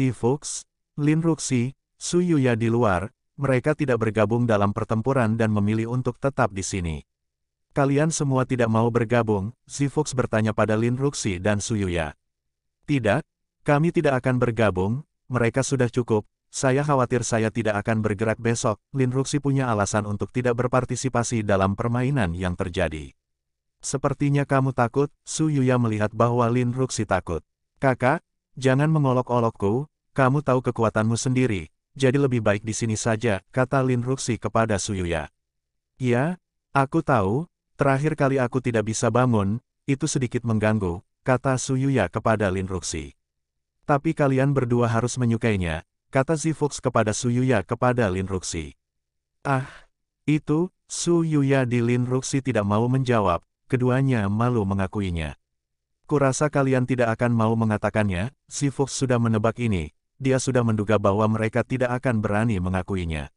Si Fox, Lin Ruxi, Su Yuya di luar, mereka tidak bergabung dalam pertempuran dan memilih untuk tetap di sini. Kalian semua tidak mau bergabung, Si Fox bertanya pada Lin Ruxi dan Su Yuya. Tidak, kami tidak akan bergabung, mereka sudah cukup, saya khawatir saya tidak akan bergerak besok, Lin Ruxi punya alasan untuk tidak berpartisipasi dalam permainan yang terjadi. Sepertinya kamu takut, Su Yuya melihat bahwa Lin Ruxi takut. Kakak, Jangan mengolok-olokku, kamu tahu kekuatanmu sendiri, jadi lebih baik di sini saja, kata Lin Ruxi kepada Suyuya. Ya, aku tahu, terakhir kali aku tidak bisa bangun, itu sedikit mengganggu, kata Suyuya kepada Lin Ruxi. Tapi kalian berdua harus menyukainya, kata Zifux kepada Suyuya kepada Lin Ruxi. Ah, itu, Suyuya di Lin Ruxi tidak mau menjawab, keduanya malu mengakuinya. Kurasa kalian tidak akan mau mengatakannya, si Fuchs sudah menebak ini, dia sudah menduga bahwa mereka tidak akan berani mengakuinya.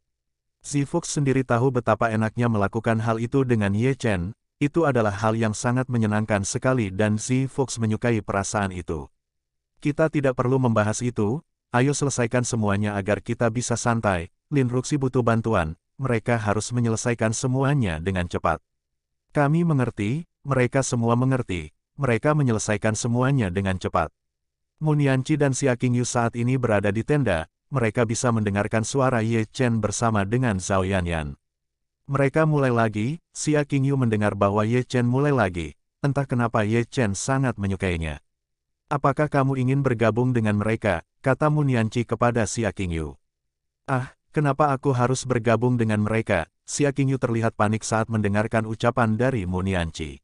Si Fuchs sendiri tahu betapa enaknya melakukan hal itu dengan Ye Chen, itu adalah hal yang sangat menyenangkan sekali dan si Fuchs menyukai perasaan itu. Kita tidak perlu membahas itu, ayo selesaikan semuanya agar kita bisa santai, Lin Ruxi butuh bantuan, mereka harus menyelesaikan semuanya dengan cepat. Kami mengerti, mereka semua mengerti, mereka menyelesaikan semuanya dengan cepat. Munianci dan Xia Yu saat ini berada di tenda, mereka bisa mendengarkan suara Ye Chen bersama dengan Zhao Yanyan. Mereka mulai lagi, Xia Qingyu mendengar bahwa Ye Chen mulai lagi. Entah kenapa Ye Chen sangat menyukainya. Apakah kamu ingin bergabung dengan mereka? Kata Munianci kepada Xia Qingyu. Ah, kenapa aku harus bergabung dengan mereka? Xia Qingyu terlihat panik saat mendengarkan ucapan dari Munianci.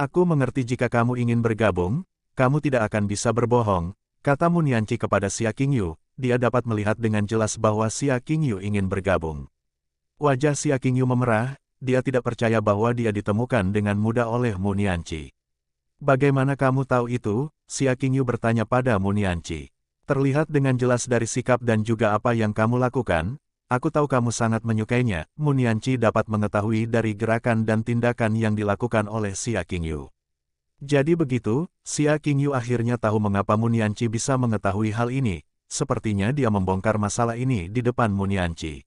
Aku mengerti jika kamu ingin bergabung, kamu tidak akan bisa berbohong, kata Munyanci kepada Xia Qingyu, dia dapat melihat dengan jelas bahwa Xia Qingyu ingin bergabung. Wajah Xia Qingyu memerah, dia tidak percaya bahwa dia ditemukan dengan mudah oleh Munyanci. Bagaimana kamu tahu itu? Xia Qingyu bertanya pada Munyanci. Terlihat dengan jelas dari sikap dan juga apa yang kamu lakukan, Aku tahu kamu sangat menyukainya, Munianci dapat mengetahui dari gerakan dan tindakan yang dilakukan oleh Xia Qingyu. Jadi begitu, Xia Qingyu akhirnya tahu mengapa Munianci bisa mengetahui hal ini, sepertinya dia membongkar masalah ini di depan Munianci.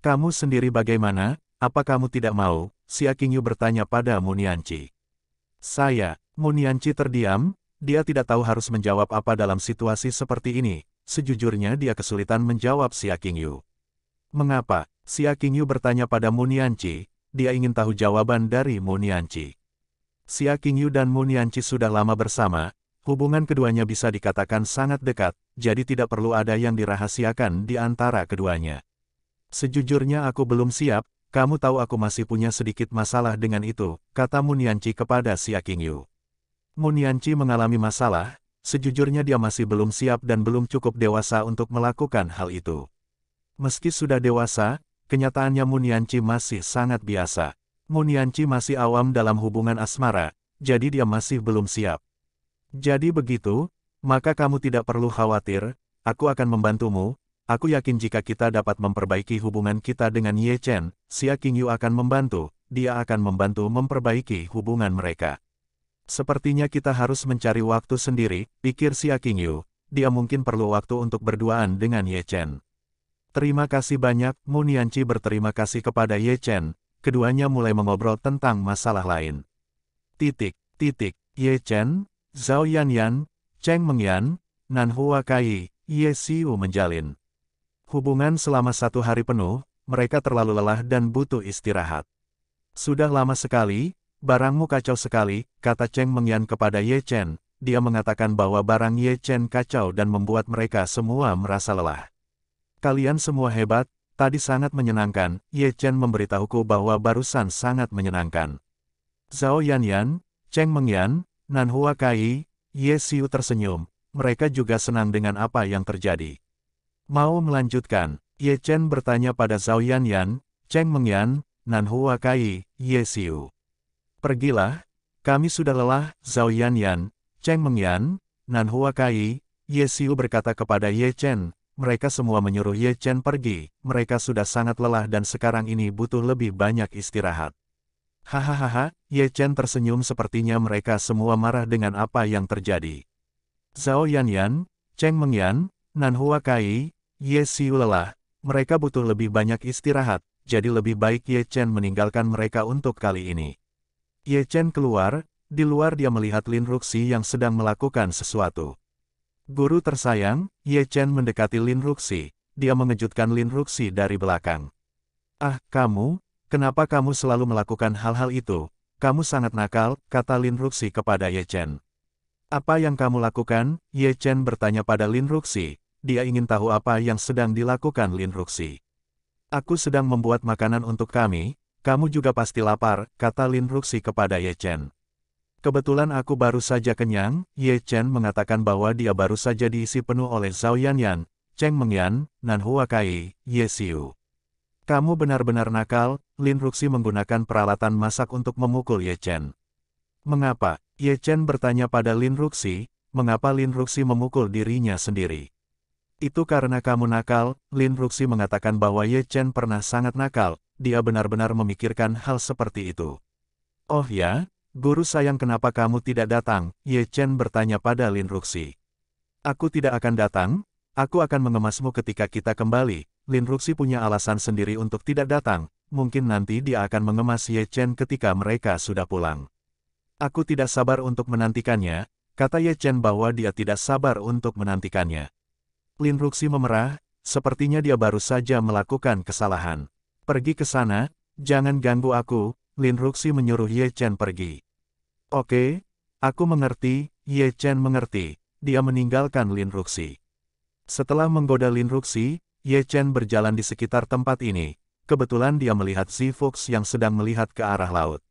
Kamu sendiri bagaimana, apa kamu tidak mau, Xia Qingyu bertanya pada Munianci. Saya, Munianci terdiam, dia tidak tahu harus menjawab apa dalam situasi seperti ini, sejujurnya dia kesulitan menjawab Xia Qingyu. Mengapa? Xia Yu bertanya pada Munianci, dia ingin tahu jawaban dari Munianci. Xia Yu dan Munianci sudah lama bersama, hubungan keduanya bisa dikatakan sangat dekat, jadi tidak perlu ada yang dirahasiakan di antara keduanya. Sejujurnya aku belum siap, kamu tahu aku masih punya sedikit masalah dengan itu, kata Munianci kepada Xia Yu. Munianci mengalami masalah, sejujurnya dia masih belum siap dan belum cukup dewasa untuk melakukan hal itu. Meski sudah dewasa, kenyataannya Munianci masih sangat biasa. Munianci masih awam dalam hubungan asmara, jadi dia masih belum siap. Jadi begitu, maka kamu tidak perlu khawatir, aku akan membantumu, aku yakin jika kita dapat memperbaiki hubungan kita dengan Ye Chen, Xia Qingyu akan membantu, dia akan membantu memperbaiki hubungan mereka. Sepertinya kita harus mencari waktu sendiri, pikir Xia Qingyu, dia mungkin perlu waktu untuk berduaan dengan Ye Chen. Terima kasih banyak, Munianci berterima kasih kepada Ye Chen, keduanya mulai mengobrol tentang masalah lain. Titik, titik, Ye Chen, Zhao Yan Yan, Cheng Meng Yan, Nan Hua Kai, Ye Xiu menjalin. Hubungan selama satu hari penuh, mereka terlalu lelah dan butuh istirahat. Sudah lama sekali, barangmu kacau sekali, kata Cheng Meng Yan kepada Ye Chen, dia mengatakan bahwa barang Ye Chen kacau dan membuat mereka semua merasa lelah. Kalian semua hebat, tadi sangat menyenangkan, Ye Chen memberitahuku bahwa barusan sangat menyenangkan. Zhao Yan Yan, Cheng Meng Yan, Nan Hua Kai, Ye Xiu tersenyum, mereka juga senang dengan apa yang terjadi. Mau melanjutkan, Ye Chen bertanya pada Zhao Yan Yan, Cheng Meng Yan, Nan Hua Kai, Ye Xiu. Pergilah, kami sudah lelah, Zhao Yan Yan, Cheng Meng Yan, Nan Hua Kai, Ye Xiu berkata kepada Ye Chen, mereka semua menyuruh Ye Chen pergi, mereka sudah sangat lelah dan sekarang ini butuh lebih banyak istirahat. Hahaha, Ye Chen tersenyum sepertinya mereka semua marah dengan apa yang terjadi. Zhao Yanyan, Cheng Mengyan, Nan Hua Kai, Ye Xiu lelah, mereka butuh lebih banyak istirahat, jadi lebih baik Ye Chen meninggalkan mereka untuk kali ini. Ye Chen keluar, di luar dia melihat Lin Ruxi yang sedang melakukan sesuatu. Guru tersayang, Ye Chen mendekati Lin Ruxi. Dia mengejutkan Lin Ruxi dari belakang. Ah, kamu, kenapa kamu selalu melakukan hal-hal itu? Kamu sangat nakal, kata Lin Ruxi kepada Ye Chen. Apa yang kamu lakukan? Ye Chen bertanya pada Lin Ruxi. Dia ingin tahu apa yang sedang dilakukan Lin Ruxi. Aku sedang membuat makanan untuk kami, kamu juga pasti lapar, kata Lin Ruxi kepada Ye Chen. Kebetulan aku baru saja kenyang, Ye Chen mengatakan bahwa dia baru saja diisi penuh oleh Zhao Yanyan, Cheng Mengyan, Nan Huakai, Ye Xiu. Kamu benar-benar nakal, Lin Ruxi menggunakan peralatan masak untuk memukul Ye Chen. Mengapa? Ye Chen bertanya pada Lin Ruxi, mengapa Lin Ruxi memukul dirinya sendiri? Itu karena kamu nakal, Lin Ruxi mengatakan bahwa Ye Chen pernah sangat nakal, dia benar-benar memikirkan hal seperti itu. Oh ya, Guru sayang kenapa kamu tidak datang? Ye Chen bertanya pada Lin Ruxi. Aku tidak akan datang, aku akan mengemasmu ketika kita kembali. Lin Ruxi punya alasan sendiri untuk tidak datang, mungkin nanti dia akan mengemas Ye Chen ketika mereka sudah pulang. Aku tidak sabar untuk menantikannya, kata Ye Chen bahwa dia tidak sabar untuk menantikannya. Lin Ruxi memerah, sepertinya dia baru saja melakukan kesalahan. Pergi ke sana, jangan ganggu aku, Lin Ruxi menyuruh Ye Chen pergi. Oke, aku mengerti, Ye Chen mengerti. Dia meninggalkan Lin Ruxi. Setelah menggoda Lin Ruxi, Ye Chen berjalan di sekitar tempat ini. Kebetulan dia melihat Zi Fox yang sedang melihat ke arah laut.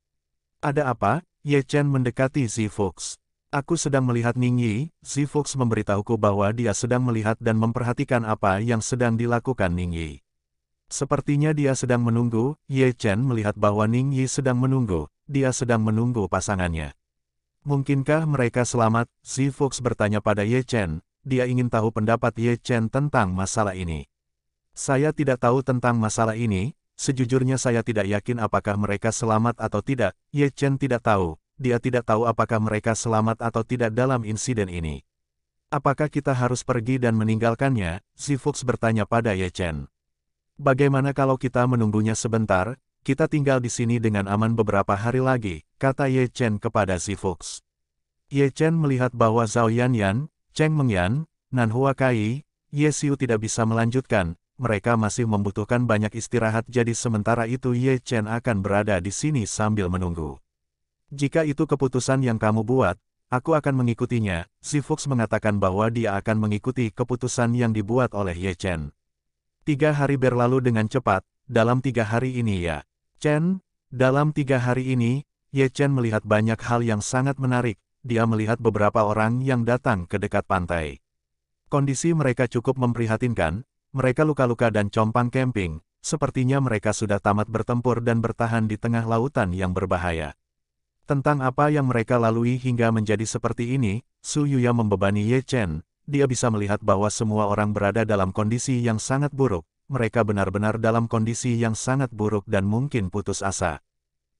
Ada apa? Ye Chen mendekati Zi Fox. Aku sedang melihat Ning Yi, Zi Fox memberitahuku bahwa dia sedang melihat dan memperhatikan apa yang sedang dilakukan Ning Yi. Sepertinya dia sedang menunggu, Ye Chen melihat bahwa Ning Yi sedang menunggu, dia sedang menunggu pasangannya. Mungkinkah mereka selamat? Si Fox bertanya pada Ye Chen, dia ingin tahu pendapat Ye Chen tentang masalah ini. Saya tidak tahu tentang masalah ini, sejujurnya saya tidak yakin apakah mereka selamat atau tidak, Ye Chen tidak tahu, dia tidak tahu apakah mereka selamat atau tidak dalam insiden ini. Apakah kita harus pergi dan meninggalkannya? Si Fox bertanya pada Ye Chen. Bagaimana kalau kita menunggunya sebentar, kita tinggal di sini dengan aman beberapa hari lagi, kata Ye Chen kepada Si Fox. Ye Chen melihat bahwa Zhao Yan Yan, Cheng Meng Yan, Nan Hua Kai, Ye Xiu tidak bisa melanjutkan, mereka masih membutuhkan banyak istirahat jadi sementara itu Ye Chen akan berada di sini sambil menunggu. Jika itu keputusan yang kamu buat, aku akan mengikutinya, Si Fox mengatakan bahwa dia akan mengikuti keputusan yang dibuat oleh Ye Chen. Tiga hari berlalu dengan cepat, dalam tiga hari ini ya, Chen, dalam tiga hari ini, Ye Chen melihat banyak hal yang sangat menarik, dia melihat beberapa orang yang datang ke dekat pantai. Kondisi mereka cukup memprihatinkan, mereka luka-luka dan compang camping, sepertinya mereka sudah tamat bertempur dan bertahan di tengah lautan yang berbahaya. Tentang apa yang mereka lalui hingga menjadi seperti ini, Su Yuya membebani Ye Chen, dia bisa melihat bahwa semua orang berada dalam kondisi yang sangat buruk, mereka benar-benar dalam kondisi yang sangat buruk dan mungkin putus asa.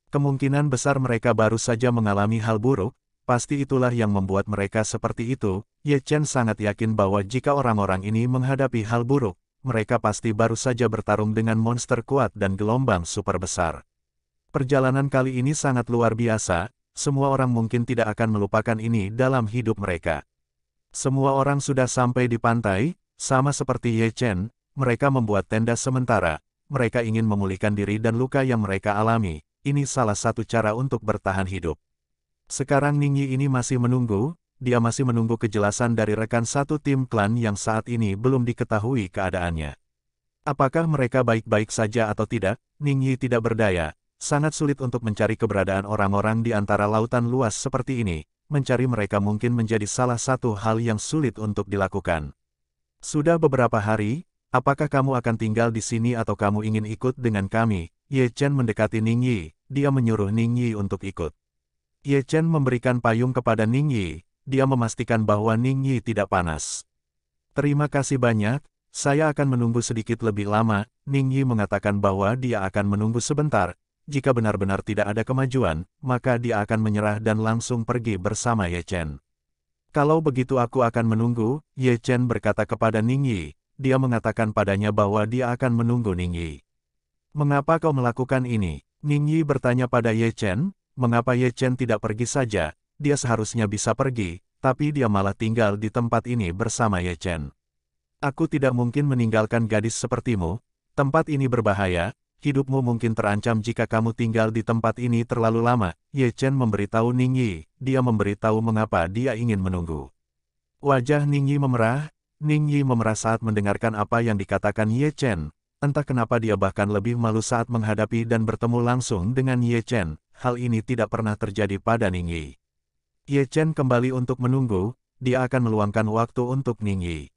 Kemungkinan besar mereka baru saja mengalami hal buruk, pasti itulah yang membuat mereka seperti itu. Ye Chen sangat yakin bahwa jika orang-orang ini menghadapi hal buruk, mereka pasti baru saja bertarung dengan monster kuat dan gelombang super besar. Perjalanan kali ini sangat luar biasa, semua orang mungkin tidak akan melupakan ini dalam hidup mereka. Semua orang sudah sampai di pantai, sama seperti Ye Chen, mereka membuat tenda sementara, mereka ingin memulihkan diri dan luka yang mereka alami, ini salah satu cara untuk bertahan hidup. Sekarang Ningyi ini masih menunggu, dia masih menunggu kejelasan dari rekan satu tim klan yang saat ini belum diketahui keadaannya. Apakah mereka baik-baik saja atau tidak, Ningyi tidak berdaya, sangat sulit untuk mencari keberadaan orang-orang di antara lautan luas seperti ini, mencari mereka mungkin menjadi salah satu hal yang sulit untuk dilakukan. Sudah beberapa hari, Apakah kamu akan tinggal di sini atau kamu ingin ikut dengan kami? Ye Chen mendekati Ning Yi, dia menyuruh Ning Yi untuk ikut. Ye Chen memberikan payung kepada Ning Yi, dia memastikan bahwa Ning Yi tidak panas. Terima kasih banyak, saya akan menunggu sedikit lebih lama, Ning Yi mengatakan bahwa dia akan menunggu sebentar, jika benar-benar tidak ada kemajuan, maka dia akan menyerah dan langsung pergi bersama Ye Chen. Kalau begitu aku akan menunggu, Ye Chen berkata kepada Ning Yi, dia mengatakan padanya bahwa dia akan menunggu Ning Yi. Mengapa kau melakukan ini? Ning Yi bertanya pada Ye Chen, mengapa Ye Chen tidak pergi saja, dia seharusnya bisa pergi, tapi dia malah tinggal di tempat ini bersama Ye Chen. Aku tidak mungkin meninggalkan gadis sepertimu, tempat ini berbahaya, hidupmu mungkin terancam jika kamu tinggal di tempat ini terlalu lama, Ye Chen memberitahu Ning Yi, dia memberitahu mengapa dia ingin menunggu. Wajah Ningyi memerah, Ning Yi memerah saat mendengarkan apa yang dikatakan Ye Chen. Entah kenapa dia bahkan lebih malu saat menghadapi dan bertemu langsung dengan Ye Chen. Hal ini tidak pernah terjadi pada Ning Yi. Ye Chen kembali untuk menunggu, dia akan meluangkan waktu untuk Ning Yi.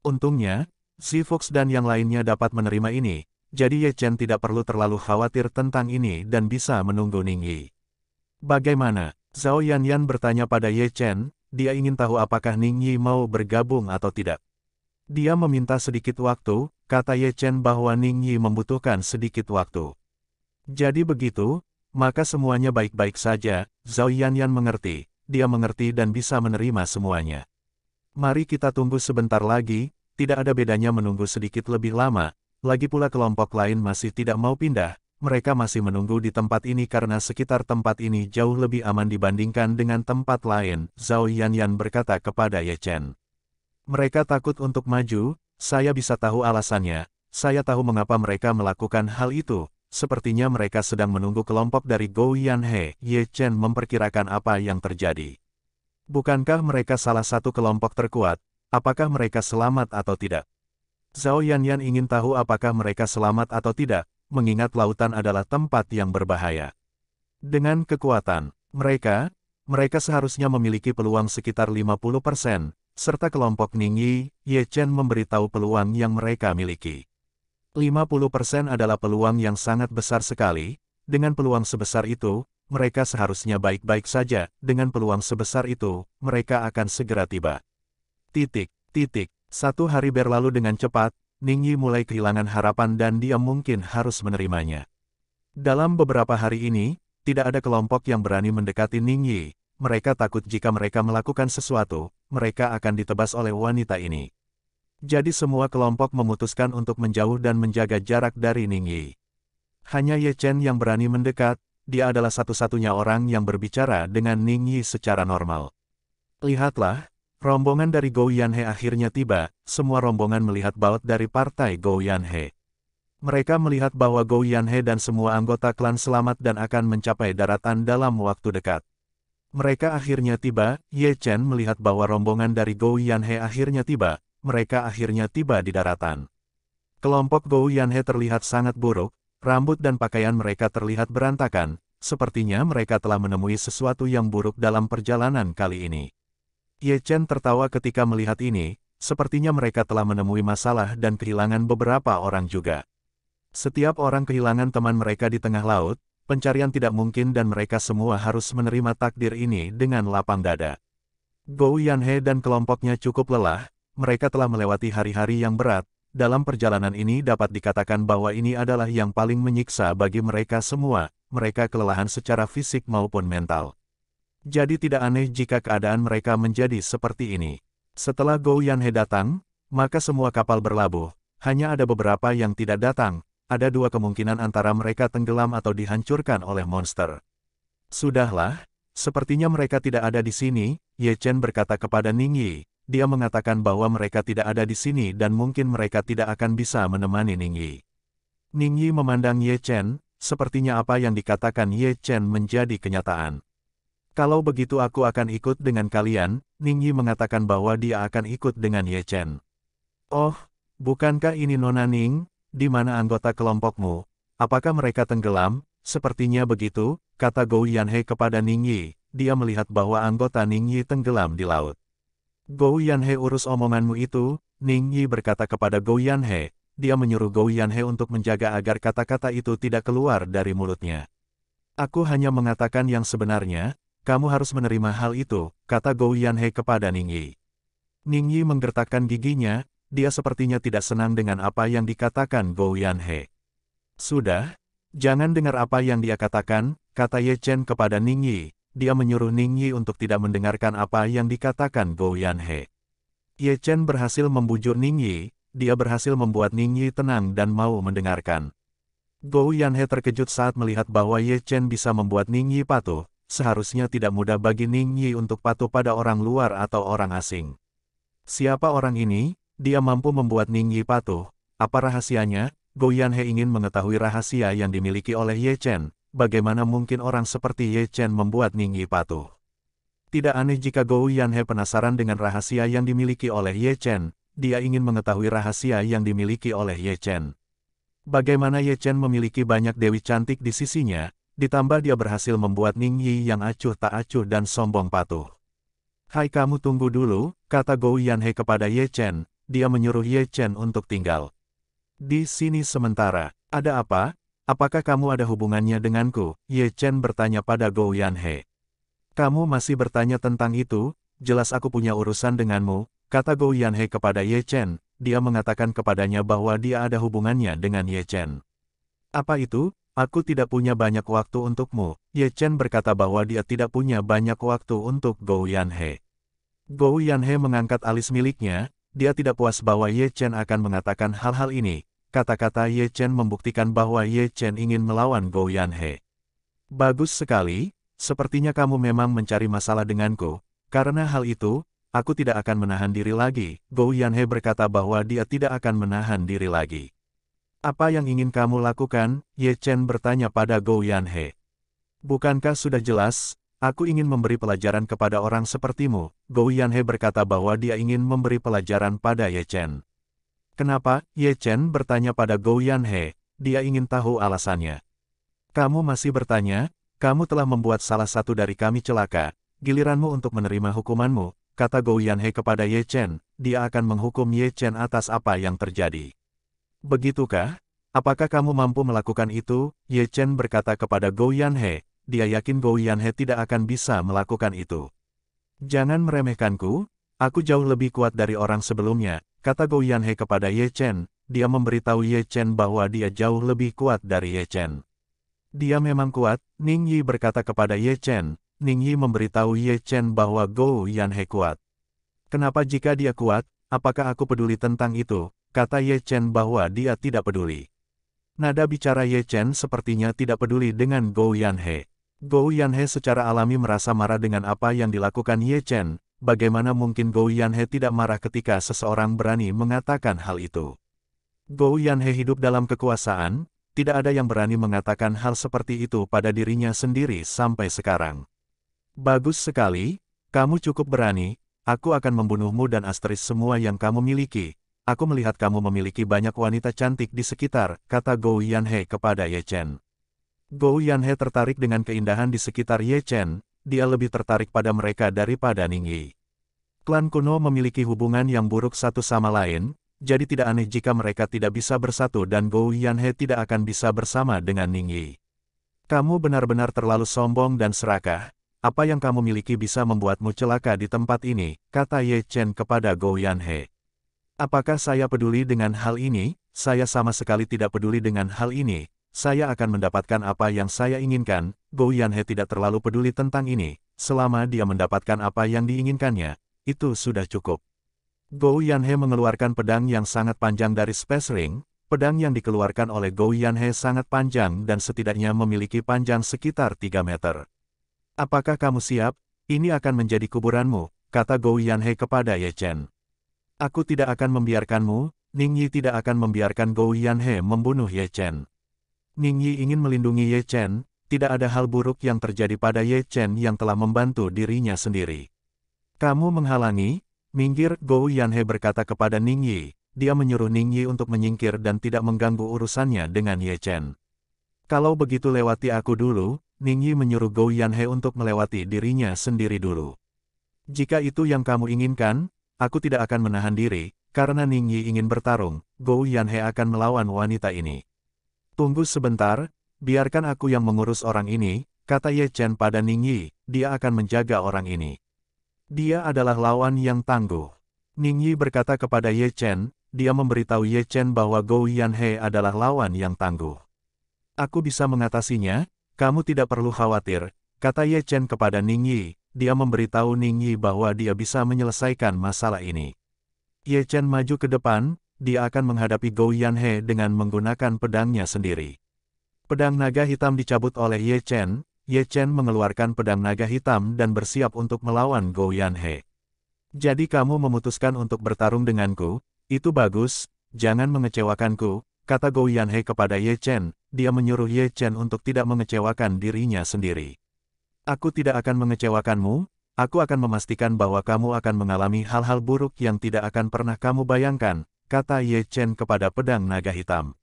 Untungnya, Si Fox dan yang lainnya dapat menerima ini, jadi Ye Chen tidak perlu terlalu khawatir tentang ini dan bisa menunggu Ning Yi. Bagaimana? Zhao Yanyan bertanya pada Ye Chen, dia ingin tahu apakah Ning Yi mau bergabung atau tidak. Dia meminta sedikit waktu, kata Ye Chen bahwa Ning Yi membutuhkan sedikit waktu. Jadi begitu, maka semuanya baik-baik saja, Zhao Yan Yan mengerti, dia mengerti dan bisa menerima semuanya. Mari kita tunggu sebentar lagi, tidak ada bedanya menunggu sedikit lebih lama, lagi pula kelompok lain masih tidak mau pindah, mereka masih menunggu di tempat ini karena sekitar tempat ini jauh lebih aman dibandingkan dengan tempat lain, Zhao Yanyan berkata kepada Ye Chen. Mereka takut untuk maju, saya bisa tahu alasannya, saya tahu mengapa mereka melakukan hal itu, sepertinya mereka sedang menunggu kelompok dari Gou Yanhe, Ye Chen memperkirakan apa yang terjadi. Bukankah mereka salah satu kelompok terkuat, apakah mereka selamat atau tidak? Zhao Yanyan ingin tahu apakah mereka selamat atau tidak, mengingat lautan adalah tempat yang berbahaya. Dengan kekuatan mereka, mereka seharusnya memiliki peluang sekitar 50%, serta kelompok Ningyi, Ye Chen memberitahu peluang yang mereka miliki. 50% adalah peluang yang sangat besar sekali, dengan peluang sebesar itu, mereka seharusnya baik-baik saja, dengan peluang sebesar itu, mereka akan segera tiba. Titik, titik, satu hari berlalu dengan cepat, Ningyi mulai kehilangan harapan dan dia mungkin harus menerimanya. Dalam beberapa hari ini, tidak ada kelompok yang berani mendekati Ningyi. Mereka takut jika mereka melakukan sesuatu, mereka akan ditebas oleh wanita ini. Jadi semua kelompok memutuskan untuk menjauh dan menjaga jarak dari Ningyi. Hanya Ye Chen yang berani mendekat, dia adalah satu-satunya orang yang berbicara dengan Ningyi secara normal. Lihatlah, Rombongan dari Gou Yanhe akhirnya tiba, semua rombongan melihat baut dari partai Gou Yanhe. Mereka melihat bahwa Gou Yanhe dan semua anggota klan selamat dan akan mencapai daratan dalam waktu dekat. Mereka akhirnya tiba, Ye Chen melihat bahwa rombongan dari Gou Yanhe akhirnya tiba, mereka akhirnya tiba di daratan. Kelompok Gou Yanhe terlihat sangat buruk, rambut dan pakaian mereka terlihat berantakan, sepertinya mereka telah menemui sesuatu yang buruk dalam perjalanan kali ini. Ye Chen tertawa ketika melihat ini, sepertinya mereka telah menemui masalah dan kehilangan beberapa orang juga. Setiap orang kehilangan teman mereka di tengah laut, pencarian tidak mungkin dan mereka semua harus menerima takdir ini dengan lapang dada. Gou Yanhe dan kelompoknya cukup lelah, mereka telah melewati hari-hari yang berat, dalam perjalanan ini dapat dikatakan bahwa ini adalah yang paling menyiksa bagi mereka semua, mereka kelelahan secara fisik maupun mental. Jadi tidak aneh jika keadaan mereka menjadi seperti ini. Setelah Gou Yanhe datang, maka semua kapal berlabuh, hanya ada beberapa yang tidak datang, ada dua kemungkinan antara mereka tenggelam atau dihancurkan oleh monster. Sudahlah, sepertinya mereka tidak ada di sini, Ye Chen berkata kepada Ning Yi, dia mengatakan bahwa mereka tidak ada di sini dan mungkin mereka tidak akan bisa menemani Ning Yi. Ning Yi memandang Ye Chen, sepertinya apa yang dikatakan Ye Chen menjadi kenyataan. Kalau begitu aku akan ikut dengan kalian, Ning Yi mengatakan bahwa dia akan ikut dengan Ye Chen. Oh, bukankah ini Nona Ning, di mana anggota kelompokmu? Apakah mereka tenggelam? Sepertinya begitu, kata Gou Yanhe kepada Ning Yi. Dia melihat bahwa anggota Ning Yi tenggelam di laut. Gou Yanhe urus omonganmu itu, Ning Yi berkata kepada Gou Yanhe. Dia menyuruh Gou Yanhe untuk menjaga agar kata-kata itu tidak keluar dari mulutnya. Aku hanya mengatakan yang sebenarnya, kamu harus menerima hal itu, kata Gou Yanhe kepada Ning Yi. Ning Yi menggertakkan giginya, dia sepertinya tidak senang dengan apa yang dikatakan Gou Yanhe. Sudah, jangan dengar apa yang dia katakan, kata Ye Chen kepada Ning Yi. Dia menyuruh Ning Yi untuk tidak mendengarkan apa yang dikatakan Gou Yanhe. Ye Chen berhasil membujur Ning Yi, dia berhasil membuat Ning Yi tenang dan mau mendengarkan. Gou Yanhe terkejut saat melihat bahwa Ye Chen bisa membuat Ning Yi patuh, seharusnya tidak mudah bagi Ning Yi untuk patuh pada orang luar atau orang asing. Siapa orang ini? Dia mampu membuat Ning Yi patuh. Apa rahasianya? Go Yanhe ingin mengetahui rahasia yang dimiliki oleh Ye Chen. Bagaimana mungkin orang seperti Ye Chen membuat Ning Yi patuh? Tidak aneh jika Go Yanhe penasaran dengan rahasia yang dimiliki oleh Ye Chen. Dia ingin mengetahui rahasia yang dimiliki oleh Ye Chen. Bagaimana Ye Chen memiliki banyak dewi cantik di sisinya, Ditambah dia berhasil membuat Ning Yi yang acuh tak acuh dan sombong patuh. Hai kamu tunggu dulu, kata Gou Yan He kepada Ye Chen, dia menyuruh Ye Chen untuk tinggal. Di sini sementara, ada apa? Apakah kamu ada hubungannya denganku? Ye Chen bertanya pada Gou Yan He. Kamu masih bertanya tentang itu, jelas aku punya urusan denganmu, kata Gou Yan He kepada Ye Chen, dia mengatakan kepadanya bahwa dia ada hubungannya dengan Ye Chen. Apa itu? aku tidak punya banyak waktu untukmu. Ye Chen berkata bahwa dia tidak punya banyak waktu untuk Gou Yanhe. Gou Yanhe mengangkat alis miliknya, dia tidak puas bahwa Ye Chen akan mengatakan hal-hal ini. Kata-kata Ye Chen membuktikan bahwa Ye Chen ingin melawan Gou Yanhe. Bagus sekali, sepertinya kamu memang mencari masalah denganku. Karena hal itu, aku tidak akan menahan diri lagi. Gou Yanhe berkata bahwa dia tidak akan menahan diri lagi. Apa yang ingin kamu lakukan? Ye Chen bertanya pada Gou Yanhe. Bukankah sudah jelas, aku ingin memberi pelajaran kepada orang sepertimu? Gou Yanhe berkata bahwa dia ingin memberi pelajaran pada Ye Chen. Kenapa? Ye Chen bertanya pada Gou Yanhe. Dia ingin tahu alasannya. Kamu masih bertanya, kamu telah membuat salah satu dari kami celaka, giliranmu untuk menerima hukumanmu, kata Gou Yanhe kepada Ye Chen, dia akan menghukum Ye Chen atas apa yang terjadi. Begitukah? Apakah kamu mampu melakukan itu? Ye Chen berkata kepada Gou Yanhe, dia yakin Gou Yanhe tidak akan bisa melakukan itu. Jangan meremehkanku, aku jauh lebih kuat dari orang sebelumnya, kata Gou Yanhe kepada Ye Chen, dia memberitahu Ye Chen bahwa dia jauh lebih kuat dari Ye Chen. Dia memang kuat, Ning Yi berkata kepada Ye Chen, Ning Yi memberitahu Ye Chen bahwa Gou Yanhe kuat. Kenapa jika dia kuat, apakah aku peduli tentang itu? kata Ye Chen bahwa dia tidak peduli. Nada bicara Ye Chen sepertinya tidak peduli dengan Gou Yanhe. Gou Yanhe secara alami merasa marah dengan apa yang dilakukan Ye Chen, bagaimana mungkin Gou Yanhe tidak marah ketika seseorang berani mengatakan hal itu. Gou Yanhe hidup dalam kekuasaan, tidak ada yang berani mengatakan hal seperti itu pada dirinya sendiri sampai sekarang. Bagus sekali, kamu cukup berani, aku akan membunuhmu dan asteris semua yang kamu miliki, aku melihat kamu memiliki banyak wanita cantik di sekitar, kata Gou Yanhe kepada Ye Chen. Gou Yanhe tertarik dengan keindahan di sekitar Ye Chen, dia lebih tertarik pada mereka daripada Ning Yi. Klan kuno memiliki hubungan yang buruk satu sama lain, jadi tidak aneh jika mereka tidak bisa bersatu dan Gou Yanhe tidak akan bisa bersama dengan Ning Yi. Kamu benar-benar terlalu sombong dan serakah, apa yang kamu miliki bisa membuatmu celaka di tempat ini, kata Ye Chen kepada Gou Yanhe. Apakah saya peduli dengan hal ini? Saya sama sekali tidak peduli dengan hal ini. Saya akan mendapatkan apa yang saya inginkan. Go Yanhe tidak terlalu peduli tentang ini. Selama dia mendapatkan apa yang diinginkannya, itu sudah cukup. Go Yanhe mengeluarkan pedang yang sangat panjang dari Space Ring. Pedang yang dikeluarkan oleh Go Yanhe sangat panjang dan setidaknya memiliki panjang sekitar 3 meter. Apakah kamu siap? Ini akan menjadi kuburanmu, kata Go Yanhe kepada Ye Chen. Aku tidak akan membiarkanmu, Ning Yi tidak akan membiarkan Gou Yanhe membunuh Ye Chen. Ning Yi ingin melindungi Ye Chen, tidak ada hal buruk yang terjadi pada Ye Chen yang telah membantu dirinya sendiri. Kamu menghalangi, minggir, Gou Yanhe berkata kepada Ning Yi, dia menyuruh Ning Yi untuk menyingkir dan tidak mengganggu urusannya dengan Ye Chen. Kalau begitu lewati aku dulu, Ning Yi menyuruh Gou Yanhe untuk melewati dirinya sendiri dulu. Jika itu yang kamu inginkan, Aku tidak akan menahan diri, karena Ning Yi ingin bertarung, Gou Yanhe akan melawan wanita ini. Tunggu sebentar, biarkan aku yang mengurus orang ini, kata Ye Chen pada Ning Yi, dia akan menjaga orang ini. Dia adalah lawan yang tangguh. Ning Yi berkata kepada Ye Chen, dia memberitahu Ye Chen bahwa Gou Yanhe adalah lawan yang tangguh. Aku bisa mengatasinya, kamu tidak perlu khawatir, kata Ye Chen kepada Ning Yi, dia memberitahu Ning Yi bahwa dia bisa menyelesaikan masalah ini. Ye Chen maju ke depan, dia akan menghadapi Gou Yanhe dengan menggunakan pedangnya sendiri. Pedang naga hitam dicabut oleh Ye Chen, Ye Chen mengeluarkan pedang naga hitam dan bersiap untuk melawan Gou Yanhe. Jadi kamu memutuskan untuk bertarung denganku, itu bagus, jangan mengecewakanku, kata Gou Yanhe kepada Ye Chen, dia menyuruh Ye Chen untuk tidak mengecewakan dirinya sendiri. Aku tidak akan mengecewakanmu, aku akan memastikan bahwa kamu akan mengalami hal-hal buruk yang tidak akan pernah kamu bayangkan, kata Ye Chen kepada pedang naga hitam.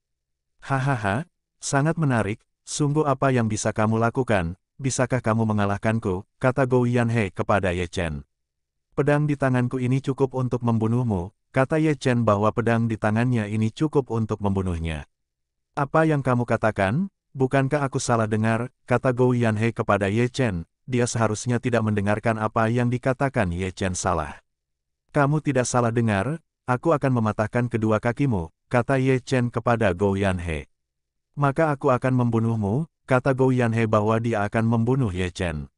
Hahaha, sangat menarik, sungguh apa yang bisa kamu lakukan, bisakah kamu mengalahkanku, kata Gou Yanhe kepada Ye Chen. Pedang di tanganku ini cukup untuk membunuhmu, kata Ye Chen bahwa pedang di tangannya ini cukup untuk membunuhnya. Apa yang kamu katakan? Bukankah aku salah dengar, kata Gou Yanhe kepada Ye Chen, dia seharusnya tidak mendengarkan apa yang dikatakan Ye Chen salah. Kamu tidak salah dengar, aku akan mematahkan kedua kakimu, kata Ye Chen kepada Gou Yanhe. Maka aku akan membunuhmu, kata Gou Yanhe bahwa dia akan membunuh Ye Chen.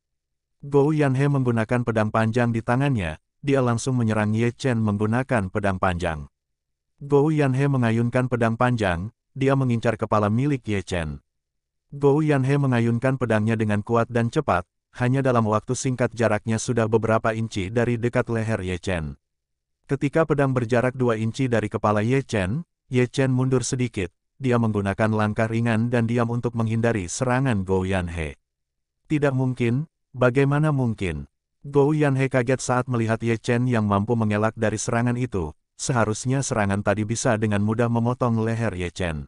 Gou Yanhe menggunakan pedang panjang di tangannya, dia langsung menyerang Ye Chen menggunakan pedang panjang. Gou Yanhe mengayunkan pedang panjang, dia mengincar kepala milik Ye Chen. Gou Yanhe mengayunkan pedangnya dengan kuat dan cepat, hanya dalam waktu singkat jaraknya sudah beberapa inci dari dekat leher Ye Chen. Ketika pedang berjarak dua inci dari kepala Ye Chen, Ye Chen mundur sedikit, dia menggunakan langkah ringan dan diam untuk menghindari serangan Gou Yanhe. Tidak mungkin, bagaimana mungkin? Gou Yanhe kaget saat melihat Ye Chen yang mampu mengelak dari serangan itu, seharusnya serangan tadi bisa dengan mudah memotong leher Ye Chen.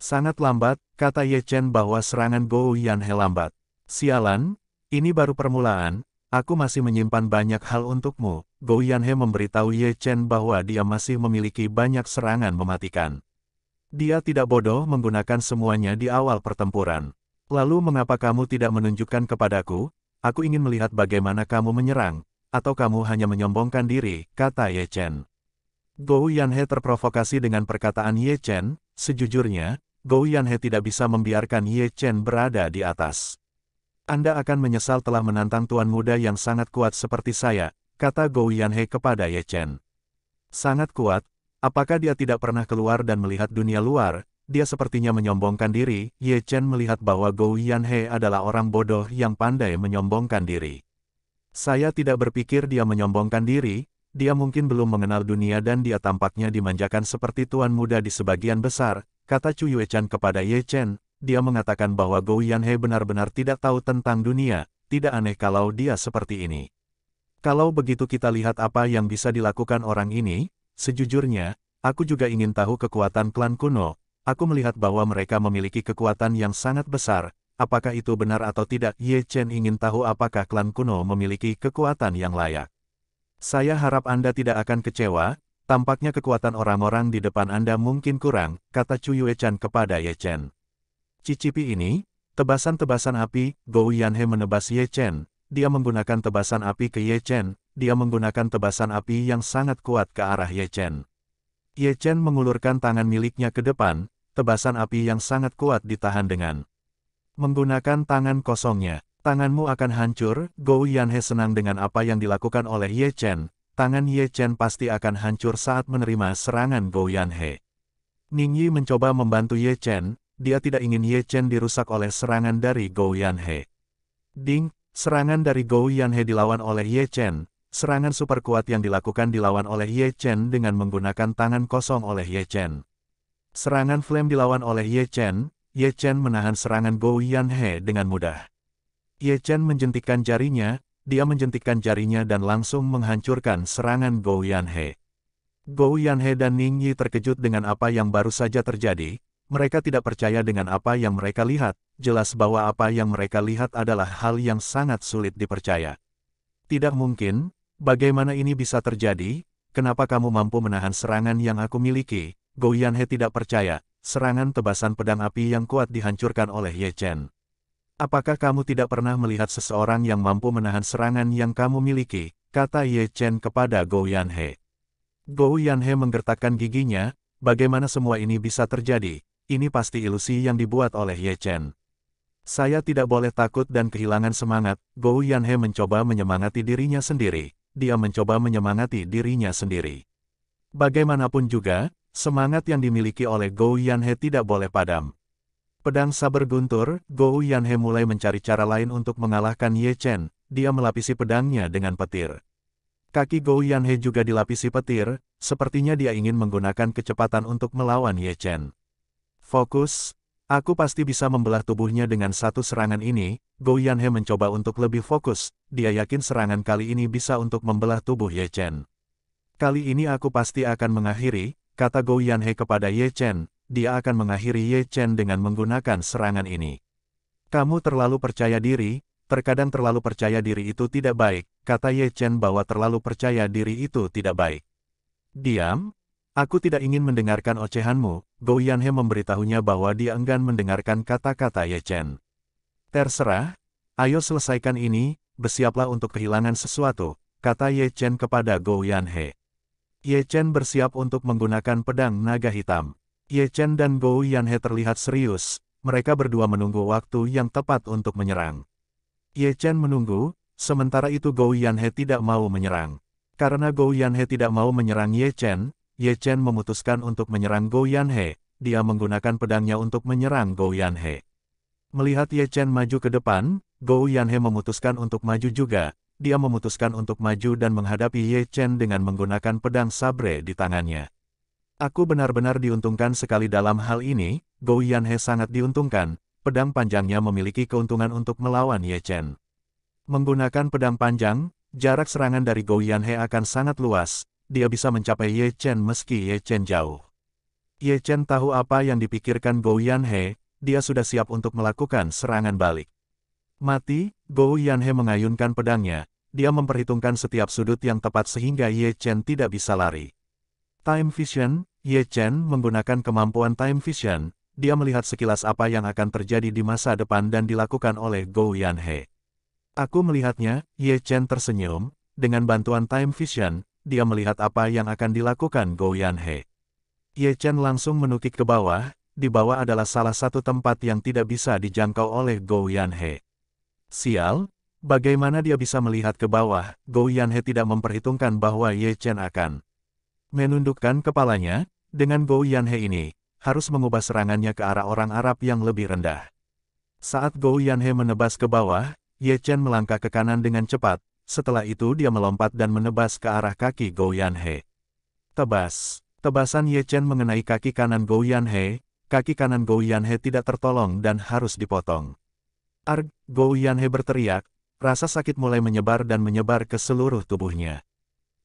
Sangat lambat, kata Ye Chen bahwa serangan Gou Yanhe lambat. Sialan, ini baru permulaan, aku masih menyimpan banyak hal untukmu. Gou Yanhe memberitahu Ye Chen bahwa dia masih memiliki banyak serangan mematikan. Dia tidak bodoh menggunakan semuanya di awal pertempuran. Lalu mengapa kamu tidak menunjukkan kepadaku? Aku ingin melihat bagaimana kamu menyerang, atau kamu hanya menyombongkan diri, kata Ye Chen. Gou Yanhe terprovokasi dengan perkataan Ye Chen, sejujurnya, Gou Yanhe tidak bisa membiarkan Ye Chen berada di atas. Anda akan menyesal telah menantang tuan muda yang sangat kuat seperti saya, kata Gou Yanhe kepada Ye Chen. Sangat kuat, apakah dia tidak pernah keluar dan melihat dunia luar? Dia sepertinya menyombongkan diri, Ye Chen melihat bahwa Gou Yanhe adalah orang bodoh yang pandai menyombongkan diri. Saya tidak berpikir dia menyombongkan diri, dia mungkin belum mengenal dunia dan dia tampaknya dimanjakan seperti tuan muda di sebagian besar, kata Chu Yuechan kepada Ye Chen, dia mengatakan bahwa Gou Yanhe benar-benar tidak tahu tentang dunia, tidak aneh kalau dia seperti ini. Kalau begitu kita lihat apa yang bisa dilakukan orang ini, sejujurnya, aku juga ingin tahu kekuatan klan kuno, aku melihat bahwa mereka memiliki kekuatan yang sangat besar, apakah itu benar atau tidak Ye Chen ingin tahu apakah klan kuno memiliki kekuatan yang layak. Saya harap Anda tidak akan kecewa, Tampaknya kekuatan orang-orang di depan Anda mungkin kurang, kata Chu Yuechan kepada Ye Chen. Cicipi ini, tebasan-tebasan api, Gou Yanhe menebas Ye Chen, dia menggunakan tebasan api ke Ye Chen, dia menggunakan tebasan api yang sangat kuat ke arah Ye Chen. Ye Chen mengulurkan tangan miliknya ke depan, tebasan api yang sangat kuat ditahan dengan menggunakan tangan kosongnya. Tanganmu akan hancur, Gou Yanhe senang dengan apa yang dilakukan oleh Ye Chen, tangan Ye Chen pasti akan hancur saat menerima serangan Gou He. Ning Yi mencoba membantu Ye Chen, dia tidak ingin Ye Chen dirusak oleh serangan dari Gou He. Ding, serangan dari Gou He dilawan oleh Ye Chen, serangan super kuat yang dilakukan dilawan oleh Ye Chen dengan menggunakan tangan kosong oleh Ye Chen. Serangan flame dilawan oleh Ye Chen, Ye Chen menahan serangan Gou He dengan mudah. Ye Chen menjentikkan jarinya, dia menjentikkan jarinya dan langsung menghancurkan serangan Gou Yanhe. Gou Yanhe dan Ning Yi terkejut dengan apa yang baru saja terjadi, mereka tidak percaya dengan apa yang mereka lihat, jelas bahwa apa yang mereka lihat adalah hal yang sangat sulit dipercaya. Tidak mungkin, bagaimana ini bisa terjadi, kenapa kamu mampu menahan serangan yang aku miliki, Gou Yanhe tidak percaya, serangan tebasan pedang api yang kuat dihancurkan oleh Ye Chen. Apakah kamu tidak pernah melihat seseorang yang mampu menahan serangan yang kamu miliki? Kata Ye Chen kepada He. Yanhe. Yan Yanhe menggertakkan giginya, bagaimana semua ini bisa terjadi? Ini pasti ilusi yang dibuat oleh Ye Chen. Saya tidak boleh takut dan kehilangan semangat, Yan Yanhe mencoba menyemangati dirinya sendiri. Dia mencoba menyemangati dirinya sendiri. Bagaimanapun juga, semangat yang dimiliki oleh Yan Yanhe tidak boleh padam. Pedang saber guntur, Gou Yanhe mulai mencari cara lain untuk mengalahkan Ye Chen, dia melapisi pedangnya dengan petir. Kaki Gou Yanhe juga dilapisi petir, sepertinya dia ingin menggunakan kecepatan untuk melawan Ye Chen. Fokus, aku pasti bisa membelah tubuhnya dengan satu serangan ini, Gou Yanhe mencoba untuk lebih fokus, dia yakin serangan kali ini bisa untuk membelah tubuh Ye Chen. Kali ini aku pasti akan mengakhiri, kata Gou Yanhe kepada Ye Chen, dia akan mengakhiri Ye Chen dengan menggunakan serangan ini. Kamu terlalu percaya diri, terkadang terlalu percaya diri itu tidak baik, kata Ye Chen bahwa terlalu percaya diri itu tidak baik. Diam, aku tidak ingin mendengarkan ocehanmu, Go Yanhe memberitahunya bahwa dia enggan mendengarkan kata-kata Ye Chen. Terserah, ayo selesaikan ini, bersiaplah untuk kehilangan sesuatu, kata Ye Chen kepada Go Yanhe. Ye Chen bersiap untuk menggunakan pedang naga hitam. Ye Chen dan Gou Yanhe terlihat serius, mereka berdua menunggu waktu yang tepat untuk menyerang. Ye Chen menunggu, sementara itu Gou Yanhe tidak mau menyerang. Karena Gou Yanhe tidak mau menyerang Ye Chen, Ye Chen memutuskan untuk menyerang Gou Yanhe, dia menggunakan pedangnya untuk menyerang Gou Yanhe. Melihat Ye Chen maju ke depan, Gou Yanhe memutuskan untuk maju juga, dia memutuskan untuk maju dan menghadapi Ye Chen dengan menggunakan pedang sabre di tangannya. Aku benar-benar diuntungkan sekali dalam hal ini, Gou Yanhe sangat diuntungkan, pedang panjangnya memiliki keuntungan untuk melawan Ye Chen. Menggunakan pedang panjang, jarak serangan dari Gou Yanhe akan sangat luas, dia bisa mencapai Ye Chen meski Ye Chen jauh. Ye Chen tahu apa yang dipikirkan Gou Yanhe, dia sudah siap untuk melakukan serangan balik. Mati, Gou Yanhe mengayunkan pedangnya, dia memperhitungkan setiap sudut yang tepat sehingga Ye Chen tidak bisa lari. Time Vision, Ye Chen menggunakan kemampuan Time Vision, dia melihat sekilas apa yang akan terjadi di masa depan dan dilakukan oleh Go Yanhe. Aku melihatnya, Ye Chen tersenyum, dengan bantuan Time Vision, dia melihat apa yang akan dilakukan Go Yanhe. Ye Chen langsung menukik ke bawah, di bawah adalah salah satu tempat yang tidak bisa dijangkau oleh Go Yanhe. Sial, bagaimana dia bisa melihat ke bawah, Go Yanhe tidak memperhitungkan bahwa Ye Chen akan menundukkan kepalanya, dengan Bo Yanhe ini, harus mengubah serangannya ke arah orang Arab yang lebih rendah. Saat Go Yanhe menebas ke bawah, Ye Chen melangkah ke kanan dengan cepat, setelah itu dia melompat dan menebas ke arah kaki Go Yanhe. Tebas. Tebasan Ye Chen mengenai kaki kanan Go Yanhe, kaki kanan Go Yanhe tidak tertolong dan harus dipotong. Arg, Go Yanhe berteriak, rasa sakit mulai menyebar dan menyebar ke seluruh tubuhnya.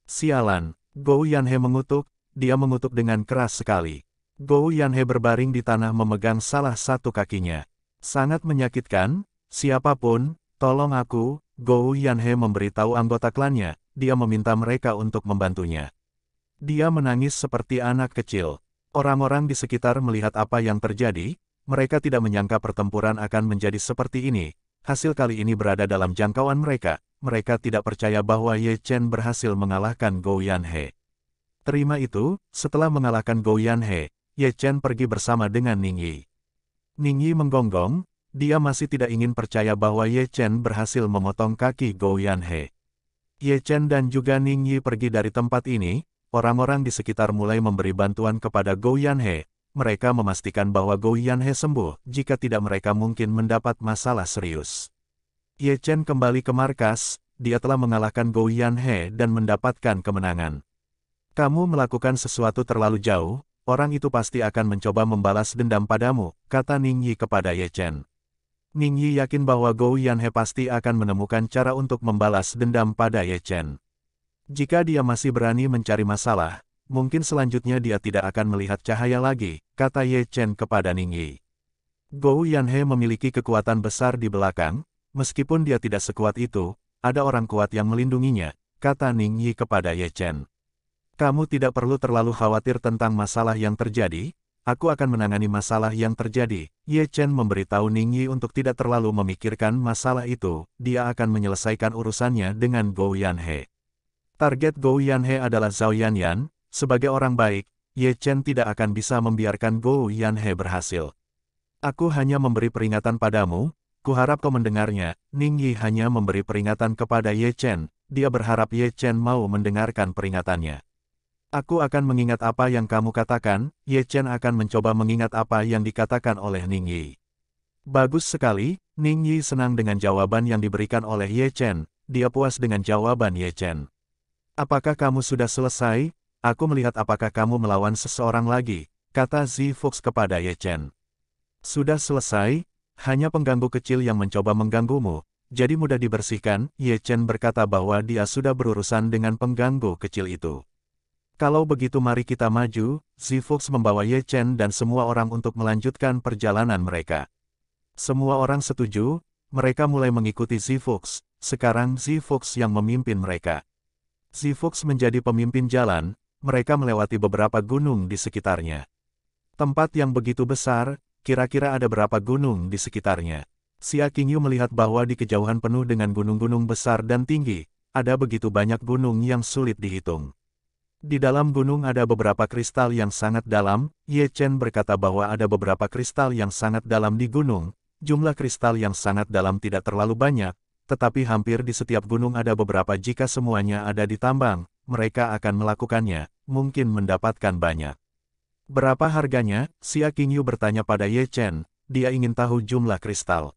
Sialan, Gou Yanhe mengutuk, dia mengutuk dengan keras sekali. Gou Yanhe berbaring di tanah memegang salah satu kakinya. Sangat menyakitkan, siapapun, tolong aku, Gou Yanhe memberitahu anggota klannya, dia meminta mereka untuk membantunya. Dia menangis seperti anak kecil. Orang-orang di sekitar melihat apa yang terjadi, mereka tidak menyangka pertempuran akan menjadi seperti ini. Hasil kali ini berada dalam jangkauan mereka, mereka tidak percaya bahwa Ye Chen berhasil mengalahkan Gou Yanhe. Terima itu, setelah mengalahkan Gou Yanhe, Ye Chen pergi bersama dengan Ning Yi. Ning Yi menggonggong, dia masih tidak ingin percaya bahwa Ye Chen berhasil memotong kaki Gou Yanhe. Ye Chen dan juga Ning Yi pergi dari tempat ini, orang-orang di sekitar mulai memberi bantuan kepada Gou Yanhe. Mereka memastikan bahwa Gou Yanhe sembuh, jika tidak mereka mungkin mendapat masalah serius. Ye Chen kembali ke markas, dia telah mengalahkan Gou He dan mendapatkan kemenangan. Kamu melakukan sesuatu terlalu jauh, orang itu pasti akan mencoba membalas dendam padamu, kata Ning Yi kepada Ye Chen. Ning Yi yakin bahwa Gou He pasti akan menemukan cara untuk membalas dendam pada Ye Chen. Jika dia masih berani mencari masalah, mungkin selanjutnya dia tidak akan melihat cahaya lagi, kata Ye Chen kepada Ning Yi. Gou He memiliki kekuatan besar di belakang, Meskipun dia tidak sekuat itu, ada orang kuat yang melindunginya, kata Ning Yi kepada Ye Chen. Kamu tidak perlu terlalu khawatir tentang masalah yang terjadi, aku akan menangani masalah yang terjadi. Ye Chen memberitahu Ning Yi untuk tidak terlalu memikirkan masalah itu, dia akan menyelesaikan urusannya dengan Gou Yanhe. Target Gou Yanhe adalah Zhao Yanyan, sebagai orang baik, Ye Chen tidak akan bisa membiarkan Gou Yanhe berhasil. Aku hanya memberi peringatan padamu, Kuharap kau mendengarnya, Ning Yi hanya memberi peringatan kepada Ye Chen, dia berharap Ye Chen mau mendengarkan peringatannya. Aku akan mengingat apa yang kamu katakan, Ye Chen akan mencoba mengingat apa yang dikatakan oleh Ning Yi. Bagus sekali, Ning Yi senang dengan jawaban yang diberikan oleh Ye Chen, dia puas dengan jawaban Ye Chen. Apakah kamu sudah selesai? Aku melihat apakah kamu melawan seseorang lagi, kata Zi Fox kepada Ye Chen. Sudah selesai, hanya pengganggu kecil yang mencoba mengganggumu, jadi mudah dibersihkan, Ye Chen berkata bahwa dia sudah berurusan dengan pengganggu kecil itu. Kalau begitu mari kita maju, Zifox membawa Ye Chen dan semua orang untuk melanjutkan perjalanan mereka. Semua orang setuju, mereka mulai mengikuti Zifox, sekarang Zifox yang memimpin mereka. Zifox menjadi pemimpin jalan, mereka melewati beberapa gunung di sekitarnya. Tempat yang begitu besar, Kira-kira ada berapa gunung di sekitarnya? Xia Qingyu melihat bahwa di kejauhan penuh dengan gunung-gunung besar dan tinggi, ada begitu banyak gunung yang sulit dihitung. Di dalam gunung ada beberapa kristal yang sangat dalam, Ye Chen berkata bahwa ada beberapa kristal yang sangat dalam di gunung, jumlah kristal yang sangat dalam tidak terlalu banyak, tetapi hampir di setiap gunung ada beberapa jika semuanya ada di tambang, mereka akan melakukannya, mungkin mendapatkan banyak. Berapa harganya? Xia Qingyu bertanya pada Ye Chen, dia ingin tahu jumlah kristal.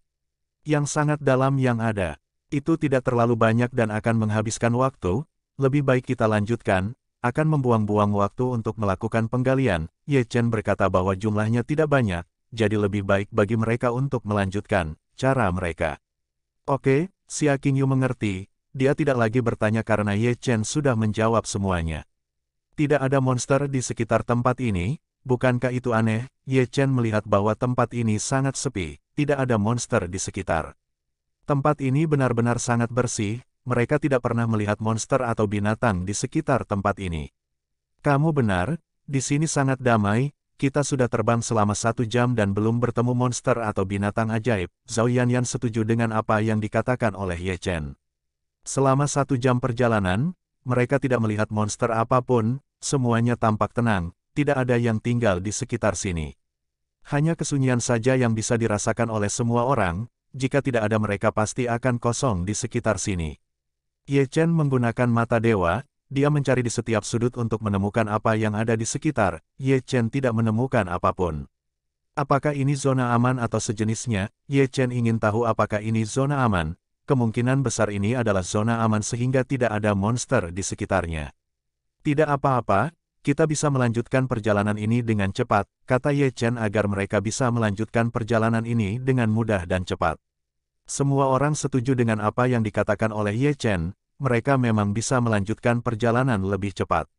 Yang sangat dalam yang ada. Itu tidak terlalu banyak dan akan menghabiskan waktu, lebih baik kita lanjutkan, akan membuang-buang waktu untuk melakukan penggalian. Ye Chen berkata bahwa jumlahnya tidak banyak, jadi lebih baik bagi mereka untuk melanjutkan cara mereka. Oke, Xia Qingyu mengerti, dia tidak lagi bertanya karena Ye Chen sudah menjawab semuanya. Tidak ada monster di sekitar tempat ini, bukankah itu aneh? Ye Chen melihat bahwa tempat ini sangat sepi, tidak ada monster di sekitar. Tempat ini benar-benar sangat bersih, mereka tidak pernah melihat monster atau binatang di sekitar tempat ini. Kamu benar, di sini sangat damai, kita sudah terbang selama satu jam dan belum bertemu monster atau binatang ajaib. Zhao Yan setuju dengan apa yang dikatakan oleh Ye Chen. Selama satu jam perjalanan, mereka tidak melihat monster apapun, Semuanya tampak tenang, tidak ada yang tinggal di sekitar sini. Hanya kesunyian saja yang bisa dirasakan oleh semua orang, jika tidak ada mereka pasti akan kosong di sekitar sini. Ye Chen menggunakan mata dewa, dia mencari di setiap sudut untuk menemukan apa yang ada di sekitar, Ye Chen tidak menemukan apapun. Apakah ini zona aman atau sejenisnya? Ye Chen ingin tahu apakah ini zona aman. Kemungkinan besar ini adalah zona aman sehingga tidak ada monster di sekitarnya. Tidak apa-apa, kita bisa melanjutkan perjalanan ini dengan cepat, kata Ye Chen agar mereka bisa melanjutkan perjalanan ini dengan mudah dan cepat. Semua orang setuju dengan apa yang dikatakan oleh Ye Chen, mereka memang bisa melanjutkan perjalanan lebih cepat.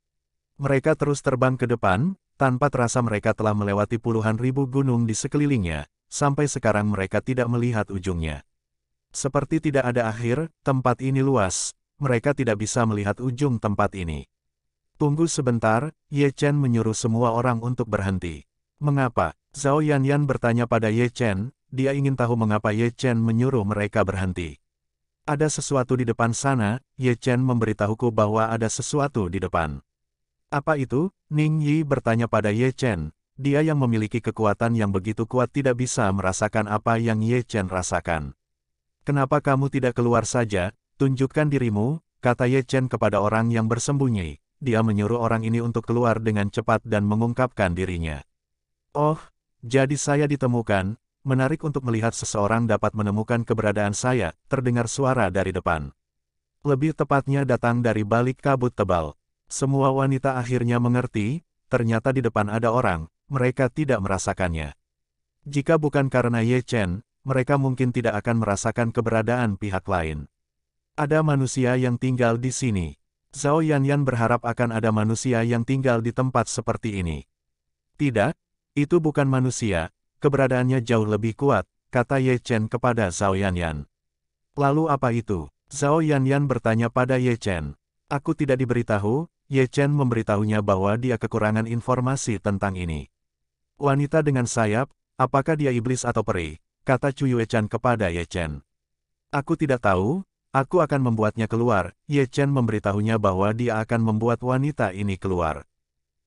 Mereka terus terbang ke depan, tanpa terasa mereka telah melewati puluhan ribu gunung di sekelilingnya, sampai sekarang mereka tidak melihat ujungnya. Seperti tidak ada akhir, tempat ini luas, mereka tidak bisa melihat ujung tempat ini. Tunggu sebentar, Ye Chen menyuruh semua orang untuk berhenti. Mengapa? Zhao Yan Yan bertanya pada Ye Chen, dia ingin tahu mengapa Ye Chen menyuruh mereka berhenti. Ada sesuatu di depan sana, Ye Chen memberitahuku bahwa ada sesuatu di depan. Apa itu? Ning Yi bertanya pada Ye Chen, dia yang memiliki kekuatan yang begitu kuat tidak bisa merasakan apa yang Ye Chen rasakan. Kenapa kamu tidak keluar saja, tunjukkan dirimu, kata Ye Chen kepada orang yang bersembunyi dia menyuruh orang ini untuk keluar dengan cepat dan mengungkapkan dirinya. Oh, jadi saya ditemukan, menarik untuk melihat seseorang dapat menemukan keberadaan saya, terdengar suara dari depan. Lebih tepatnya datang dari balik kabut tebal. Semua wanita akhirnya mengerti, ternyata di depan ada orang, mereka tidak merasakannya. Jika bukan karena Ye Chen, mereka mungkin tidak akan merasakan keberadaan pihak lain. Ada manusia yang tinggal di sini. Zhao Yanyan berharap akan ada manusia yang tinggal di tempat seperti ini. Tidak, itu bukan manusia, keberadaannya jauh lebih kuat, kata Ye Chen kepada Zhao Yanyan. Lalu apa itu? Zhao Yanyan bertanya pada Ye Chen. Aku tidak diberitahu, Ye Chen memberitahunya bahwa dia kekurangan informasi tentang ini. Wanita dengan sayap, apakah dia iblis atau peri? Kata Chu Yue Chen kepada Ye Chen. Aku tidak tahu, Aku akan membuatnya keluar. Ye Chen memberitahunya bahwa dia akan membuat wanita ini keluar.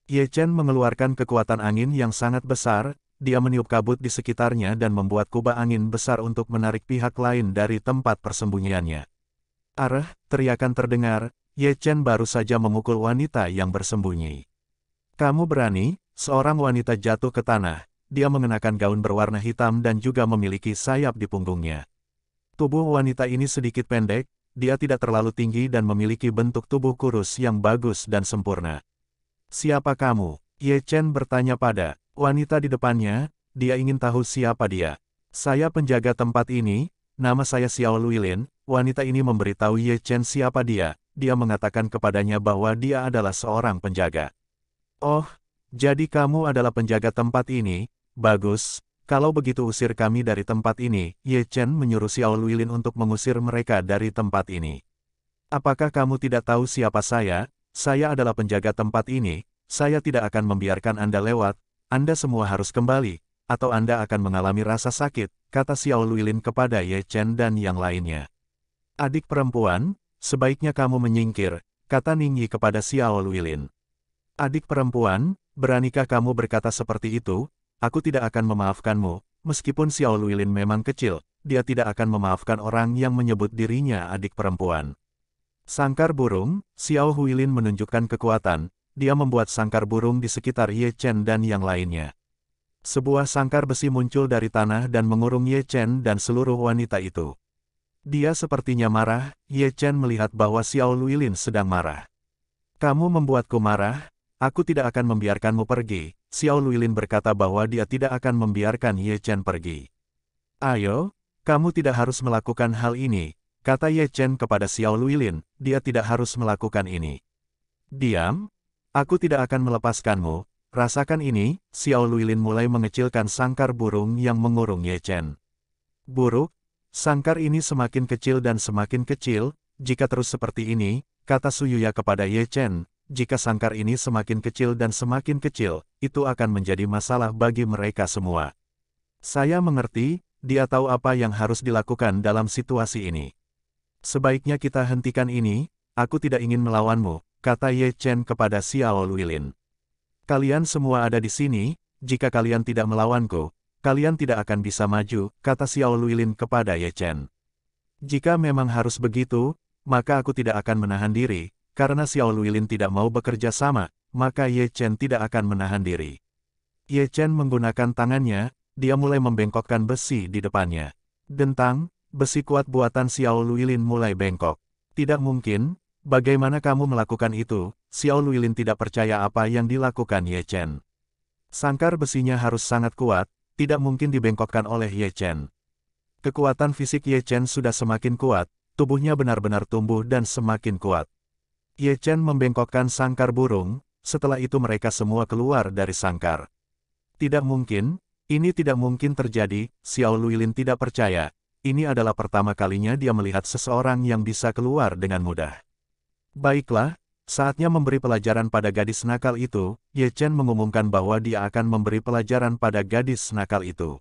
Ye Chen mengeluarkan kekuatan angin yang sangat besar, dia meniup kabut di sekitarnya dan membuat kubah angin besar untuk menarik pihak lain dari tempat persembunyiannya. Arah, teriakan terdengar, Ye Chen baru saja memukul wanita yang bersembunyi. Kamu berani? Seorang wanita jatuh ke tanah, dia mengenakan gaun berwarna hitam dan juga memiliki sayap di punggungnya. Tubuh wanita ini sedikit pendek, dia tidak terlalu tinggi dan memiliki bentuk tubuh kurus yang bagus dan sempurna. Siapa kamu? Ye Chen bertanya pada wanita di depannya, dia ingin tahu siapa dia. Saya penjaga tempat ini, nama saya Xiao Luilin, wanita ini memberitahu Ye Chen siapa dia, dia mengatakan kepadanya bahwa dia adalah seorang penjaga. Oh, jadi kamu adalah penjaga tempat ini, bagus, kalau begitu usir kami dari tempat ini, Ye Chen menyuruh Xiao Luilin untuk mengusir mereka dari tempat ini. Apakah kamu tidak tahu siapa saya? Saya adalah penjaga tempat ini, saya tidak akan membiarkan Anda lewat, Anda semua harus kembali, atau Anda akan mengalami rasa sakit, kata Xiao Luilin kepada Ye Chen dan yang lainnya. Adik perempuan, sebaiknya kamu menyingkir, kata Ning Yi kepada Xiao Luilin. Adik perempuan, beranikah kamu berkata seperti itu, aku tidak akan memaafkanmu, meskipun Xiao Luilin memang kecil, dia tidak akan memaafkan orang yang menyebut dirinya adik perempuan. Sangkar burung, Xiao Huilin menunjukkan kekuatan, dia membuat sangkar burung di sekitar Ye Chen dan yang lainnya. Sebuah sangkar besi muncul dari tanah dan mengurung Ye Chen dan seluruh wanita itu. Dia sepertinya marah, Ye Chen melihat bahwa Xiao Luilin sedang marah. Kamu membuatku marah, aku tidak akan membiarkanmu pergi, Xiao Luilin berkata bahwa dia tidak akan membiarkan Ye Chen pergi. Ayo, kamu tidak harus melakukan hal ini, kata Ye Chen kepada Xiao Luilin, dia tidak harus melakukan ini. Diam, aku tidak akan melepaskanmu, rasakan ini, Xiao Luilin mulai mengecilkan sangkar burung yang mengurung Ye Chen. Buruk, sangkar ini semakin kecil dan semakin kecil, jika terus seperti ini, kata Suyuya kepada Ye Chen, jika sangkar ini semakin kecil dan semakin kecil, itu akan menjadi masalah bagi mereka semua. Saya mengerti, dia tahu apa yang harus dilakukan dalam situasi ini. Sebaiknya kita hentikan ini, aku tidak ingin melawanmu, kata Ye Chen kepada Xiao Luilin. Kalian semua ada di sini, jika kalian tidak melawanku, kalian tidak akan bisa maju, kata Xiao Luilin kepada Ye Chen. Jika memang harus begitu, maka aku tidak akan menahan diri, karena Xiao Luilin tidak mau bekerja sama, maka Ye Chen tidak akan menahan diri. Ye Chen menggunakan tangannya, dia mulai membengkokkan besi di depannya. Dentang, besi kuat buatan Xiao Luilin mulai bengkok. Tidak mungkin, bagaimana kamu melakukan itu? Xiao Luilin tidak percaya apa yang dilakukan Ye Chen. Sangkar besinya harus sangat kuat, tidak mungkin dibengkokkan oleh Ye Chen. Kekuatan fisik Ye Chen sudah semakin kuat, tubuhnya benar-benar tumbuh dan semakin kuat. Ye Chen membengkokkan sangkar burung, setelah itu mereka semua keluar dari sangkar. Tidak mungkin, ini tidak mungkin terjadi, Xiao Luilin tidak percaya. Ini adalah pertama kalinya dia melihat seseorang yang bisa keluar dengan mudah. Baiklah, saatnya memberi pelajaran pada gadis nakal itu, Ye Chen mengumumkan bahwa dia akan memberi pelajaran pada gadis nakal itu.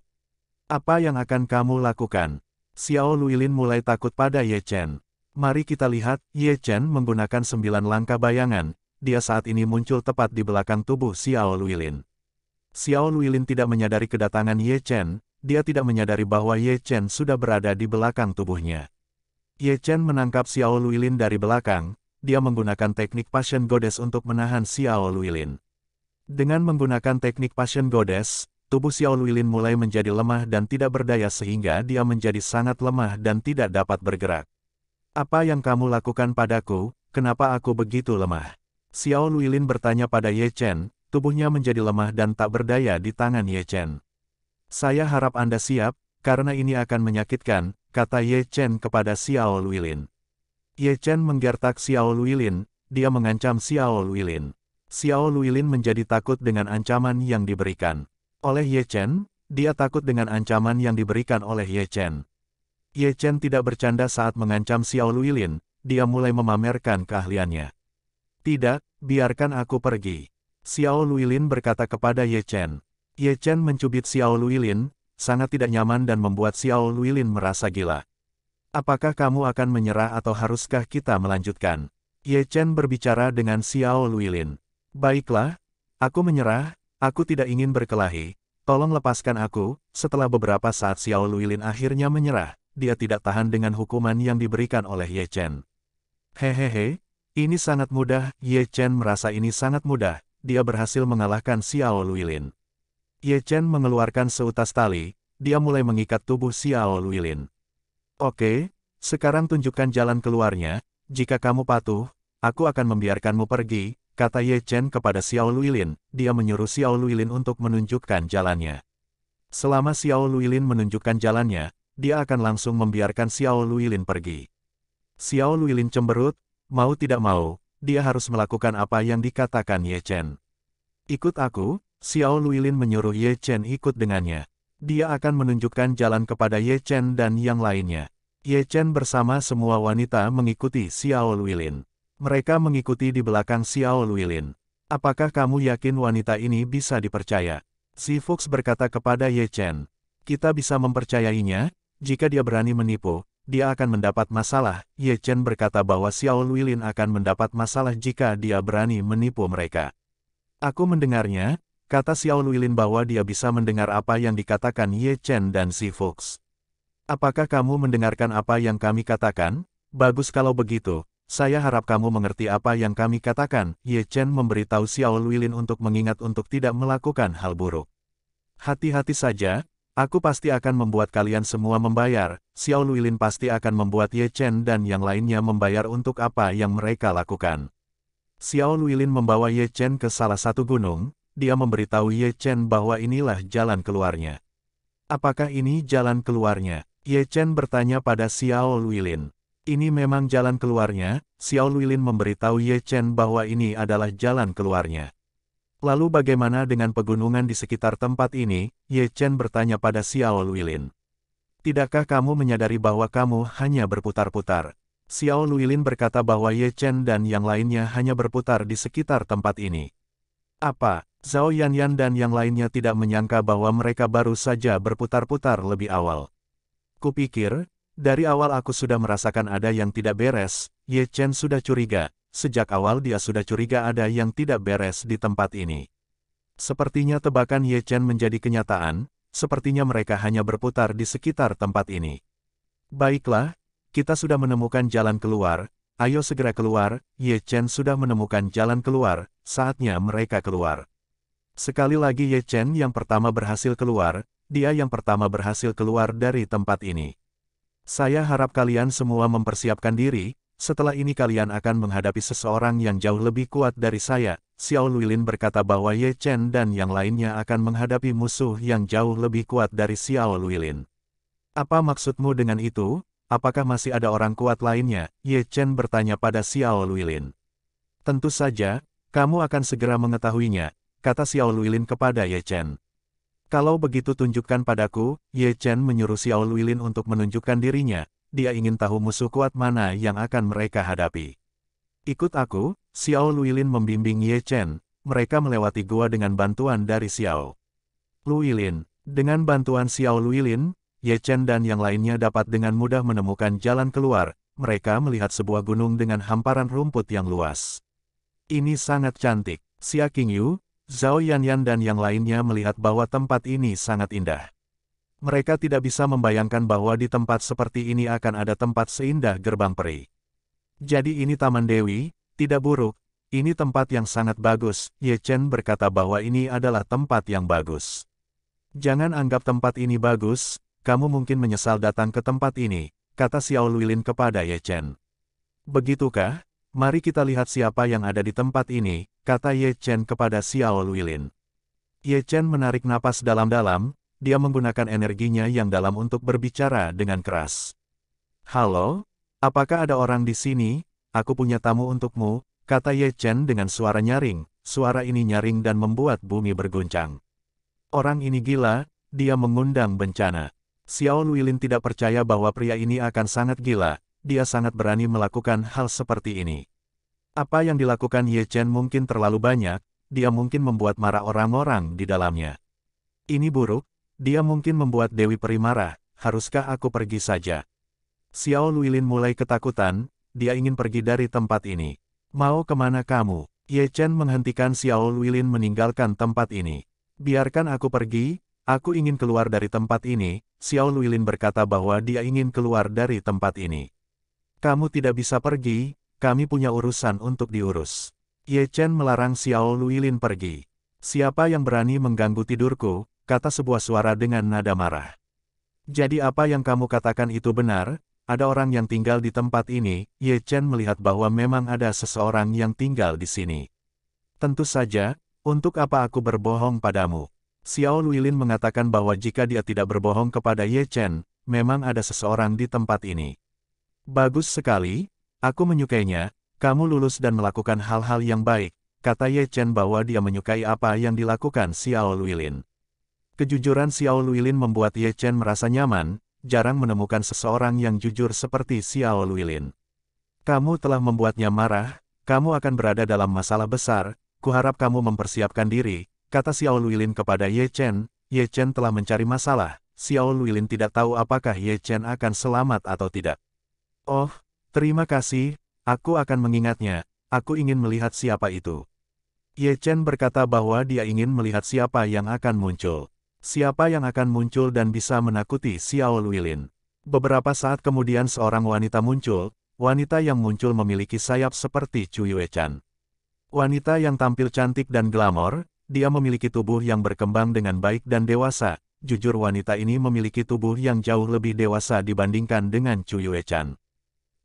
Apa yang akan kamu lakukan? Xiao Luilin mulai takut pada Ye Chen. Mari kita lihat, Ye Chen menggunakan sembilan langkah bayangan, dia saat ini muncul tepat di belakang tubuh Xiao Luilin. Xiao Luilin tidak menyadari kedatangan Ye Chen, dia tidak menyadari bahwa Ye Chen sudah berada di belakang tubuhnya. Ye Chen menangkap Xiao Luilin dari belakang, dia menggunakan teknik Passion Goddess untuk menahan Xiao Luilin. Dengan menggunakan teknik Passion Goddess, tubuh Xiao Luilin mulai menjadi lemah dan tidak berdaya sehingga dia menjadi sangat lemah dan tidak dapat bergerak. Apa yang kamu lakukan padaku, kenapa aku begitu lemah? Xiao Luilin bertanya pada Ye Chen, tubuhnya menjadi lemah dan tak berdaya di tangan Ye Chen. Saya harap Anda siap, karena ini akan menyakitkan, kata Ye Chen kepada Xiao Luilin. Ye Chen menggertak Xiao Luilin, dia mengancam Xiao Luilin. Xiao Luilin menjadi takut dengan ancaman yang diberikan. Oleh Ye Chen, dia takut dengan ancaman yang diberikan oleh Ye Chen. Ye Chen tidak bercanda saat mengancam Xiao Luilin, dia mulai memamerkan keahliannya. Tidak, biarkan aku pergi. Xiao Luilin berkata kepada Ye Chen. Ye Chen mencubit Xiao Luilin, sangat tidak nyaman dan membuat Xiao Luilin merasa gila. Apakah kamu akan menyerah atau haruskah kita melanjutkan? Ye Chen berbicara dengan Xiao Luilin. Baiklah, aku menyerah, aku tidak ingin berkelahi, tolong lepaskan aku, setelah beberapa saat Xiao Luilin akhirnya menyerah dia tidak tahan dengan hukuman yang diberikan oleh Ye Chen. Hehehe, ini sangat mudah, Ye Chen merasa ini sangat mudah, dia berhasil mengalahkan Xiao Luilin. Ye Chen mengeluarkan seutas tali, dia mulai mengikat tubuh Xiao Luilin. Oke, sekarang tunjukkan jalan keluarnya, jika kamu patuh, aku akan membiarkanmu pergi, kata Ye Chen kepada Xiao Luilin, dia menyuruh Xiao Luilin untuk menunjukkan jalannya. Selama Xiao Luilin menunjukkan jalannya, dia akan langsung membiarkan Xiao Luilin pergi. Xiao Luilin cemberut, mau tidak mau, dia harus melakukan apa yang dikatakan Ye Chen. Ikut aku, Xiao Luilin menyuruh Ye Chen ikut dengannya. Dia akan menunjukkan jalan kepada Ye Chen dan yang lainnya. Ye Chen bersama semua wanita mengikuti Xiao Luilin. Mereka mengikuti di belakang Xiao Luilin. Apakah kamu yakin wanita ini bisa dipercaya? Si Fuchs berkata kepada Ye Chen. Kita bisa mempercayainya, jika dia berani menipu, dia akan mendapat masalah. Ye Chen berkata bahwa Xiao Luilin akan mendapat masalah jika dia berani menipu mereka. Aku mendengarnya, kata Xiao Luilin bahwa dia bisa mendengar apa yang dikatakan Ye Chen dan Si Fuchs. Apakah kamu mendengarkan apa yang kami katakan? Bagus kalau begitu, saya harap kamu mengerti apa yang kami katakan. Ye Chen memberitahu Xiao Luilin untuk mengingat untuk tidak melakukan hal buruk. Hati-hati saja, Aku pasti akan membuat kalian semua membayar, Xiao Luilin pasti akan membuat Ye Chen dan yang lainnya membayar untuk apa yang mereka lakukan. Xiao Luilin membawa Ye Chen ke salah satu gunung, dia memberitahu Ye Chen bahwa inilah jalan keluarnya. Apakah ini jalan keluarnya? Ye Chen bertanya pada Xiao Luilin. Ini memang jalan keluarnya, Xiao Luilin memberitahu Ye Chen bahwa ini adalah jalan keluarnya. Lalu bagaimana dengan pegunungan di sekitar tempat ini? Ye Chen bertanya pada Xiao Luilin. Tidakkah kamu menyadari bahwa kamu hanya berputar-putar? Xiao Luilin berkata bahwa Ye Chen dan yang lainnya hanya berputar di sekitar tempat ini. Apa, Zhao Yanyan dan yang lainnya tidak menyangka bahwa mereka baru saja berputar-putar lebih awal. Kupikir, dari awal aku sudah merasakan ada yang tidak beres, Ye Chen sudah curiga, Sejak awal dia sudah curiga ada yang tidak beres di tempat ini. Sepertinya tebakan Ye Chen menjadi kenyataan, sepertinya mereka hanya berputar di sekitar tempat ini. Baiklah, kita sudah menemukan jalan keluar, ayo segera keluar, Ye Chen sudah menemukan jalan keluar, saatnya mereka keluar. Sekali lagi Ye Chen yang pertama berhasil keluar, dia yang pertama berhasil keluar dari tempat ini. Saya harap kalian semua mempersiapkan diri, setelah ini kalian akan menghadapi seseorang yang jauh lebih kuat dari saya. Xiao Luilin berkata bahwa Ye Chen dan yang lainnya akan menghadapi musuh yang jauh lebih kuat dari Xiao Luilin. Apa maksudmu dengan itu? Apakah masih ada orang kuat lainnya? Ye Chen bertanya pada Xiao Luilin. Tentu saja, kamu akan segera mengetahuinya, kata Xiao Luilin kepada Ye Chen. Kalau begitu tunjukkan padaku, Ye Chen menyuruh Xiao Luilin untuk menunjukkan dirinya, dia ingin tahu musuh kuat mana yang akan mereka hadapi. Ikut aku, Xiao Luilin membimbing Ye Chen, mereka melewati gua dengan bantuan dari Xiao. Luilin, dengan bantuan Xiao Luilin, Ye Chen dan yang lainnya dapat dengan mudah menemukan jalan keluar, mereka melihat sebuah gunung dengan hamparan rumput yang luas. Ini sangat cantik, Xia Qingyu, Zhao Yanyan dan yang lainnya melihat bahwa tempat ini sangat indah mereka tidak bisa membayangkan bahwa di tempat seperti ini akan ada tempat seindah gerbang peri. Jadi ini Taman Dewi, tidak buruk, ini tempat yang sangat bagus, Ye Chen berkata bahwa ini adalah tempat yang bagus. Jangan anggap tempat ini bagus, kamu mungkin menyesal datang ke tempat ini, kata Xiao Luilin kepada Ye Chen. Begitukah? Mari kita lihat siapa yang ada di tempat ini, kata Ye Chen kepada Xiao Luilin. Ye Chen menarik napas dalam-dalam, dia menggunakan energinya yang dalam untuk berbicara dengan keras. Halo, apakah ada orang di sini? Aku punya tamu untukmu, kata Ye Chen dengan suara nyaring. Suara ini nyaring dan membuat bumi berguncang. Orang ini gila, dia mengundang bencana. Xiao Luilin tidak percaya bahwa pria ini akan sangat gila, dia sangat berani melakukan hal seperti ini. Apa yang dilakukan Ye Chen mungkin terlalu banyak, dia mungkin membuat marah orang-orang di dalamnya. Ini buruk, dia mungkin membuat Dewi Peri marah, haruskah aku pergi saja? Xiao Luilin mulai ketakutan, dia ingin pergi dari tempat ini. Mau kemana kamu? Ye Chen menghentikan Xiao Luilin meninggalkan tempat ini. Biarkan aku pergi, aku ingin keluar dari tempat ini, Xiao Luilin berkata bahwa dia ingin keluar dari tempat ini. Kamu tidak bisa pergi, kami punya urusan untuk diurus. Ye Chen melarang Xiao Luilin pergi. Siapa yang berani mengganggu tidurku, kata sebuah suara dengan nada marah. Jadi apa yang kamu katakan itu benar? Ada orang yang tinggal di tempat ini, Ye Chen melihat bahwa memang ada seseorang yang tinggal di sini. Tentu saja, untuk apa aku berbohong padamu? Xiao Luilin mengatakan bahwa jika dia tidak berbohong kepada Ye Chen, memang ada seseorang di tempat ini. Bagus sekali, aku menyukainya, kamu lulus dan melakukan hal-hal yang baik, kata Ye Chen bahwa dia menyukai apa yang dilakukan Xiao Luilin. Kejujuran Xiao Luilin membuat Ye Chen merasa nyaman, jarang menemukan seseorang yang jujur seperti Xiao Luilin. Kamu telah membuatnya marah, kamu akan berada dalam masalah besar, kuharap kamu mempersiapkan diri, kata Xiao Luilin kepada Ye Chen, Ye Chen telah mencari masalah, Xiao Luilin tidak tahu apakah Ye Chen akan selamat atau tidak. Oh, terima kasih, aku akan mengingatnya, aku ingin melihat siapa itu. Ye Chen berkata bahwa dia ingin melihat siapa yang akan muncul. Siapa yang akan muncul dan bisa menakuti Xiao Luilin? Beberapa saat kemudian seorang wanita muncul, wanita yang muncul memiliki sayap seperti Cuyuechan. Wanita yang tampil cantik dan glamor, dia memiliki tubuh yang berkembang dengan baik dan dewasa. Jujur wanita ini memiliki tubuh yang jauh lebih dewasa dibandingkan dengan Cuyuechan.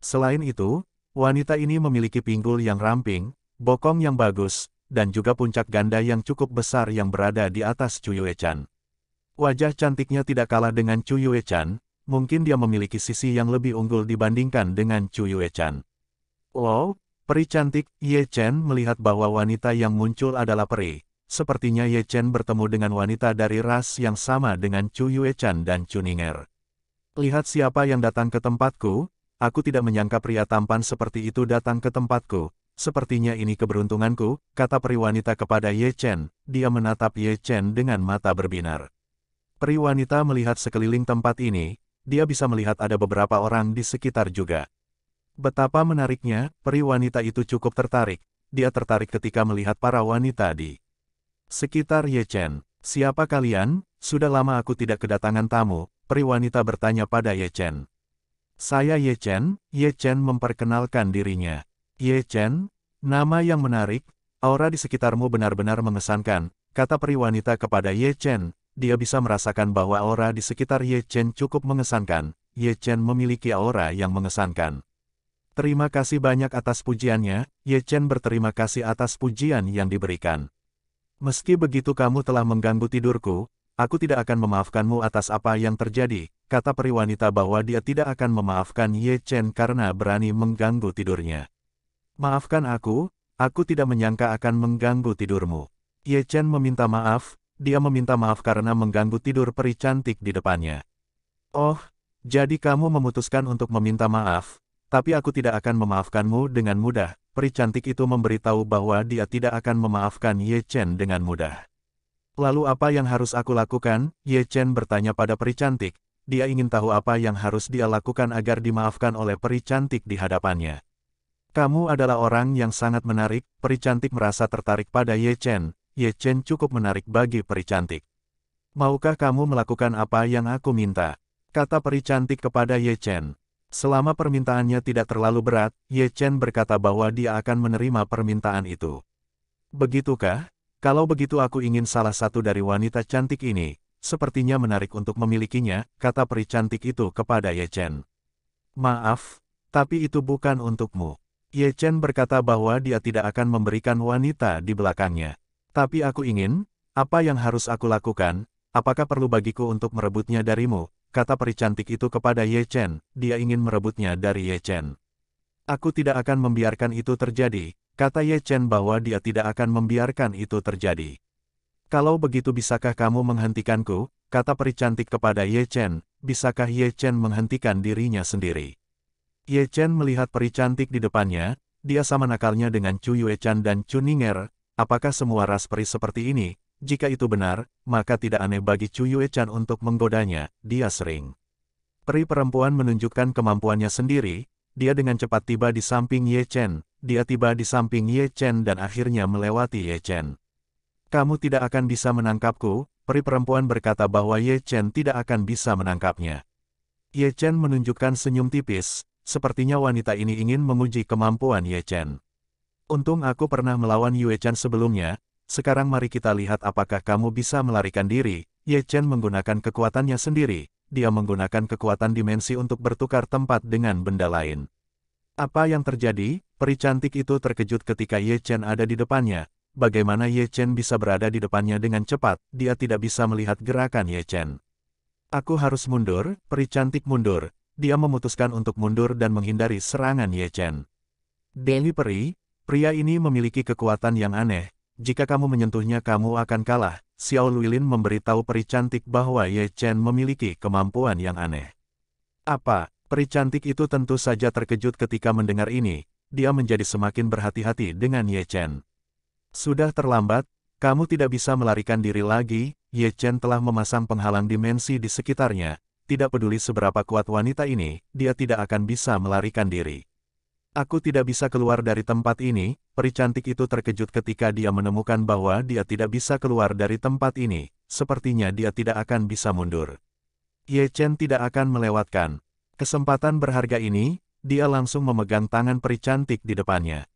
Selain itu, wanita ini memiliki pinggul yang ramping, bokong yang bagus, dan juga puncak ganda yang cukup besar yang berada di atas Cuyuechan. Wajah cantiknya tidak kalah dengan Chu Yue-chan, mungkin dia memiliki sisi yang lebih unggul dibandingkan dengan Chu Yue-chan. Wow, peri cantik, Ye Chen melihat bahwa wanita yang muncul adalah peri. Sepertinya Ye Chen bertemu dengan wanita dari ras yang sama dengan Chu Yue-chan dan Chu Ninger. Lihat siapa yang datang ke tempatku, aku tidak menyangka pria tampan seperti itu datang ke tempatku, Sepertinya ini keberuntunganku, kata peri wanita kepada Ye Chen. Dia menatap Ye Chen dengan mata berbinar. Peri wanita melihat sekeliling tempat ini, dia bisa melihat ada beberapa orang di sekitar juga. Betapa menariknya, peri wanita itu cukup tertarik. Dia tertarik ketika melihat para wanita di sekitar Ye Chen, Siapa kalian? Sudah lama aku tidak kedatangan tamu, peri wanita bertanya pada Ye Chen. Saya Ye Chen. Ye Chen memperkenalkan dirinya. Ye Chen, nama yang menarik, aura di sekitarmu benar-benar mengesankan, kata peri wanita kepada Ye Chen dia bisa merasakan bahwa aura di sekitar Ye Chen cukup mengesankan, Ye Chen memiliki aura yang mengesankan. Terima kasih banyak atas pujiannya, Ye Chen berterima kasih atas pujian yang diberikan. Meski begitu kamu telah mengganggu tidurku, aku tidak akan memaafkanmu atas apa yang terjadi, kata periwanita bahwa dia tidak akan memaafkan Ye Chen karena berani mengganggu tidurnya. Maafkan aku, aku tidak menyangka akan mengganggu tidurmu. Ye Chen meminta maaf, dia meminta maaf karena mengganggu tidur peri cantik di depannya. Oh, jadi kamu memutuskan untuk meminta maaf, tapi aku tidak akan memaafkanmu dengan mudah. Peri cantik itu memberitahu bahwa dia tidak akan memaafkan Ye Chen dengan mudah. Lalu apa yang harus aku lakukan? Ye Chen bertanya pada peri cantik. Dia ingin tahu apa yang harus dia lakukan agar dimaafkan oleh peri cantik di hadapannya. Kamu adalah orang yang sangat menarik, peri cantik merasa tertarik pada Ye Chen, Ye Chen cukup menarik bagi peri cantik. Maukah kamu melakukan apa yang aku minta? Kata peri cantik kepada Ye Chen. Selama permintaannya tidak terlalu berat, Ye Chen berkata bahwa dia akan menerima permintaan itu. Begitukah? Kalau begitu aku ingin salah satu dari wanita cantik ini, sepertinya menarik untuk memilikinya, kata peri cantik itu kepada Ye Chen. Maaf, tapi itu bukan untukmu. Ye Chen berkata bahwa dia tidak akan memberikan wanita di belakangnya. Tapi aku ingin, apa yang harus aku lakukan, apakah perlu bagiku untuk merebutnya darimu, kata peri cantik itu kepada Ye Chen, dia ingin merebutnya dari Ye Chen. Aku tidak akan membiarkan itu terjadi, kata Ye Chen bahwa dia tidak akan membiarkan itu terjadi. Kalau begitu bisakah kamu menghentikanku, kata peri cantik kepada Ye Chen, bisakah Ye Chen menghentikan dirinya sendiri. Ye Chen melihat peri cantik di depannya, dia sama nakalnya dengan Chu Yue Chan dan Chu Ninger, Apakah semua ras peri seperti ini? Jika itu benar, maka tidak aneh bagi Chu Yue-chan untuk menggodanya, dia sering. Peri perempuan menunjukkan kemampuannya sendiri, dia dengan cepat tiba di samping Ye Chen, dia tiba di samping Ye Chen dan akhirnya melewati Ye Chen. Kamu tidak akan bisa menangkapku, peri perempuan berkata bahwa Ye Chen tidak akan bisa menangkapnya. Ye Chen menunjukkan senyum tipis, sepertinya wanita ini ingin menguji kemampuan Ye Chen. Untung aku pernah melawan Yue Chen sebelumnya, sekarang mari kita lihat apakah kamu bisa melarikan diri. Ye Chen menggunakan kekuatannya sendiri, dia menggunakan kekuatan dimensi untuk bertukar tempat dengan benda lain. Apa yang terjadi? Peri cantik itu terkejut ketika Ye Chen ada di depannya. Bagaimana Ye Chen bisa berada di depannya dengan cepat, dia tidak bisa melihat gerakan Ye Chen. Aku harus mundur, peri cantik mundur. Dia memutuskan untuk mundur dan menghindari serangan Ye Chen. Dewi Peri, Pria ini memiliki kekuatan yang aneh, jika kamu menyentuhnya kamu akan kalah, Xiao Luilin memberitahu peri cantik bahwa Ye Chen memiliki kemampuan yang aneh. Apa? Peri cantik itu tentu saja terkejut ketika mendengar ini, dia menjadi semakin berhati-hati dengan Ye Chen. Sudah terlambat, kamu tidak bisa melarikan diri lagi, Ye Chen telah memasang penghalang dimensi di sekitarnya, tidak peduli seberapa kuat wanita ini, dia tidak akan bisa melarikan diri. Aku tidak bisa keluar dari tempat ini, peri cantik itu terkejut ketika dia menemukan bahwa dia tidak bisa keluar dari tempat ini, sepertinya dia tidak akan bisa mundur. Ye Chen tidak akan melewatkan. Kesempatan berharga ini, dia langsung memegang tangan peri cantik di depannya.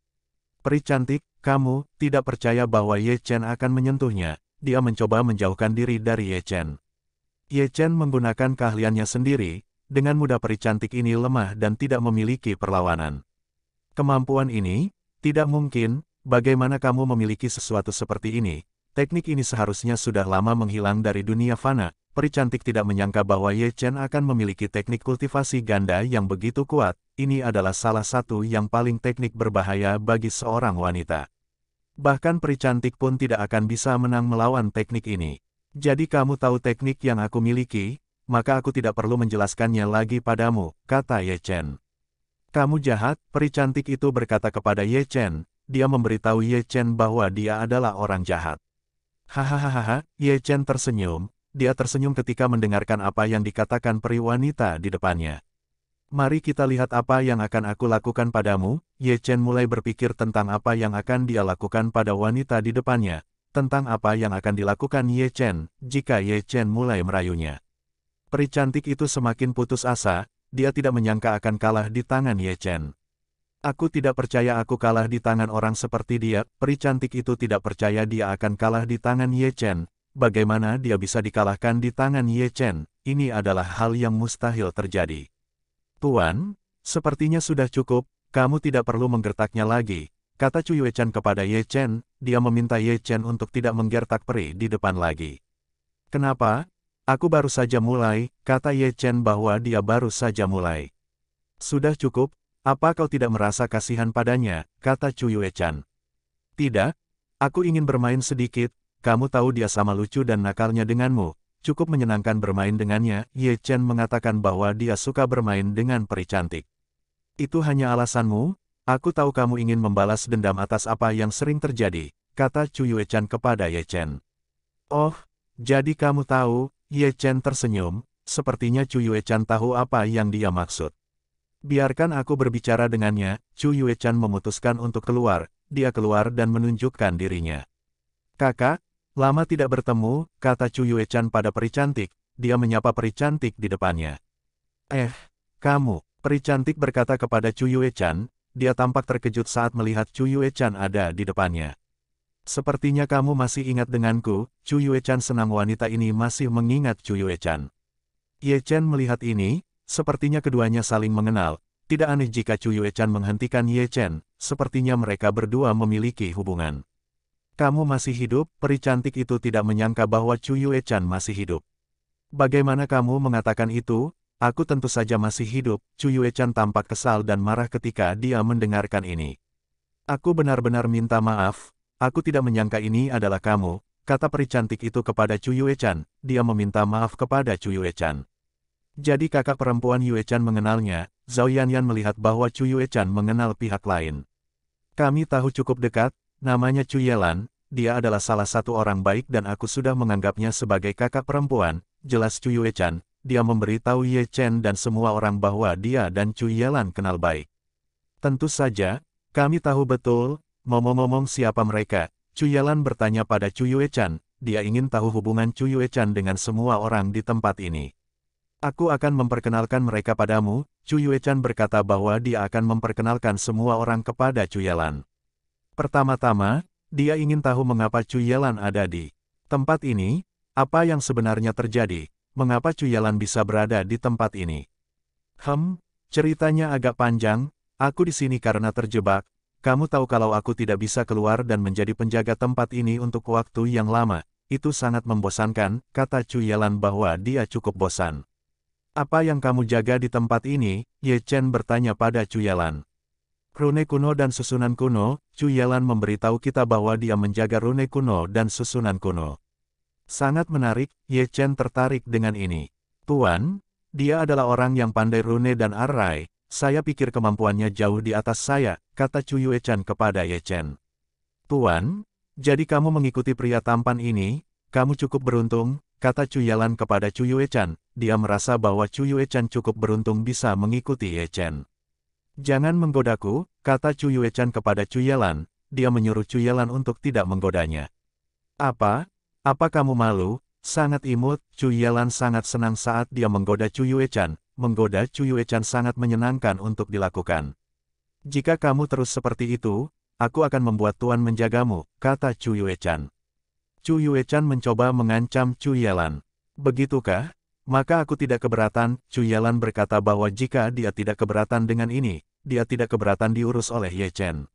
Peri cantik, kamu, tidak percaya bahwa Ye Chen akan menyentuhnya, dia mencoba menjauhkan diri dari Ye Chen. Ye Chen menggunakan keahliannya sendiri, dengan mudah peri cantik ini lemah dan tidak memiliki perlawanan. Kemampuan ini, tidak mungkin, bagaimana kamu memiliki sesuatu seperti ini, teknik ini seharusnya sudah lama menghilang dari dunia fana. Peri cantik tidak menyangka bahwa Ye Chen akan memiliki teknik kultivasi ganda yang begitu kuat, ini adalah salah satu yang paling teknik berbahaya bagi seorang wanita. Bahkan peri cantik pun tidak akan bisa menang melawan teknik ini. Jadi kamu tahu teknik yang aku miliki, maka aku tidak perlu menjelaskannya lagi padamu, kata Ye Chen. Kamu jahat, peri cantik itu berkata kepada Ye Chen, dia memberitahu Ye Chen bahwa dia adalah orang jahat. Hahaha, Ye Chen tersenyum, dia tersenyum ketika mendengarkan apa yang dikatakan peri wanita di depannya. Mari kita lihat apa yang akan aku lakukan padamu, Ye Chen mulai berpikir tentang apa yang akan dia lakukan pada wanita di depannya, tentang apa yang akan dilakukan Ye Chen, jika Ye Chen mulai merayunya. Peri cantik itu semakin putus asa, dia tidak menyangka akan kalah di tangan Ye Chen. Aku tidak percaya aku kalah di tangan orang seperti dia, peri cantik itu tidak percaya dia akan kalah di tangan Ye Chen. Bagaimana dia bisa dikalahkan di tangan Ye Chen, ini adalah hal yang mustahil terjadi. Tuan, sepertinya sudah cukup, kamu tidak perlu menggertaknya lagi, kata Cui Ye Chen kepada Ye Chen, dia meminta Ye Chen untuk tidak menggertak peri di depan lagi. Kenapa? Aku baru saja mulai, kata Ye Chen bahwa dia baru saja mulai. Sudah cukup, apa kau tidak merasa kasihan padanya, kata Chu Yue Chan. Tidak, aku ingin bermain sedikit, kamu tahu dia sama lucu dan nakalnya denganmu, cukup menyenangkan bermain dengannya, Ye Chen mengatakan bahwa dia suka bermain dengan peri cantik. Itu hanya alasanmu, aku tahu kamu ingin membalas dendam atas apa yang sering terjadi, kata Chu Yue Chan kepada Ye Chen. Oh, jadi kamu tahu, Ye Chen tersenyum, sepertinya Chu Yue Chan tahu apa yang dia maksud. Biarkan aku berbicara dengannya, Chu Yue Chan memutuskan untuk keluar, dia keluar dan menunjukkan dirinya. Kakak, lama tidak bertemu, kata Chu Yue Chan pada peri cantik, dia menyapa peri cantik di depannya. Eh, kamu, peri cantik berkata kepada Chu Yue Chan, dia tampak terkejut saat melihat Chu Yue Chan ada di depannya. Sepertinya kamu masih ingat denganku, Chu Yue-chan senang wanita ini masih mengingat Chu Yue-chan. ye Chen melihat ini, sepertinya keduanya saling mengenal, tidak aneh jika Chu Yue-chan menghentikan ye Chen, sepertinya mereka berdua memiliki hubungan. Kamu masih hidup, peri cantik itu tidak menyangka bahwa Chu Yue-chan masih hidup. Bagaimana kamu mengatakan itu? Aku tentu saja masih hidup, Chu Yue-chan tampak kesal dan marah ketika dia mendengarkan ini. Aku benar-benar minta maaf, Aku tidak menyangka ini adalah kamu, kata peri cantik itu kepada Chu Yue-chan, dia meminta maaf kepada Chu Yue-chan. Jadi kakak perempuan Yue-chan mengenalnya, Zhao Yan melihat bahwa Chu Yue-chan mengenal pihak lain. Kami tahu cukup dekat, namanya Chu Yelan, dia adalah salah satu orang baik dan aku sudah menganggapnya sebagai kakak perempuan, jelas Chu Yue-chan, dia memberitahu Ye Chen dan semua orang bahwa dia dan Chu Yelan kenal baik. Tentu saja, kami tahu betul, Momong-momong siapa mereka? Cuyalan bertanya pada Cuyue-chan, dia ingin tahu hubungan Cuyue-chan dengan semua orang di tempat ini. Aku akan memperkenalkan mereka padamu, Cuyue-chan berkata bahwa dia akan memperkenalkan semua orang kepada Cuyalan. Pertama-tama, dia ingin tahu mengapa Cuyalan ada di tempat ini, apa yang sebenarnya terjadi, mengapa Cuyalan bisa berada di tempat ini. Hem, ceritanya agak panjang, aku di sini karena terjebak, kamu tahu kalau aku tidak bisa keluar dan menjadi penjaga tempat ini untuk waktu yang lama, itu sangat membosankan, kata Cuyelan bahwa dia cukup bosan. Apa yang kamu jaga di tempat ini? Ye Chen bertanya pada Cuyelan. Rune kuno dan susunan kuno, Cuyelan memberitahu kita bahwa dia menjaga rune kuno dan susunan kuno. Sangat menarik, Ye Chen tertarik dengan ini. Tuan, dia adalah orang yang pandai rune dan arai, saya pikir kemampuannya jauh di atas saya, kata Chuyue Chan kepada Ye Chen. Tuan, jadi kamu mengikuti pria tampan ini, kamu cukup beruntung, kata Cuyalan kepada Chuyue Chan, dia merasa bahwa Chuyue Chan cukup beruntung bisa mengikuti Ye Chen. Jangan menggodaku, kata Chuyue Chan kepada Cuyalan, dia menyuruh Cuyalan untuk tidak menggodanya. Apa? Apa kamu malu? Sangat imut, Cuyalan sangat senang saat dia menggoda Chuyue Chan, menggoda Chan sangat menyenangkan untuk dilakukan. Jika kamu terus seperti itu, aku akan membuat Tuan menjagamu, kata Chuyuechan. Chan mencoba mengancam Chuyelan. Begitukah? Maka aku tidak keberatan, Chuyelan berkata bahwa jika dia tidak keberatan dengan ini, dia tidak keberatan diurus oleh Ye Chen.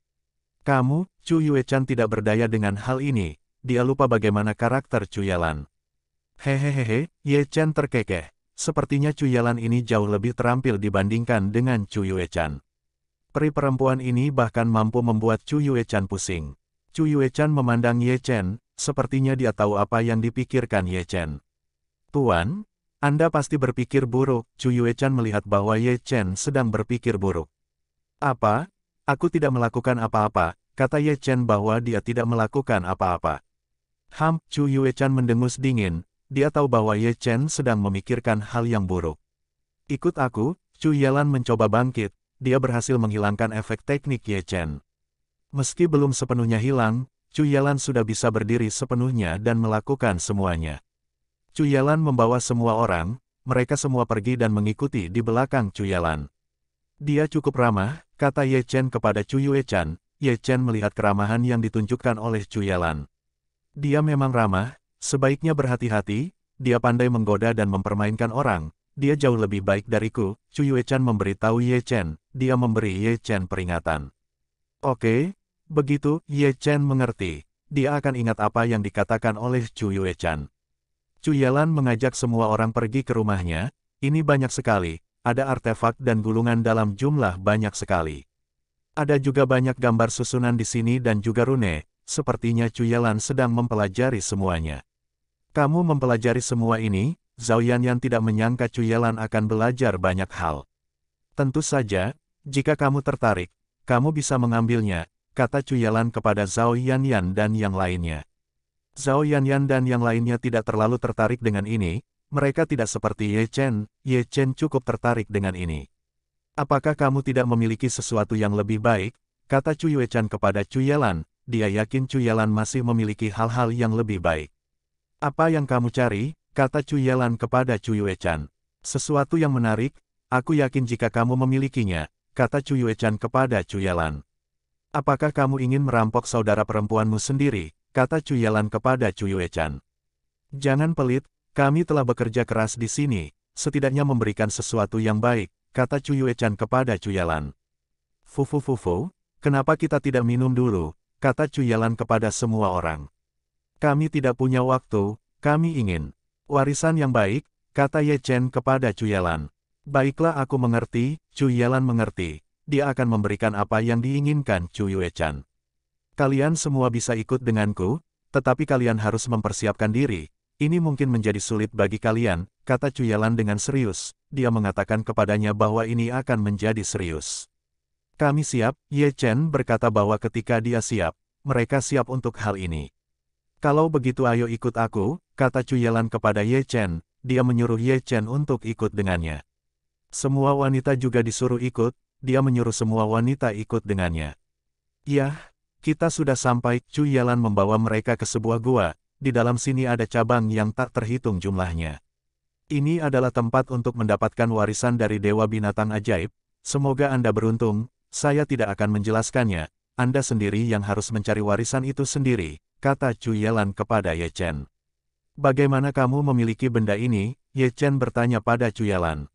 Kamu, Chu Yuechan tidak berdaya dengan hal ini, dia lupa bagaimana karakter Chu Yelan. Ye Chen terkekeh. Sepertinya Cuyalan ini jauh lebih terampil dibandingkan dengan Cuyuechan. Yuechan. Peri perempuan ini bahkan mampu membuat Cuyuechan Yuechan pusing. Cuyuechan Yuechan memandang Ye Chen, sepertinya dia tahu apa yang dipikirkan Ye Chen. Tuan, Anda pasti berpikir buruk, Cuyuechan Yuechan melihat bahwa Ye Chen sedang berpikir buruk. Apa? Aku tidak melakukan apa-apa, kata Ye Chen bahwa dia tidak melakukan apa-apa. Ham, Chu Yuechan mendengus dingin, dia tahu bahwa Ye Chen sedang memikirkan hal yang buruk. Ikut aku, Chu Yelan mencoba bangkit, dia berhasil menghilangkan efek teknik Ye Chen. Meski belum sepenuhnya hilang, Chu Yelan sudah bisa berdiri sepenuhnya dan melakukan semuanya. Chu Yelan membawa semua orang, mereka semua pergi dan mengikuti di belakang Chu Yelan. Dia cukup ramah, kata Ye Chen kepada Chu Yue Chan. Ye Chen melihat keramahan yang ditunjukkan oleh Chu Yelan. Dia memang ramah, Sebaiknya berhati-hati, dia pandai menggoda dan mempermainkan orang, dia jauh lebih baik dariku, Chu Yuechan memberitahu Ye Chen, dia memberi Ye Chen peringatan. Oke, begitu, Ye Chen mengerti, dia akan ingat apa yang dikatakan oleh Chu Yuechan. Chu Yelan mengajak semua orang pergi ke rumahnya, ini banyak sekali, ada artefak dan gulungan dalam jumlah banyak sekali. Ada juga banyak gambar susunan di sini dan juga rune, sepertinya Chu Yelan sedang mempelajari semuanya. Kamu mempelajari semua ini, Zhao Yan tidak menyangka Cuyelan akan belajar banyak hal. Tentu saja, jika kamu tertarik, kamu bisa mengambilnya, kata Cuyelan kepada Zhao Yan dan yang lainnya. Zhao Yan Yan dan yang lainnya tidak terlalu tertarik dengan ini, mereka tidak seperti Ye Chen, Ye Chen cukup tertarik dengan ini. Apakah kamu tidak memiliki sesuatu yang lebih baik? Kata Cuyue Chan kepada Cuyelan, dia yakin Cuyelan masih memiliki hal-hal yang lebih baik. Apa yang kamu cari? kata Cuyelan kepada Cuyuechan. Sesuatu yang menarik, aku yakin jika kamu memilikinya, kata Cuyuechan kepada Cuyelan. Apakah kamu ingin merampok saudara perempuanmu sendiri, kata Cuyelan kepada Cuyuechan. Jangan pelit, kami telah bekerja keras di sini, setidaknya memberikan sesuatu yang baik, kata Cuyuechan kepada Cuyelan. Fufu Fufu, kenapa kita tidak minum dulu, kata Cuyelan kepada semua orang. Kami tidak punya waktu, kami ingin warisan yang baik, kata Ye Chen kepada Cuyelan. Baiklah aku mengerti, Cuyelan mengerti. Dia akan memberikan apa yang diinginkan Cuyue Chan. Kalian semua bisa ikut denganku, tetapi kalian harus mempersiapkan diri. Ini mungkin menjadi sulit bagi kalian, kata Cuyelan dengan serius. Dia mengatakan kepadanya bahwa ini akan menjadi serius. Kami siap, Ye Chen berkata bahwa ketika dia siap, mereka siap untuk hal ini. Kalau begitu ayo ikut aku, kata Cuyelan kepada Ye Chen, dia menyuruh Ye Chen untuk ikut dengannya. Semua wanita juga disuruh ikut, dia menyuruh semua wanita ikut dengannya. Yah, kita sudah sampai, Cuyelan membawa mereka ke sebuah gua, di dalam sini ada cabang yang tak terhitung jumlahnya. Ini adalah tempat untuk mendapatkan warisan dari Dewa Binatang Ajaib, semoga Anda beruntung, saya tidak akan menjelaskannya, Anda sendiri yang harus mencari warisan itu sendiri, kata Chu Yelan kepada Ye Chen. Bagaimana kamu memiliki benda ini? Ye Chen bertanya pada Chu Yelan.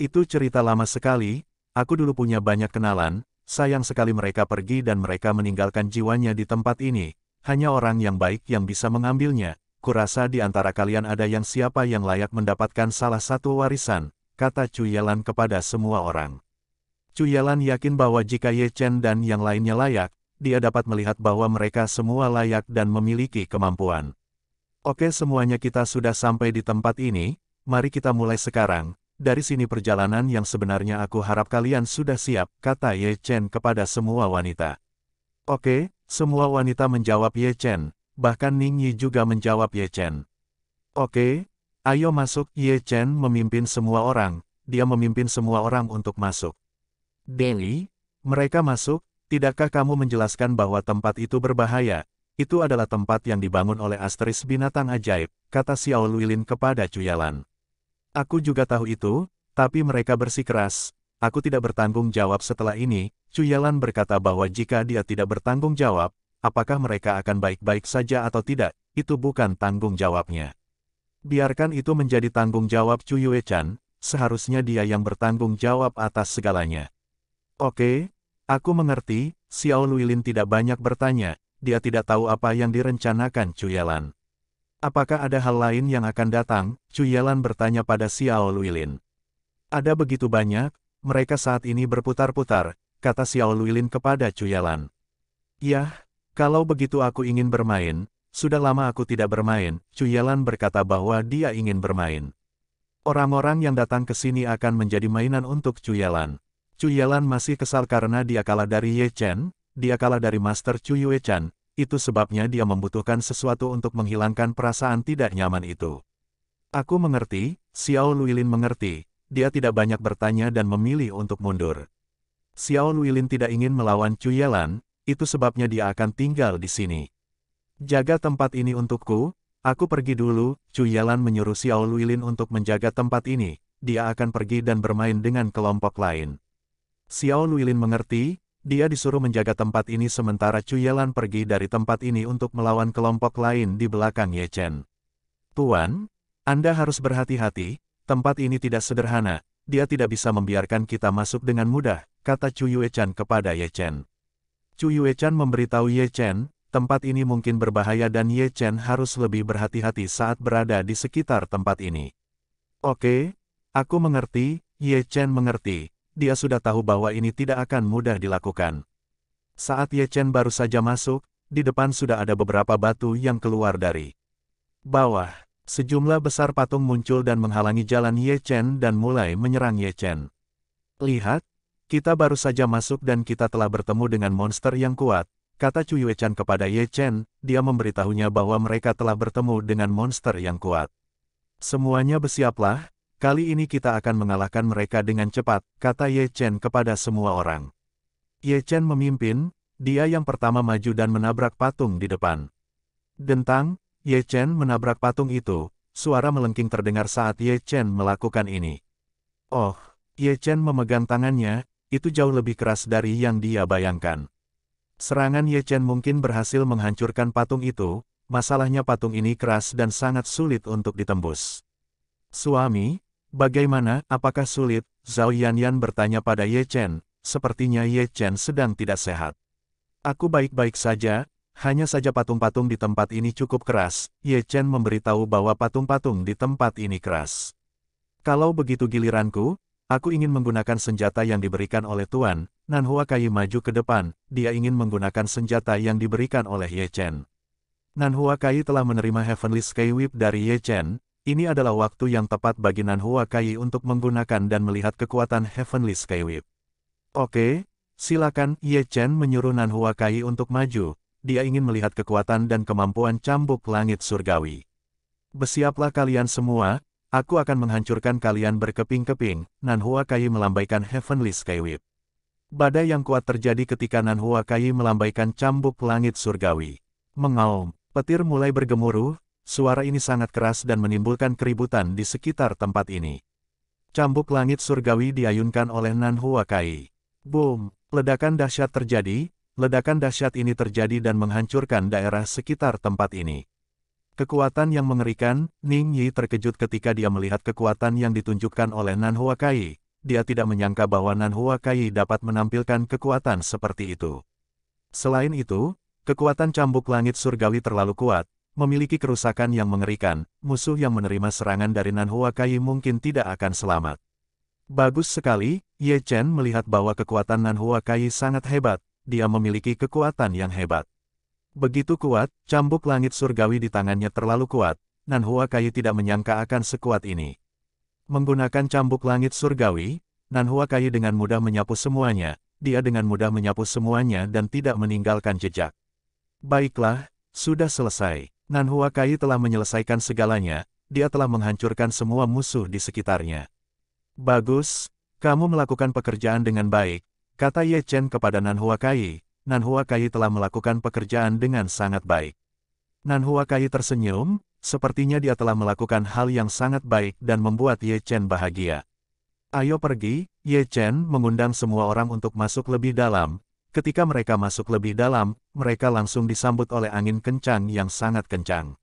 Itu cerita lama sekali, aku dulu punya banyak kenalan, sayang sekali mereka pergi dan mereka meninggalkan jiwanya di tempat ini, hanya orang yang baik yang bisa mengambilnya. Kurasa di antara kalian ada yang siapa yang layak mendapatkan salah satu warisan, kata Chu Yelan kepada semua orang. Chu Yelan yakin bahwa jika Ye Chen dan yang lainnya layak, dia dapat melihat bahwa mereka semua layak dan memiliki kemampuan. Oke semuanya kita sudah sampai di tempat ini, mari kita mulai sekarang, dari sini perjalanan yang sebenarnya aku harap kalian sudah siap, kata Ye Chen kepada semua wanita. Oke, semua wanita menjawab Ye Chen, bahkan Ning Yi juga menjawab Ye Chen. Oke, ayo masuk, Ye Chen memimpin semua orang, dia memimpin semua orang untuk masuk. Deli, mereka masuk, Tidakkah kamu menjelaskan bahwa tempat itu berbahaya? Itu adalah tempat yang dibangun oleh asteris binatang ajaib, kata Xiao Luilin kepada Cuyalan. Aku juga tahu itu, tapi mereka bersikeras. Aku tidak bertanggung jawab setelah ini, Cuyalan berkata bahwa jika dia tidak bertanggung jawab, apakah mereka akan baik-baik saja atau tidak, itu bukan tanggung jawabnya. Biarkan itu menjadi tanggung jawab Cuyue chan seharusnya dia yang bertanggung jawab atas segalanya. Oke, Aku mengerti, Xiao Luilin tidak banyak bertanya, dia tidak tahu apa yang direncanakan Cuyelan. Apakah ada hal lain yang akan datang? Cuyelan bertanya pada Xiao Luilin. Ada begitu banyak, mereka saat ini berputar-putar, kata Xiao Luilin kepada Cuyelan. Yah, kalau begitu aku ingin bermain, sudah lama aku tidak bermain, Cuyelan berkata bahwa dia ingin bermain. Orang-orang yang datang ke sini akan menjadi mainan untuk Cuyelan. Chu Yalan masih kesal karena dia kalah dari Ye Chen, dia kalah dari Master Chu Yue Chen, itu sebabnya dia membutuhkan sesuatu untuk menghilangkan perasaan tidak nyaman itu. Aku mengerti, Xiao Luilin mengerti, dia tidak banyak bertanya dan memilih untuk mundur. Xiao Luilin tidak ingin melawan Chu Yalan, itu sebabnya dia akan tinggal di sini. Jaga tempat ini untukku, aku pergi dulu, Chu Yalan menyuruh Xiao Luilin untuk menjaga tempat ini, dia akan pergi dan bermain dengan kelompok lain. Xiao Luilin mengerti, dia disuruh menjaga tempat ini sementara Cuyelan pergi dari tempat ini untuk melawan kelompok lain di belakang Ye Chen. Tuan, Anda harus berhati-hati, tempat ini tidak sederhana, dia tidak bisa membiarkan kita masuk dengan mudah, kata Cu Yue Chan kepada Ye Chen. Cu Yue Chan memberitahu Ye Chen, tempat ini mungkin berbahaya dan Ye Chen harus lebih berhati-hati saat berada di sekitar tempat ini. Oke, aku mengerti, Ye Chen mengerti, dia sudah tahu bahwa ini tidak akan mudah dilakukan. Saat Ye Chen baru saja masuk, di depan sudah ada beberapa batu yang keluar dari bawah. Sejumlah besar patung muncul dan menghalangi jalan Ye Chen dan mulai menyerang Ye Chen. Lihat, kita baru saja masuk dan kita telah bertemu dengan monster yang kuat, kata Chu Ye Chen kepada Ye Chen, dia memberitahunya bahwa mereka telah bertemu dengan monster yang kuat. Semuanya bersiaplah, kali ini kita akan mengalahkan mereka dengan cepat, kata Ye Chen kepada semua orang. Ye Chen memimpin, dia yang pertama maju dan menabrak patung di depan. Dentang, Ye Chen menabrak patung itu, suara melengking terdengar saat Ye Chen melakukan ini. Oh, Ye Chen memegang tangannya, itu jauh lebih keras dari yang dia bayangkan. Serangan Ye Chen mungkin berhasil menghancurkan patung itu, masalahnya patung ini keras dan sangat sulit untuk ditembus. Suami, Bagaimana, apakah sulit? Zhao Yanyan bertanya pada Ye Chen, sepertinya Ye Chen sedang tidak sehat. Aku baik-baik saja, hanya saja patung-patung di tempat ini cukup keras, Ye Chen memberitahu bahwa patung-patung di tempat ini keras. Kalau begitu giliranku, aku ingin menggunakan senjata yang diberikan oleh Tuan, Nan Hua Kai maju ke depan, dia ingin menggunakan senjata yang diberikan oleh Ye Chen. Nan Hua Kai telah menerima Heavenly Sky Whip dari Ye Chen, ini adalah waktu yang tepat bagi Nan Hua Kai untuk menggunakan dan melihat kekuatan Heavenly Sky Whip. Oke, silakan, Ye Chen menyuruh Nan Hua Kai untuk maju, dia ingin melihat kekuatan dan kemampuan cambuk langit surgawi. Bersiaplah kalian semua, aku akan menghancurkan kalian berkeping-keping, Nan Hua Kai melambaikan Heavenly Sky Whip. Badai yang kuat terjadi ketika Nan Hua Kai melambaikan cambuk langit surgawi. Mengaum, petir mulai bergemuruh, Suara ini sangat keras dan menimbulkan keributan di sekitar tempat ini. Cambuk langit surgawi diayunkan oleh Nan Huakai. Boom! Ledakan dahsyat terjadi, ledakan dahsyat ini terjadi dan menghancurkan daerah sekitar tempat ini. Kekuatan yang mengerikan, Ning Yi terkejut ketika dia melihat kekuatan yang ditunjukkan oleh Nan Huakai. Dia tidak menyangka bahwa Nan Huakai dapat menampilkan kekuatan seperti itu. Selain itu, kekuatan cambuk langit surgawi terlalu kuat, memiliki kerusakan yang mengerikan, musuh yang menerima serangan dari Nanhua Kai mungkin tidak akan selamat. Bagus sekali, Ye Chen melihat bahwa kekuatan Nanhua Kai sangat hebat, dia memiliki kekuatan yang hebat. Begitu kuat, cambuk langit surgawi di tangannya terlalu kuat, Nanhua Kai tidak menyangka akan sekuat ini. Menggunakan cambuk langit surgawi, Nanhua Kai dengan mudah menyapu semuanya, dia dengan mudah menyapu semuanya dan tidak meninggalkan jejak. Baiklah, sudah selesai. Nan Hua Kai telah menyelesaikan segalanya, dia telah menghancurkan semua musuh di sekitarnya. Bagus, kamu melakukan pekerjaan dengan baik, kata Ye Chen kepada Nan Hua Kai. Nan Hua Kai telah melakukan pekerjaan dengan sangat baik. Nan Hua Kai tersenyum, sepertinya dia telah melakukan hal yang sangat baik dan membuat Ye Chen bahagia. Ayo pergi, Ye Chen mengundang semua orang untuk masuk lebih dalam, Ketika mereka masuk lebih dalam, mereka langsung disambut oleh angin kencang yang sangat kencang.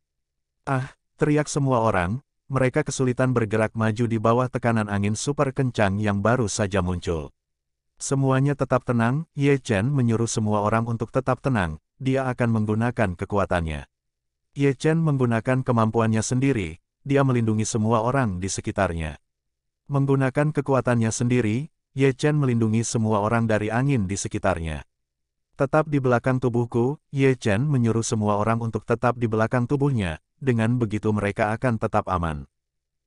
Ah, teriak semua orang, mereka kesulitan bergerak maju di bawah tekanan angin super kencang yang baru saja muncul. Semuanya tetap tenang, Ye Chen menyuruh semua orang untuk tetap tenang, dia akan menggunakan kekuatannya. Ye Chen menggunakan kemampuannya sendiri, dia melindungi semua orang di sekitarnya. Menggunakan kekuatannya sendiri, Ye Chen melindungi semua orang dari angin di sekitarnya. Tetap di belakang tubuhku, Ye Chen menyuruh semua orang untuk tetap di belakang tubuhnya, dengan begitu mereka akan tetap aman.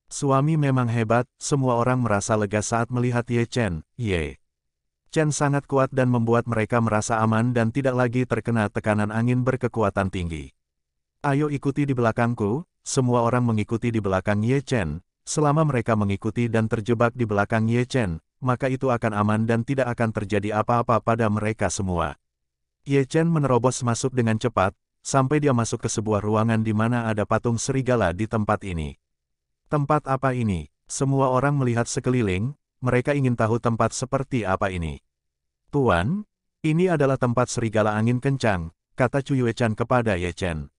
Suami memang hebat, semua orang merasa lega saat melihat Ye Chen, Ye. Chen sangat kuat dan membuat mereka merasa aman dan tidak lagi terkena tekanan angin berkekuatan tinggi. Ayo ikuti di belakangku, semua orang mengikuti di belakang Ye Chen, selama mereka mengikuti dan terjebak di belakang Ye Chen, maka itu akan aman dan tidak akan terjadi apa-apa pada mereka semua. Ye Chen menerobos masuk dengan cepat, sampai dia masuk ke sebuah ruangan di mana ada patung serigala di tempat ini. Tempat apa ini? Semua orang melihat sekeliling, mereka ingin tahu tempat seperti apa ini. Tuan, ini adalah tempat serigala angin kencang, kata Chu Yue Chan kepada Ye Chen.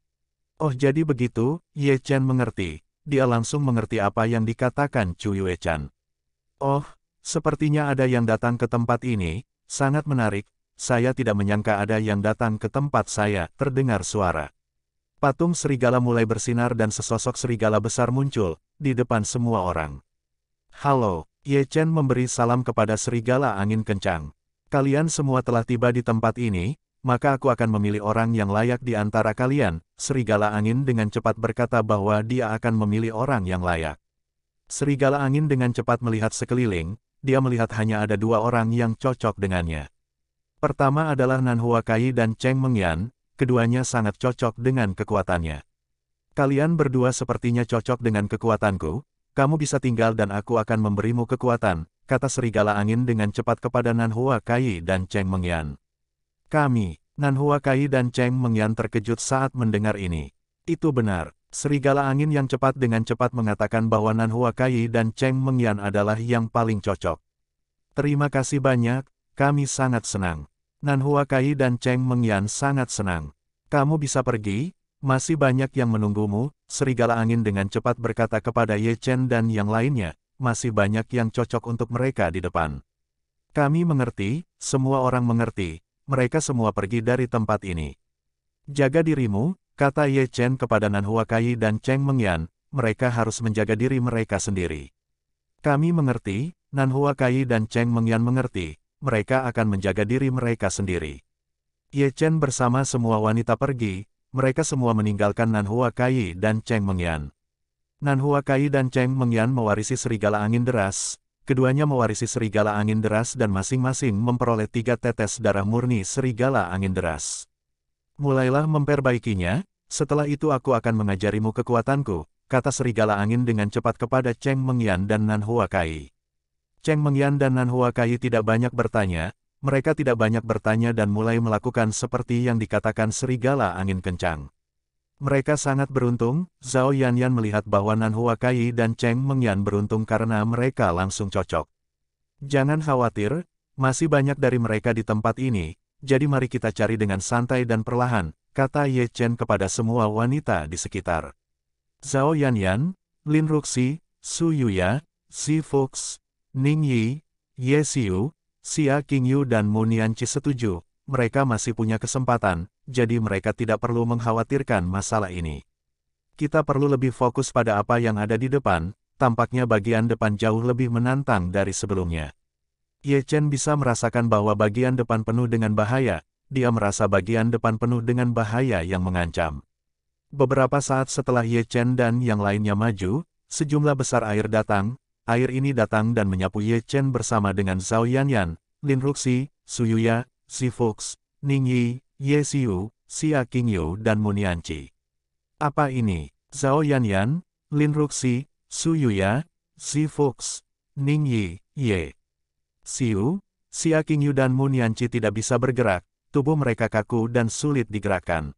Oh jadi begitu, Ye Chen mengerti. Dia langsung mengerti apa yang dikatakan Chu Yue Chan. Oh, Sepertinya ada yang datang ke tempat ini, sangat menarik, saya tidak menyangka ada yang datang ke tempat saya, terdengar suara. Patung serigala mulai bersinar dan sesosok serigala besar muncul, di depan semua orang. Halo, Ye Chen memberi salam kepada serigala angin kencang. Kalian semua telah tiba di tempat ini, maka aku akan memilih orang yang layak di antara kalian, serigala angin dengan cepat berkata bahwa dia akan memilih orang yang layak. Serigala angin dengan cepat melihat sekeliling, dia melihat hanya ada dua orang yang cocok dengannya. Pertama adalah Nan Huakai dan Cheng Mengyan, keduanya sangat cocok dengan kekuatannya. Kalian berdua sepertinya cocok dengan kekuatanku, kamu bisa tinggal dan aku akan memberimu kekuatan, kata Serigala Angin dengan cepat kepada Nan Hua Kai dan Cheng Mengyan. Kami, Nan Hua Kai dan Cheng Mengyan terkejut saat mendengar ini. Itu benar, Serigala angin yang cepat dengan cepat mengatakan bahwa Nan Huakai dan Cheng Mengyan adalah yang paling cocok. Terima kasih banyak, kami sangat senang. Nan Huakai dan Cheng Mengyan sangat senang. Kamu bisa pergi, masih banyak yang menunggumu, serigala angin dengan cepat berkata kepada Ye Chen dan yang lainnya, masih banyak yang cocok untuk mereka di depan. Kami mengerti, semua orang mengerti, mereka semua pergi dari tempat ini. Jaga dirimu, Kata Ye Chen kepada Nan Huakai dan Cheng Mengyan, mereka harus menjaga diri mereka sendiri. Kami mengerti, Nan Huakai dan Cheng Mengyan mengerti, mereka akan menjaga diri mereka sendiri. Ye Chen bersama semua wanita pergi, mereka semua meninggalkan Nan Huakai dan Cheng Mengyan. Nan Huakai dan Cheng Mengyan mewarisi serigala angin deras, keduanya mewarisi serigala angin deras dan masing-masing memperoleh tiga tetes darah murni serigala angin deras. Mulailah memperbaikinya, setelah itu aku akan mengajarimu kekuatanku, kata serigala angin dengan cepat kepada Cheng Mengyan dan Nan Huakai. Cheng Mengyan dan Nan Huakai tidak banyak bertanya, mereka tidak banyak bertanya dan mulai melakukan seperti yang dikatakan serigala angin kencang. Mereka sangat beruntung, Zhao Yanyan melihat bahwa Nan Huakai dan Cheng Mengyan beruntung karena mereka langsung cocok. Jangan khawatir, masih banyak dari mereka di tempat ini, jadi mari kita cari dengan santai dan perlahan, kata Ye Chen kepada semua wanita di sekitar. Zhao Yanyan, Lin Ruxi, Su Yuya, Si Fox, Ning Yi, Ye Xiu, Xia Qingyu dan Mu Nianqi setuju, mereka masih punya kesempatan, jadi mereka tidak perlu mengkhawatirkan masalah ini. Kita perlu lebih fokus pada apa yang ada di depan, tampaknya bagian depan jauh lebih menantang dari sebelumnya. Ye Chen bisa merasakan bahwa bagian depan penuh dengan bahaya, dia merasa bagian depan penuh dengan bahaya yang mengancam. Beberapa saat setelah Ye Chen dan yang lainnya maju, sejumlah besar air datang, air ini datang dan menyapu Ye Chen bersama dengan Zhao Yanyan, Lin Ruxi, Su Yuya, Si Fuchs, Ning Yi, Ye Xiu, Xia Qingyu dan Munianci. Apa ini? Zhao Yanyan, Lin Ruxi, Su Yuya, Si Fuchs, Ning Yi, Ye Xiu, Xia Qingyu dan Munianci tidak bisa bergerak, tubuh mereka kaku dan sulit digerakkan.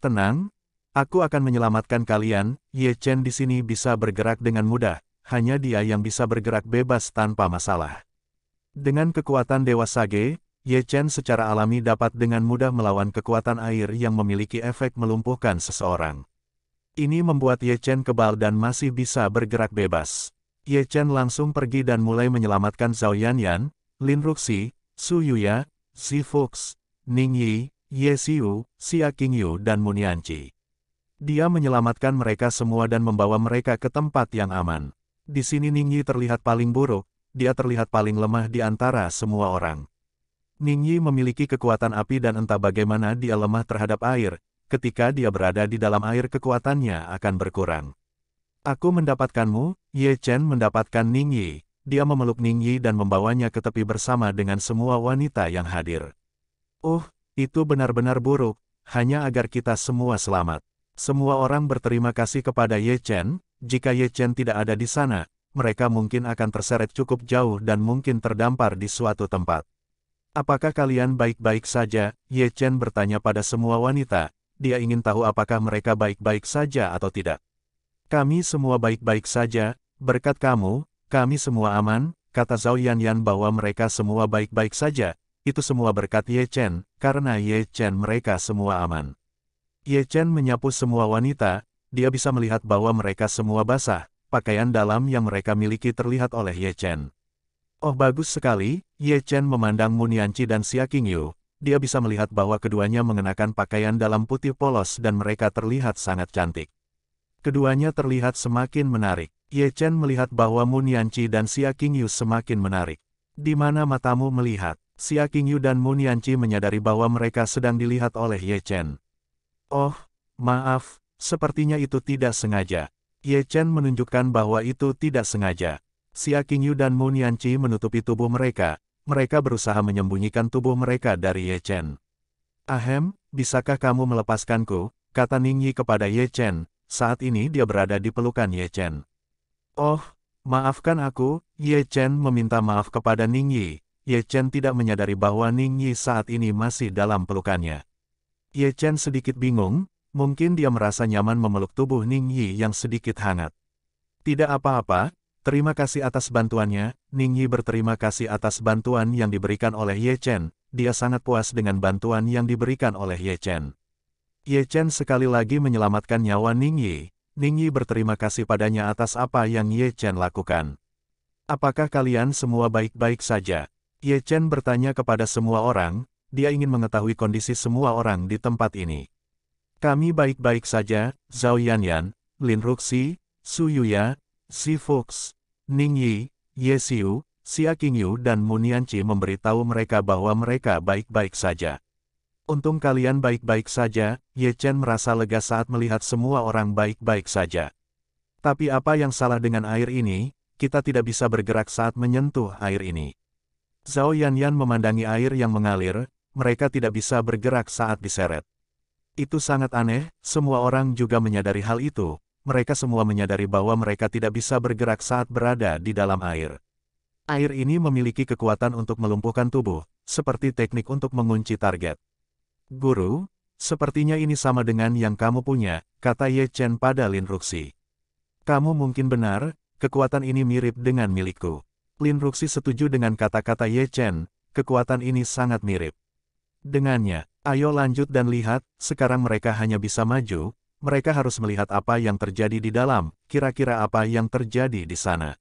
Tenang, aku akan menyelamatkan kalian, Ye Chen di sini bisa bergerak dengan mudah, hanya dia yang bisa bergerak bebas tanpa masalah. Dengan kekuatan Dewa Sage, Ye Chen secara alami dapat dengan mudah melawan kekuatan air yang memiliki efek melumpuhkan seseorang. Ini membuat Ye Chen kebal dan masih bisa bergerak bebas. Ye Chen langsung pergi dan mulai menyelamatkan Zhao Yanyan, Lin Ruxi, Su Yuya, Xi Fuchs, Ning Yi, Ye Xiu, Xia Qingyu dan Munianci. Dia menyelamatkan mereka semua dan membawa mereka ke tempat yang aman. Di sini Ning Yi terlihat paling buruk, dia terlihat paling lemah di antara semua orang. Ning Yi memiliki kekuatan api dan entah bagaimana dia lemah terhadap air, ketika dia berada di dalam air kekuatannya akan berkurang. Aku mendapatkanmu, Ye Chen mendapatkan Ning Yi, dia memeluk Ning Yi dan membawanya ke tepi bersama dengan semua wanita yang hadir. Oh, itu benar-benar buruk, hanya agar kita semua selamat. Semua orang berterima kasih kepada Ye Chen, jika Ye Chen tidak ada di sana, mereka mungkin akan terseret cukup jauh dan mungkin terdampar di suatu tempat. Apakah kalian baik-baik saja? Ye Chen bertanya pada semua wanita, dia ingin tahu apakah mereka baik-baik saja atau tidak. Kami semua baik-baik saja, berkat kamu, kami semua aman, kata Zhao Yan Yan bahwa mereka semua baik-baik saja, itu semua berkat Ye Chen, karena Ye Chen mereka semua aman. Ye Chen menyapu semua wanita, dia bisa melihat bahwa mereka semua basah, pakaian dalam yang mereka miliki terlihat oleh Ye Chen. Oh bagus sekali, Ye Chen memandang Munianci dan Xia Qingyu, dia bisa melihat bahwa keduanya mengenakan pakaian dalam putih polos dan mereka terlihat sangat cantik. Keduanya terlihat semakin menarik. Ye Chen melihat bahwa Munianci dan Xia Qingyu semakin menarik. Di mana matamu melihat? Xia Qingyu dan Mun Yanqi menyadari bahwa mereka sedang dilihat oleh Ye Chen. Oh, maaf, sepertinya itu tidak sengaja. Ye Chen menunjukkan bahwa itu tidak sengaja. Xia Qingyu dan Mun Yanqi menutupi tubuh mereka, mereka berusaha menyembunyikan tubuh mereka dari Ye Chen. Ahem, bisakah kamu melepaskanku, kata Ning Yi kepada Ye Chen, saat ini dia berada di pelukan Ye Chen. Oh, maafkan aku, Ye Chen meminta maaf kepada Ning Yi, Ye Chen tidak menyadari bahwa Ning Yi saat ini masih dalam pelukannya. Ye Chen sedikit bingung, mungkin dia merasa nyaman memeluk tubuh Ning Yi yang sedikit hangat. Tidak apa-apa, terima kasih atas bantuannya, Ning Yi berterima kasih atas bantuan yang diberikan oleh Ye Chen, dia sangat puas dengan bantuan yang diberikan oleh Ye Chen. Ye Chen sekali lagi menyelamatkan nyawa Ning Yi, Ning Yi berterima kasih padanya atas apa yang Ye Chen lakukan. Apakah kalian semua baik-baik saja? Ye Chen bertanya kepada semua orang, dia ingin mengetahui kondisi semua orang di tempat ini. Kami baik-baik saja, Zhao Yanyan, Lin Ruxi, Su Yuya, Si Fux, Ning Yi, Ye Xiu, Xia Qingyu dan Mu Nianqi memberitahu mereka bahwa mereka baik-baik saja. Untung kalian baik-baik saja, Ye Chen merasa lega saat melihat semua orang baik-baik saja. Tapi apa yang salah dengan air ini, kita tidak bisa bergerak saat menyentuh air ini. Zhao Yanyan memandangi air yang mengalir, mereka tidak bisa bergerak saat diseret. Itu sangat aneh, semua orang juga menyadari hal itu, mereka semua menyadari bahwa mereka tidak bisa bergerak saat berada di dalam air. Air ini memiliki kekuatan untuk melumpuhkan tubuh, seperti teknik untuk mengunci target. Guru, sepertinya ini sama dengan yang kamu punya, kata Ye Chen pada Lin Ruxi. Kamu mungkin benar, kekuatan ini mirip dengan milikku. Lin Ruxi setuju dengan kata-kata Ye Chen, kekuatan ini sangat mirip. Dengannya, ayo lanjut dan lihat, sekarang mereka hanya bisa maju, mereka harus melihat apa yang terjadi di dalam, kira-kira apa yang terjadi di sana.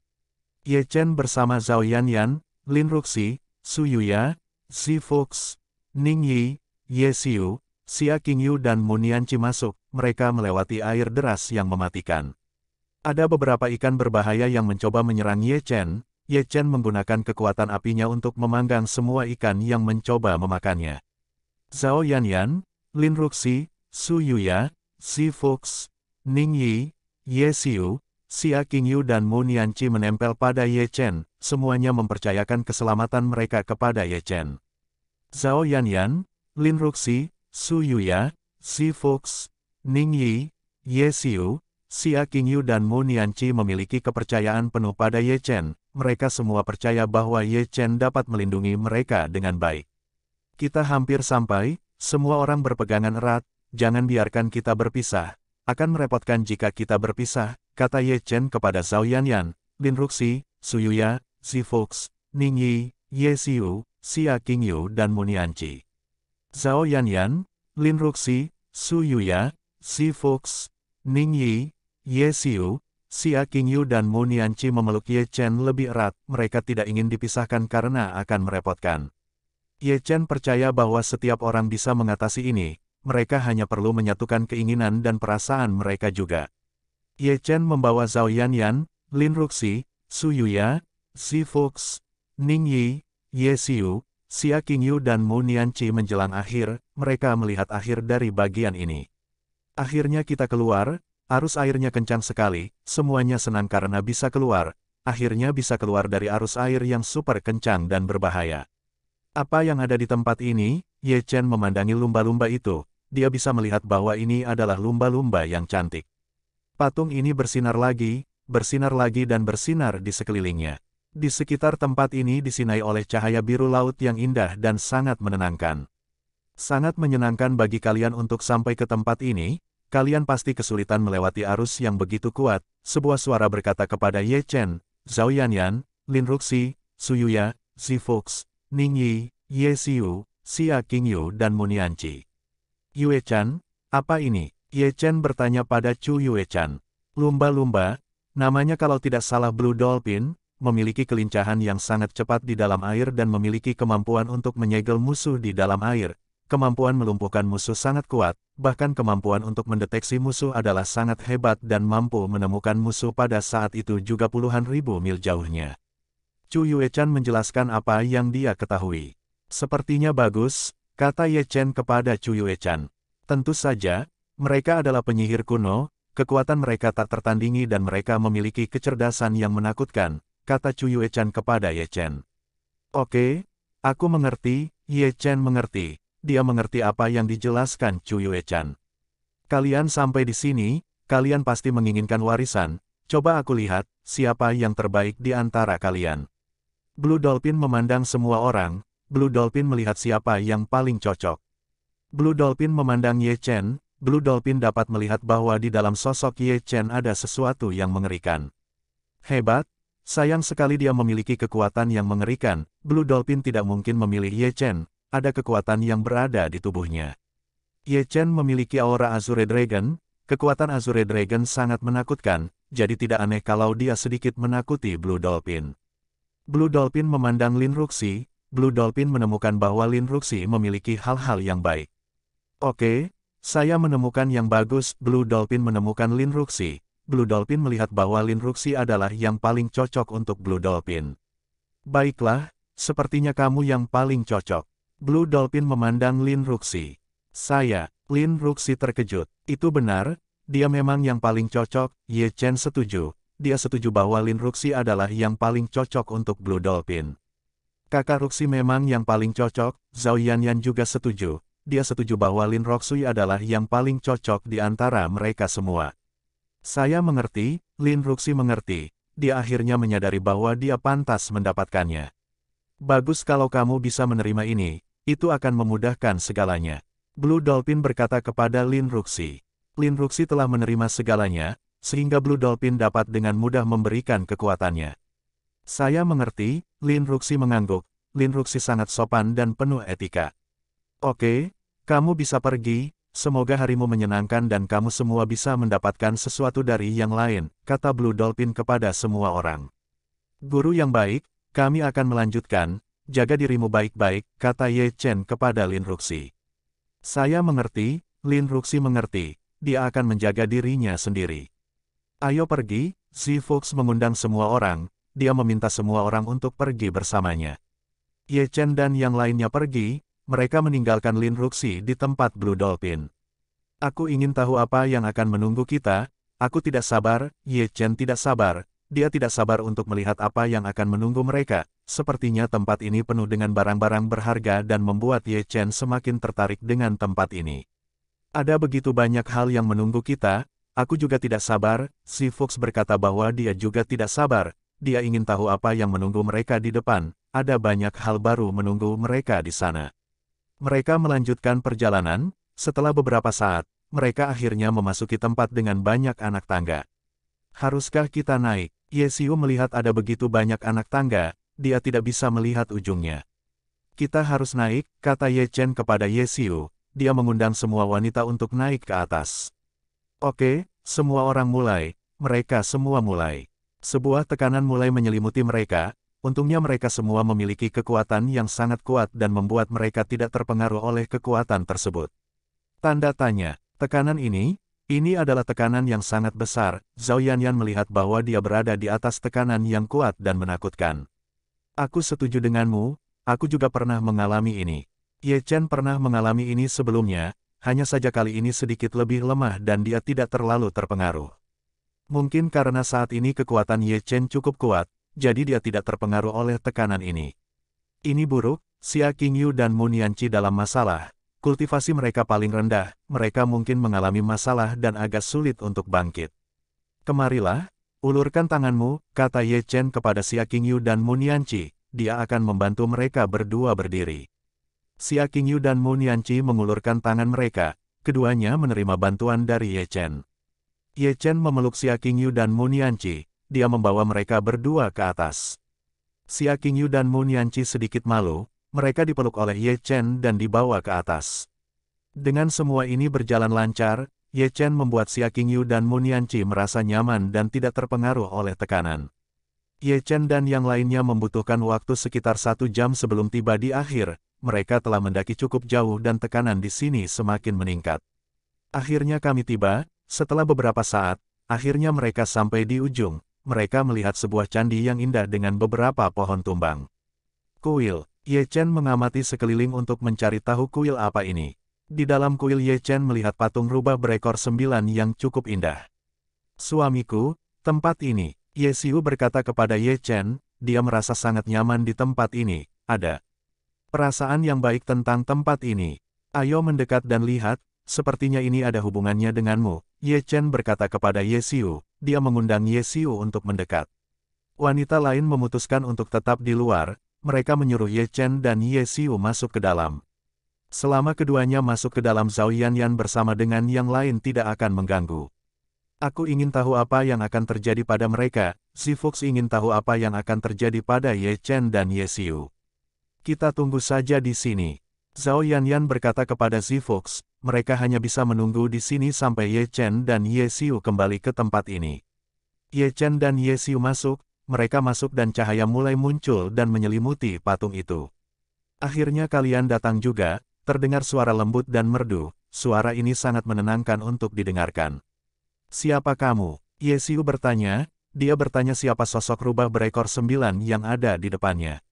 Ye Chen bersama Zhao Yan Yan, Lin Ruxi, Su Yuya, Xi Fox, Ning Yi, Ye Xiu, Xia Qingyu dan Munianci masuk, mereka melewati air deras yang mematikan. Ada beberapa ikan berbahaya yang mencoba menyerang Ye Chen, Ye Chen menggunakan kekuatan apinya untuk memanggang semua ikan yang mencoba memakannya. Zhao Yanyan, Lin Ruxi, Su Yuya, Si Fox, Ning Yi, Ye Xiu, Xia Qingyu dan Mu Nianqi menempel pada Ye Chen, semuanya mempercayakan keselamatan mereka kepada Ye Chen. Zhao Yanyan, Lin Ruxi, Su Yuya, Si Fox, Ning Yi, Ye Xiu, Xia Qingyu dan Mu Nianqi memiliki kepercayaan penuh pada Ye Chen, mereka semua percaya bahwa Ye Chen dapat melindungi mereka dengan baik. Kita hampir sampai, semua orang berpegangan erat, jangan biarkan kita berpisah. Akan merepotkan jika kita berpisah, kata Ye Chen kepada Zhao Yanyan, Lin Ruxi, Su Yuya, Xi Fox, Ning Yi, Ye Xiu, Xia Qingyu dan Munianci. Zhao Yanyan, Lin Ruxi, Su Yuya, Xi Fox, Ning Yi, Ye Xiu, Xia Qingyu dan Mu Nianqi memeluk Ye Chen lebih erat, mereka tidak ingin dipisahkan karena akan merepotkan. Ye Chen percaya bahwa setiap orang bisa mengatasi ini, mereka hanya perlu menyatukan keinginan dan perasaan mereka juga. Ye Chen membawa Zhao Yanyan, Lin Ruxi, Su Yuya, Xi Fox, Ning Yi, Ye Xiu, Xia Qingyu dan Mu Nianqi menjelang akhir, mereka melihat akhir dari bagian ini. Akhirnya kita keluar, Arus airnya kencang sekali, semuanya senang karena bisa keluar, akhirnya bisa keluar dari arus air yang super kencang dan berbahaya. Apa yang ada di tempat ini? Ye Chen memandangi lumba-lumba itu, dia bisa melihat bahwa ini adalah lumba-lumba yang cantik. Patung ini bersinar lagi, bersinar lagi dan bersinar di sekelilingnya. Di sekitar tempat ini disinai oleh cahaya biru laut yang indah dan sangat menenangkan. Sangat menyenangkan bagi kalian untuk sampai ke tempat ini, kalian pasti kesulitan melewati arus yang begitu kuat, sebuah suara berkata kepada Ye Chen, Zhao Yan, Lin Ruxi, Su Yuya, Zi Fox, Ning Yi, Ye Xiu, Xia Qingyu dan Munianci. Yue Chan, apa ini? Ye Chen bertanya pada Chu Yue Chan. Lumba-lumba, namanya kalau tidak salah Blue Dolphin, memiliki kelincahan yang sangat cepat di dalam air dan memiliki kemampuan untuk menyegel musuh di dalam air, kemampuan melumpuhkan musuh sangat kuat, bahkan kemampuan untuk mendeteksi musuh adalah sangat hebat dan mampu menemukan musuh pada saat itu juga puluhan ribu mil jauhnya. Chu Yuechan menjelaskan apa yang dia ketahui. Sepertinya bagus, kata Ye Chen kepada Chu Yuechan. Tentu saja, mereka adalah penyihir kuno, kekuatan mereka tak tertandingi dan mereka memiliki kecerdasan yang menakutkan, kata Chu Yuechan kepada Ye Chen. Oke, aku mengerti, Ye Chen mengerti dia mengerti apa yang dijelaskan Yue Chan. Kalian sampai di sini, kalian pasti menginginkan warisan, coba aku lihat, siapa yang terbaik di antara kalian. Blue Dolphin memandang semua orang, Blue Dolphin melihat siapa yang paling cocok. Blue Dolphin memandang Ye Chen, Blue Dolphin dapat melihat bahwa di dalam sosok Ye Chen ada sesuatu yang mengerikan. Hebat, sayang sekali dia memiliki kekuatan yang mengerikan, Blue Dolphin tidak mungkin memilih Ye Chen, ada kekuatan yang berada di tubuhnya. Ye Chen memiliki aura Azure Dragon, kekuatan Azure Dragon sangat menakutkan, jadi tidak aneh kalau dia sedikit menakuti Blue Dolphin. Blue Dolphin memandang Lin Ruxi, Blue Dolphin menemukan bahwa Lin Ruxi memiliki hal-hal yang baik. Oke, saya menemukan yang bagus, Blue Dolphin menemukan Lin Ruxi, Blue Dolphin melihat bahwa Lin Ruxi adalah yang paling cocok untuk Blue Dolphin. Baiklah, sepertinya kamu yang paling cocok. Blue Dolphin memandang Lin Ruxi. Saya, Lin Ruxi terkejut. Itu benar, dia memang yang paling cocok, Ye Chen setuju. Dia setuju bahwa Lin Ruxi adalah yang paling cocok untuk Blue Dolphin. Kakak Ruxi memang yang paling cocok, Zhao Yan juga setuju. Dia setuju bahwa Lin Ruxi adalah yang paling cocok di antara mereka semua. Saya mengerti, Lin Ruxi mengerti. Dia akhirnya menyadari bahwa dia pantas mendapatkannya. Bagus kalau kamu bisa menerima ini, itu akan memudahkan segalanya. Blue Dolphin berkata kepada Lin Ruxi. Lin Ruxi telah menerima segalanya, sehingga Blue Dolphin dapat dengan mudah memberikan kekuatannya. Saya mengerti, Lin Ruxi mengangguk. Lin Ruxi sangat sopan dan penuh etika. Oke, kamu bisa pergi, semoga harimu menyenangkan dan kamu semua bisa mendapatkan sesuatu dari yang lain, kata Blue Dolphin kepada semua orang. Guru yang baik, kami akan melanjutkan, jaga dirimu baik-baik, kata Ye Chen kepada Lin Ruxi. Saya mengerti, Lin Ruxi mengerti, dia akan menjaga dirinya sendiri. Ayo pergi, Zi Fox mengundang semua orang, dia meminta semua orang untuk pergi bersamanya. Ye Chen dan yang lainnya pergi, mereka meninggalkan Lin Ruxi di tempat Blue Dolphin. Aku ingin tahu apa yang akan menunggu kita, aku tidak sabar, Ye Chen tidak sabar, dia tidak sabar untuk melihat apa yang akan menunggu mereka, Sepertinya tempat ini penuh dengan barang-barang berharga dan membuat Ye Chen semakin tertarik dengan tempat ini. Ada begitu banyak hal yang menunggu kita, aku juga tidak sabar, si Fox berkata bahwa dia juga tidak sabar, dia ingin tahu apa yang menunggu mereka di depan, ada banyak hal baru menunggu mereka di sana. Mereka melanjutkan perjalanan, setelah beberapa saat, mereka akhirnya memasuki tempat dengan banyak anak tangga. Haruskah kita naik? Yesiu melihat ada begitu banyak anak tangga, dia tidak bisa melihat ujungnya. Kita harus naik, kata Ye Chen kepada Ye Xiu. Dia mengundang semua wanita untuk naik ke atas. Oke, semua orang mulai, mereka semua mulai. Sebuah tekanan mulai menyelimuti mereka, untungnya mereka semua memiliki kekuatan yang sangat kuat dan membuat mereka tidak terpengaruh oleh kekuatan tersebut. Tanda tanya, tekanan ini, ini adalah tekanan yang sangat besar, Zhao Yan melihat bahwa dia berada di atas tekanan yang kuat dan menakutkan. Aku setuju denganmu, aku juga pernah mengalami ini. Ye Chen pernah mengalami ini sebelumnya, hanya saja kali ini sedikit lebih lemah dan dia tidak terlalu terpengaruh. Mungkin karena saat ini kekuatan Ye Chen cukup kuat, jadi dia tidak terpengaruh oleh tekanan ini. Ini buruk, Xia Yu dan Mun Yanqi dalam masalah, kultivasi mereka paling rendah, mereka mungkin mengalami masalah dan agak sulit untuk bangkit. Kemarilah, Ulurkan tanganmu, kata Ye Chen kepada Xia Qingyu dan Mun Yanqi, dia akan membantu mereka berdua berdiri. Xia Qingyu dan Mun Yanqi mengulurkan tangan mereka, keduanya menerima bantuan dari Ye Chen. Ye Chen memeluk Xia Qingyu dan Mun Yanqi, dia membawa mereka berdua ke atas. Xia Qingyu dan Mun Yanqi sedikit malu, mereka dipeluk oleh Ye Chen dan dibawa ke atas. Dengan semua ini berjalan lancar, Ye Chen membuat Xia Qingyu dan Mun Yanqi merasa nyaman dan tidak terpengaruh oleh tekanan. Ye Chen dan yang lainnya membutuhkan waktu sekitar satu jam sebelum tiba di akhir, mereka telah mendaki cukup jauh dan tekanan di sini semakin meningkat. Akhirnya kami tiba, setelah beberapa saat, akhirnya mereka sampai di ujung, mereka melihat sebuah candi yang indah dengan beberapa pohon tumbang. Kuil, Ye Chen mengamati sekeliling untuk mencari tahu kuil apa ini. Di dalam kuil Ye Chen melihat patung rubah berekor sembilan yang cukup indah. Suamiku, tempat ini, Ye Xiu berkata kepada Ye Chen, dia merasa sangat nyaman di tempat ini, ada perasaan yang baik tentang tempat ini. Ayo mendekat dan lihat, sepertinya ini ada hubungannya denganmu. Ye Chen berkata kepada Ye Xiu, dia mengundang Ye Xiu untuk mendekat. Wanita lain memutuskan untuk tetap di luar, mereka menyuruh Ye Chen dan Ye Xiu masuk ke dalam. Selama keduanya masuk ke dalam Zhao Yan bersama dengan yang lain tidak akan mengganggu. Aku ingin tahu apa yang akan terjadi pada mereka, Zifox ingin tahu apa yang akan terjadi pada Ye Chen dan Ye Xiu. Kita tunggu saja di sini. Zhao Yan berkata kepada Zifox, mereka hanya bisa menunggu di sini sampai Ye Chen dan Ye Xiu kembali ke tempat ini. Ye Chen dan Ye Xiu masuk, mereka masuk dan cahaya mulai muncul dan menyelimuti patung itu. Akhirnya kalian datang juga, Terdengar suara lembut dan merdu, suara ini sangat menenangkan untuk didengarkan. Siapa kamu? Yesiu bertanya, dia bertanya siapa sosok rubah berekor sembilan yang ada di depannya.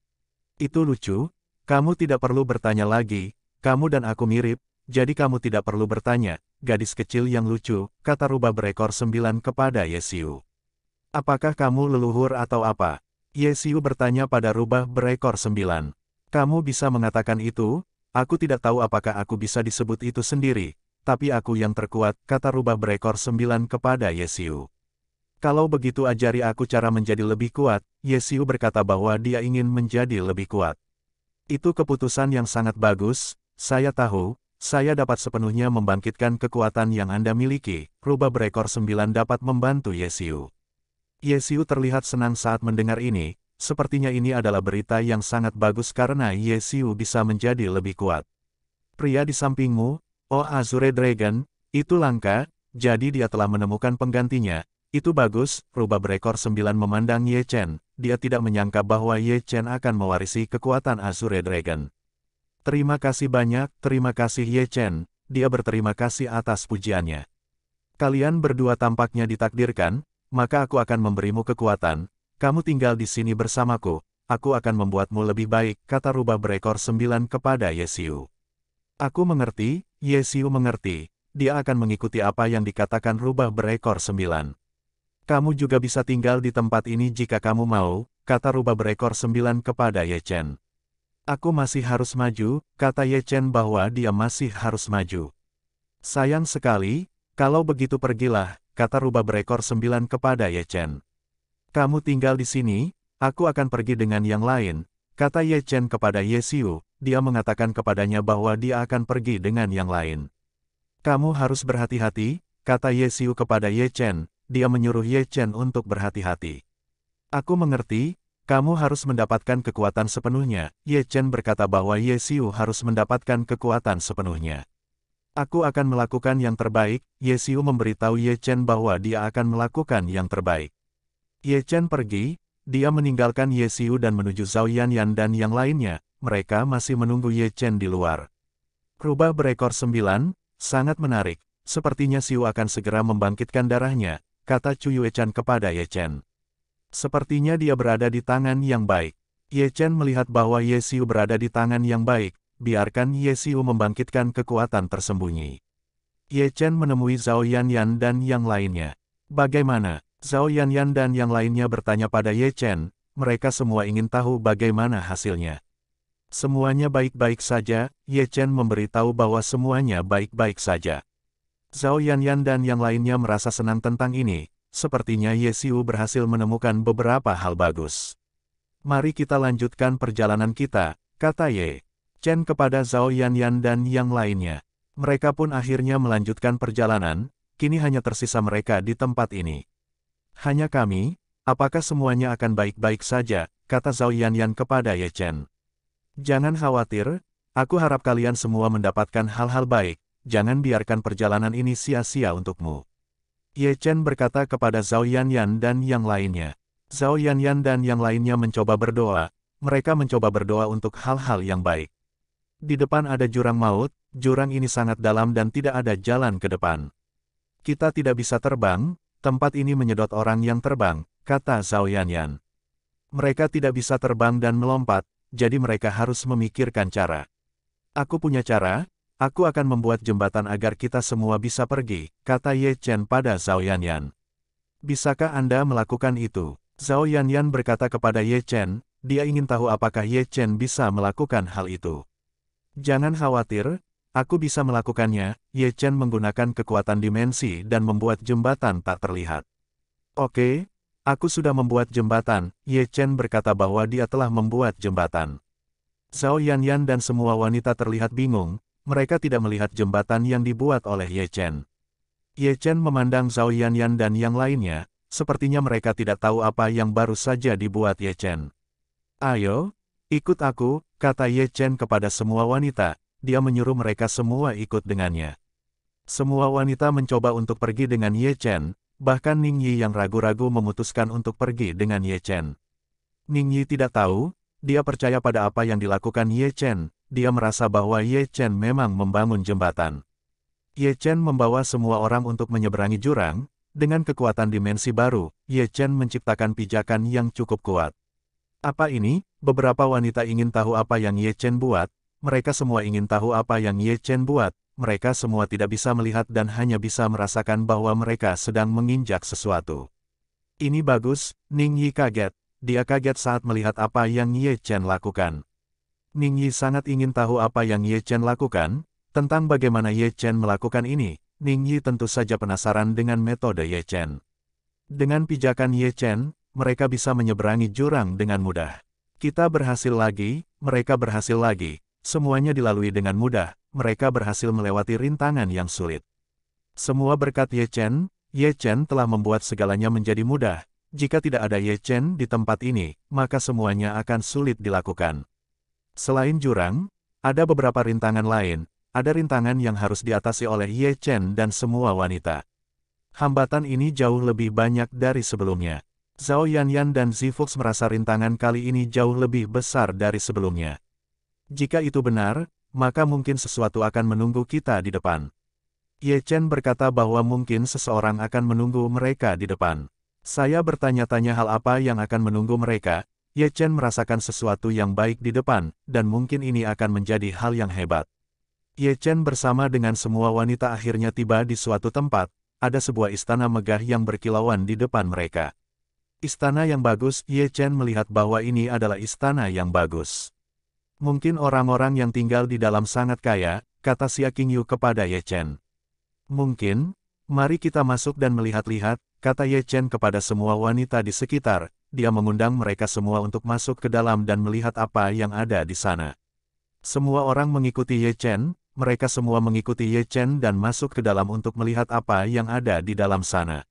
Itu lucu, kamu tidak perlu bertanya lagi, kamu dan aku mirip, jadi kamu tidak perlu bertanya, gadis kecil yang lucu, kata rubah berekor sembilan kepada Yesiu. Apakah kamu leluhur atau apa? Yesiu bertanya pada rubah berekor sembilan. Kamu bisa mengatakan itu, Aku tidak tahu apakah aku bisa disebut itu sendiri, tapi aku yang terkuat, kata rubah berekor sembilan kepada Yesiu. Kalau begitu ajari aku cara menjadi lebih kuat, Yesiu berkata bahwa dia ingin menjadi lebih kuat. Itu keputusan yang sangat bagus, saya tahu, saya dapat sepenuhnya membangkitkan kekuatan yang Anda miliki, rubah berekor sembilan dapat membantu Yesiu. Yesiu terlihat senang saat mendengar ini, Sepertinya ini adalah berita yang sangat bagus karena Ye Xiu bisa menjadi lebih kuat. Pria di sampingmu, oh Azure Dragon, itu langka, jadi dia telah menemukan penggantinya. Itu bagus, rubah berekor sembilan memandang Ye Chen, dia tidak menyangka bahwa Ye Chen akan mewarisi kekuatan Azure Dragon. Terima kasih banyak, terima kasih Ye Chen, dia berterima kasih atas pujiannya. Kalian berdua tampaknya ditakdirkan, maka aku akan memberimu kekuatan, kamu tinggal di sini bersamaku, aku akan membuatmu lebih baik, kata rubah berekor sembilan kepada Yesiu. Aku mengerti, Yesiu mengerti, dia akan mengikuti apa yang dikatakan rubah berekor sembilan. Kamu juga bisa tinggal di tempat ini jika kamu mau, kata rubah berekor sembilan kepada Ye Chen. Aku masih harus maju, kata Ye Chen bahwa dia masih harus maju. Sayang sekali, kalau begitu pergilah, kata rubah berekor sembilan kepada Ye Chen. Kamu tinggal di sini, aku akan pergi dengan yang lain, kata Ye Chen kepada Ye Xiu, dia mengatakan kepadanya bahwa dia akan pergi dengan yang lain. Kamu harus berhati-hati, kata Ye Xiu kepada Ye Chen, dia menyuruh Ye Chen untuk berhati-hati. Aku mengerti, kamu harus mendapatkan kekuatan sepenuhnya, Ye Chen berkata bahwa Ye Xiu harus mendapatkan kekuatan sepenuhnya. Aku akan melakukan yang terbaik, Ye Xiu memberitahu Ye Chen bahwa dia akan melakukan yang terbaik. Ye Chen pergi, dia meninggalkan Ye Xiu dan menuju Zhao Yan Yan dan yang lainnya, mereka masih menunggu Ye Chen di luar. Rubah berekor sembilan, sangat menarik, sepertinya Xiu akan segera membangkitkan darahnya, kata Chu Yue Chen kepada Ye Chen. Sepertinya dia berada di tangan yang baik. Ye Chen melihat bahwa Ye Xiu berada di tangan yang baik, biarkan Ye Xiu membangkitkan kekuatan tersembunyi. Ye Chen menemui Zhao Yan Yan dan yang lainnya. Bagaimana, Zhao Yanyan dan yang lainnya bertanya pada Ye Chen, mereka semua ingin tahu bagaimana hasilnya. Semuanya baik-baik saja, Ye Chen memberitahu bahwa semuanya baik-baik saja. Zhao Yanyan dan yang lainnya merasa senang tentang ini, sepertinya Ye Xiu berhasil menemukan beberapa hal bagus. Mari kita lanjutkan perjalanan kita, kata Ye Chen kepada Zhao Yanyan dan yang lainnya. Mereka pun akhirnya melanjutkan perjalanan, kini hanya tersisa mereka di tempat ini. Hanya kami, apakah semuanya akan baik-baik saja, kata Zhao Yanyan kepada Ye Chen. Jangan khawatir, aku harap kalian semua mendapatkan hal-hal baik, jangan biarkan perjalanan ini sia-sia untukmu. Ye Chen berkata kepada Zhao Yanyan dan yang lainnya. Zhao Yanyan dan yang lainnya mencoba berdoa, mereka mencoba berdoa untuk hal-hal yang baik. Di depan ada jurang maut, jurang ini sangat dalam dan tidak ada jalan ke depan. Kita tidak bisa terbang, tempat ini menyedot orang yang terbang, kata Zhao Yanyan. Mereka tidak bisa terbang dan melompat, jadi mereka harus memikirkan cara. Aku punya cara, aku akan membuat jembatan agar kita semua bisa pergi, kata Ye Chen pada Zhao Yanyan. Bisakah Anda melakukan itu? Zhao Yanyan berkata kepada Ye Chen, dia ingin tahu apakah Ye Chen bisa melakukan hal itu. Jangan khawatir, Aku bisa melakukannya, Ye Chen menggunakan kekuatan dimensi dan membuat jembatan tak terlihat. Oke, aku sudah membuat jembatan, Ye Chen berkata bahwa dia telah membuat jembatan. Zhao Yan Yan dan semua wanita terlihat bingung, mereka tidak melihat jembatan yang dibuat oleh Ye Chen. Ye Chen memandang Zhao Yan Yan dan yang lainnya, sepertinya mereka tidak tahu apa yang baru saja dibuat Ye Chen. Ayo, ikut aku, kata Ye Chen kepada semua wanita, dia menyuruh mereka semua ikut dengannya. Semua wanita mencoba untuk pergi dengan Ye Chen, bahkan Ning Yi yang ragu-ragu memutuskan untuk pergi dengan Ye Chen. Ning Yi tidak tahu, dia percaya pada apa yang dilakukan Ye Chen, dia merasa bahwa Ye Chen memang membangun jembatan. Ye Chen membawa semua orang untuk menyeberangi jurang, dengan kekuatan dimensi baru, Ye Chen menciptakan pijakan yang cukup kuat. Apa ini? Beberapa wanita ingin tahu apa yang Ye Chen buat, mereka semua ingin tahu apa yang Ye Chen buat, mereka semua tidak bisa melihat dan hanya bisa merasakan bahwa mereka sedang menginjak sesuatu. Ini bagus, Ning Yi kaget. Dia kaget saat melihat apa yang Ye Chen lakukan. Ning Yi sangat ingin tahu apa yang Ye Chen lakukan, tentang bagaimana Ye Chen melakukan ini, Ning Yi tentu saja penasaran dengan metode Ye Chen. Dengan pijakan Ye Chen, mereka bisa menyeberangi jurang dengan mudah. Kita berhasil lagi, mereka berhasil lagi, Semuanya dilalui dengan mudah, mereka berhasil melewati rintangan yang sulit. Semua berkat Ye Chen, Ye Chen telah membuat segalanya menjadi mudah. Jika tidak ada Ye Chen di tempat ini, maka semuanya akan sulit dilakukan. Selain jurang, ada beberapa rintangan lain, ada rintangan yang harus diatasi oleh Ye Chen dan semua wanita. Hambatan ini jauh lebih banyak dari sebelumnya. Zhao Yanyan dan Zifox merasa rintangan kali ini jauh lebih besar dari sebelumnya. Jika itu benar, maka mungkin sesuatu akan menunggu kita di depan. Ye Chen berkata bahwa mungkin seseorang akan menunggu mereka di depan. Saya bertanya-tanya hal apa yang akan menunggu mereka, Ye Chen merasakan sesuatu yang baik di depan, dan mungkin ini akan menjadi hal yang hebat. Ye Chen bersama dengan semua wanita akhirnya tiba di suatu tempat, ada sebuah istana megah yang berkilauan di depan mereka. Istana yang bagus, Ye Chen melihat bahwa ini adalah istana yang bagus. Mungkin orang-orang yang tinggal di dalam sangat kaya, kata Xia Qingyu kepada Ye Chen. Mungkin, mari kita masuk dan melihat-lihat, kata Ye Chen kepada semua wanita di sekitar, dia mengundang mereka semua untuk masuk ke dalam dan melihat apa yang ada di sana. Semua orang mengikuti Ye Chen, mereka semua mengikuti Ye Chen dan masuk ke dalam untuk melihat apa yang ada di dalam sana.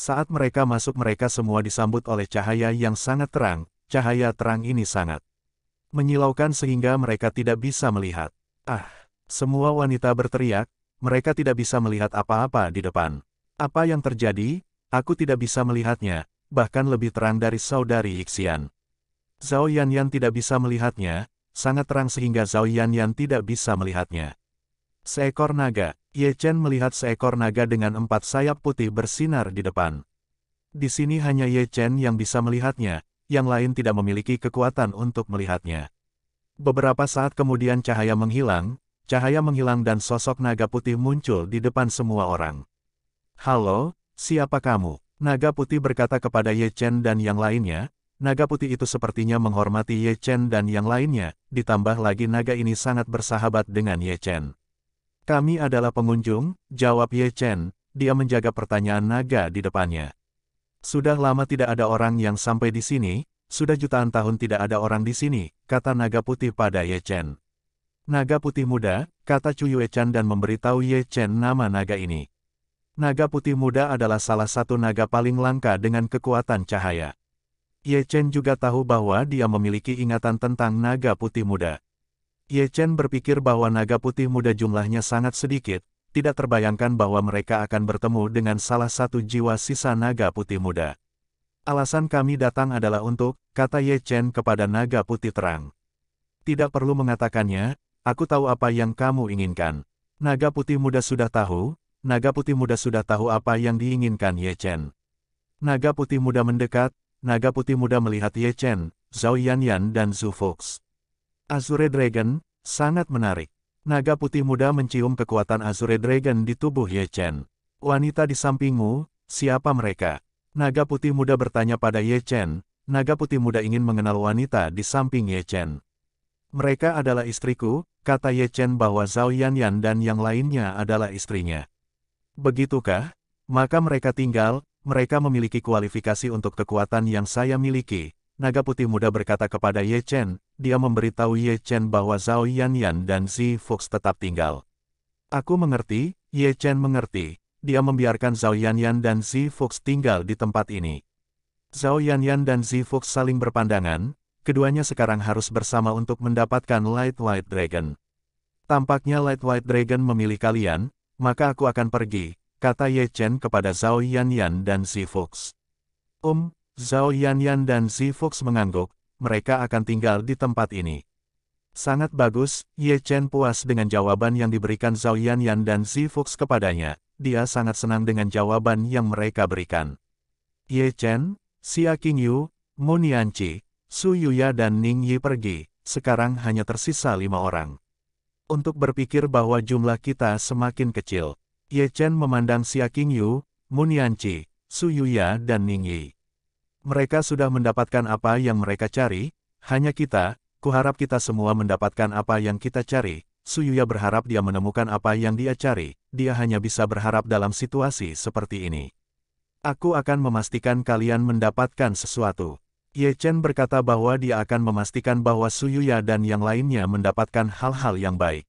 Saat mereka masuk mereka semua disambut oleh cahaya yang sangat terang, cahaya terang ini sangat menyilaukan sehingga mereka tidak bisa melihat. Ah, semua wanita berteriak, mereka tidak bisa melihat apa-apa di depan. Apa yang terjadi? Aku tidak bisa melihatnya, bahkan lebih terang dari saudari Iksian. Zhao Yan Yan tidak bisa melihatnya, sangat terang sehingga Zhao Yan Yan tidak bisa melihatnya. Seekor naga, Ye Chen melihat seekor naga dengan empat sayap putih bersinar di depan. Di sini hanya Ye Chen yang bisa melihatnya, yang lain tidak memiliki kekuatan untuk melihatnya. Beberapa saat kemudian cahaya menghilang, cahaya menghilang dan sosok naga putih muncul di depan semua orang. Halo, siapa kamu? Naga putih berkata kepada Ye Chen dan yang lainnya, naga putih itu sepertinya menghormati Ye Chen dan yang lainnya, ditambah lagi naga ini sangat bersahabat dengan Ye Chen. Kami adalah pengunjung, jawab Ye Chen, dia menjaga pertanyaan naga di depannya. Sudah lama tidak ada orang yang sampai di sini, sudah jutaan tahun tidak ada orang di sini, kata naga putih pada Ye Chen. Naga putih muda, kata Chu Yue Chen dan memberitahu Ye Chen nama naga ini. Naga putih muda adalah salah satu naga paling langka dengan kekuatan cahaya. Ye Chen juga tahu bahwa dia memiliki ingatan tentang naga putih muda. Ye Chen berpikir bahwa naga putih muda jumlahnya sangat sedikit, tidak terbayangkan bahwa mereka akan bertemu dengan salah satu jiwa sisa naga putih muda. Alasan kami datang adalah untuk, kata Ye Chen kepada naga putih terang. Tidak perlu mengatakannya, aku tahu apa yang kamu inginkan. Naga putih muda sudah tahu, naga putih muda sudah tahu apa yang diinginkan Ye Chen. Naga putih muda mendekat, naga putih muda melihat Ye Chen, Zhao Yanyan dan Zhu Fox. Azure Dragon, sangat menarik. Naga putih muda mencium kekuatan Azure Dragon di tubuh Ye Chen. Wanita di sampingmu, siapa mereka? Naga putih muda bertanya pada Ye Chen. Naga putih muda ingin mengenal wanita di samping Ye Chen. Mereka adalah istriku, kata Ye Chen bahwa Zhao Yan Yan dan yang lainnya adalah istrinya. Begitukah? Maka mereka tinggal, mereka memiliki kualifikasi untuk kekuatan yang saya miliki. Naga putih muda berkata kepada Ye Chen, dia memberitahu Ye Chen bahwa Zhao Yanyan dan Zi Fox tetap tinggal. Aku mengerti, Ye Chen mengerti. Dia membiarkan Zhao Yanyan dan Zi Fox tinggal di tempat ini. Zhao Yanyan dan Zi Fox saling berpandangan, keduanya sekarang harus bersama untuk mendapatkan Light White Dragon. Tampaknya Light White Dragon memilih kalian, maka aku akan pergi, kata Ye Chen kepada Zhao Yanyan dan Zi Om, Um, Zhao Yanyan dan Zi Fox mengangguk, mereka akan tinggal di tempat ini. Sangat bagus, Ye Chen puas dengan jawaban yang diberikan Zhao Yan Yan dan Zi Fuchs kepadanya. Dia sangat senang dengan jawaban yang mereka berikan. Ye Chen, Xia Qingyu, Mu Yanqi, Su Yuya dan Ning Yi pergi, sekarang hanya tersisa lima orang. Untuk berpikir bahwa jumlah kita semakin kecil, Ye Chen memandang Xia Qingyu, Mu Yanqi, Su Yuya dan Ning Yi. Mereka sudah mendapatkan apa yang mereka cari, hanya kita, kuharap kita semua mendapatkan apa yang kita cari. Suyuya berharap dia menemukan apa yang dia cari, dia hanya bisa berharap dalam situasi seperti ini. Aku akan memastikan kalian mendapatkan sesuatu. Ye Chen berkata bahwa dia akan memastikan bahwa Suyuya dan yang lainnya mendapatkan hal-hal yang baik.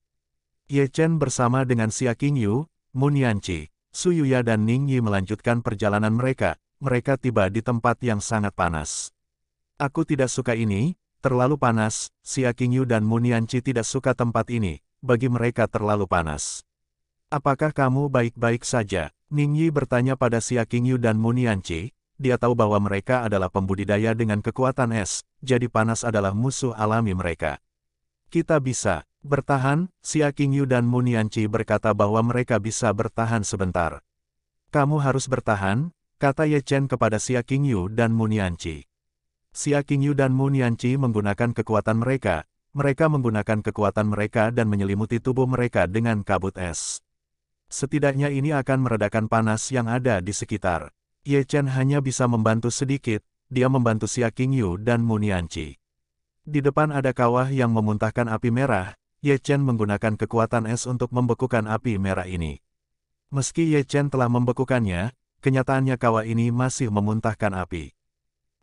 Ye Chen bersama dengan Xia Qingyu, Mun Yanqi, Suyuya dan Ning Yi melanjutkan perjalanan mereka, mereka tiba di tempat yang sangat panas. Aku tidak suka ini, terlalu panas, si Akingyu dan Munianci tidak suka tempat ini, bagi mereka terlalu panas. Apakah kamu baik-baik saja? Ningyi bertanya pada si Akingyu dan Munianci. dia tahu bahwa mereka adalah pembudidaya dengan kekuatan es, jadi panas adalah musuh alami mereka. Kita bisa bertahan, si Akingyu dan Munianci berkata bahwa mereka bisa bertahan sebentar. Kamu harus bertahan, kata Ye Chen kepada Xia Qingyu dan Munianci. Xia Qingyu dan Anci menggunakan kekuatan mereka, mereka menggunakan kekuatan mereka dan menyelimuti tubuh mereka dengan kabut es. Setidaknya ini akan meredakan panas yang ada di sekitar. Ye Chen hanya bisa membantu sedikit, dia membantu Xia Qingyu dan Anci. Di depan ada kawah yang memuntahkan api merah, Ye Chen menggunakan kekuatan es untuk membekukan api merah ini. Meski Ye Chen telah membekukannya, kenyataannya kawah ini masih memuntahkan api.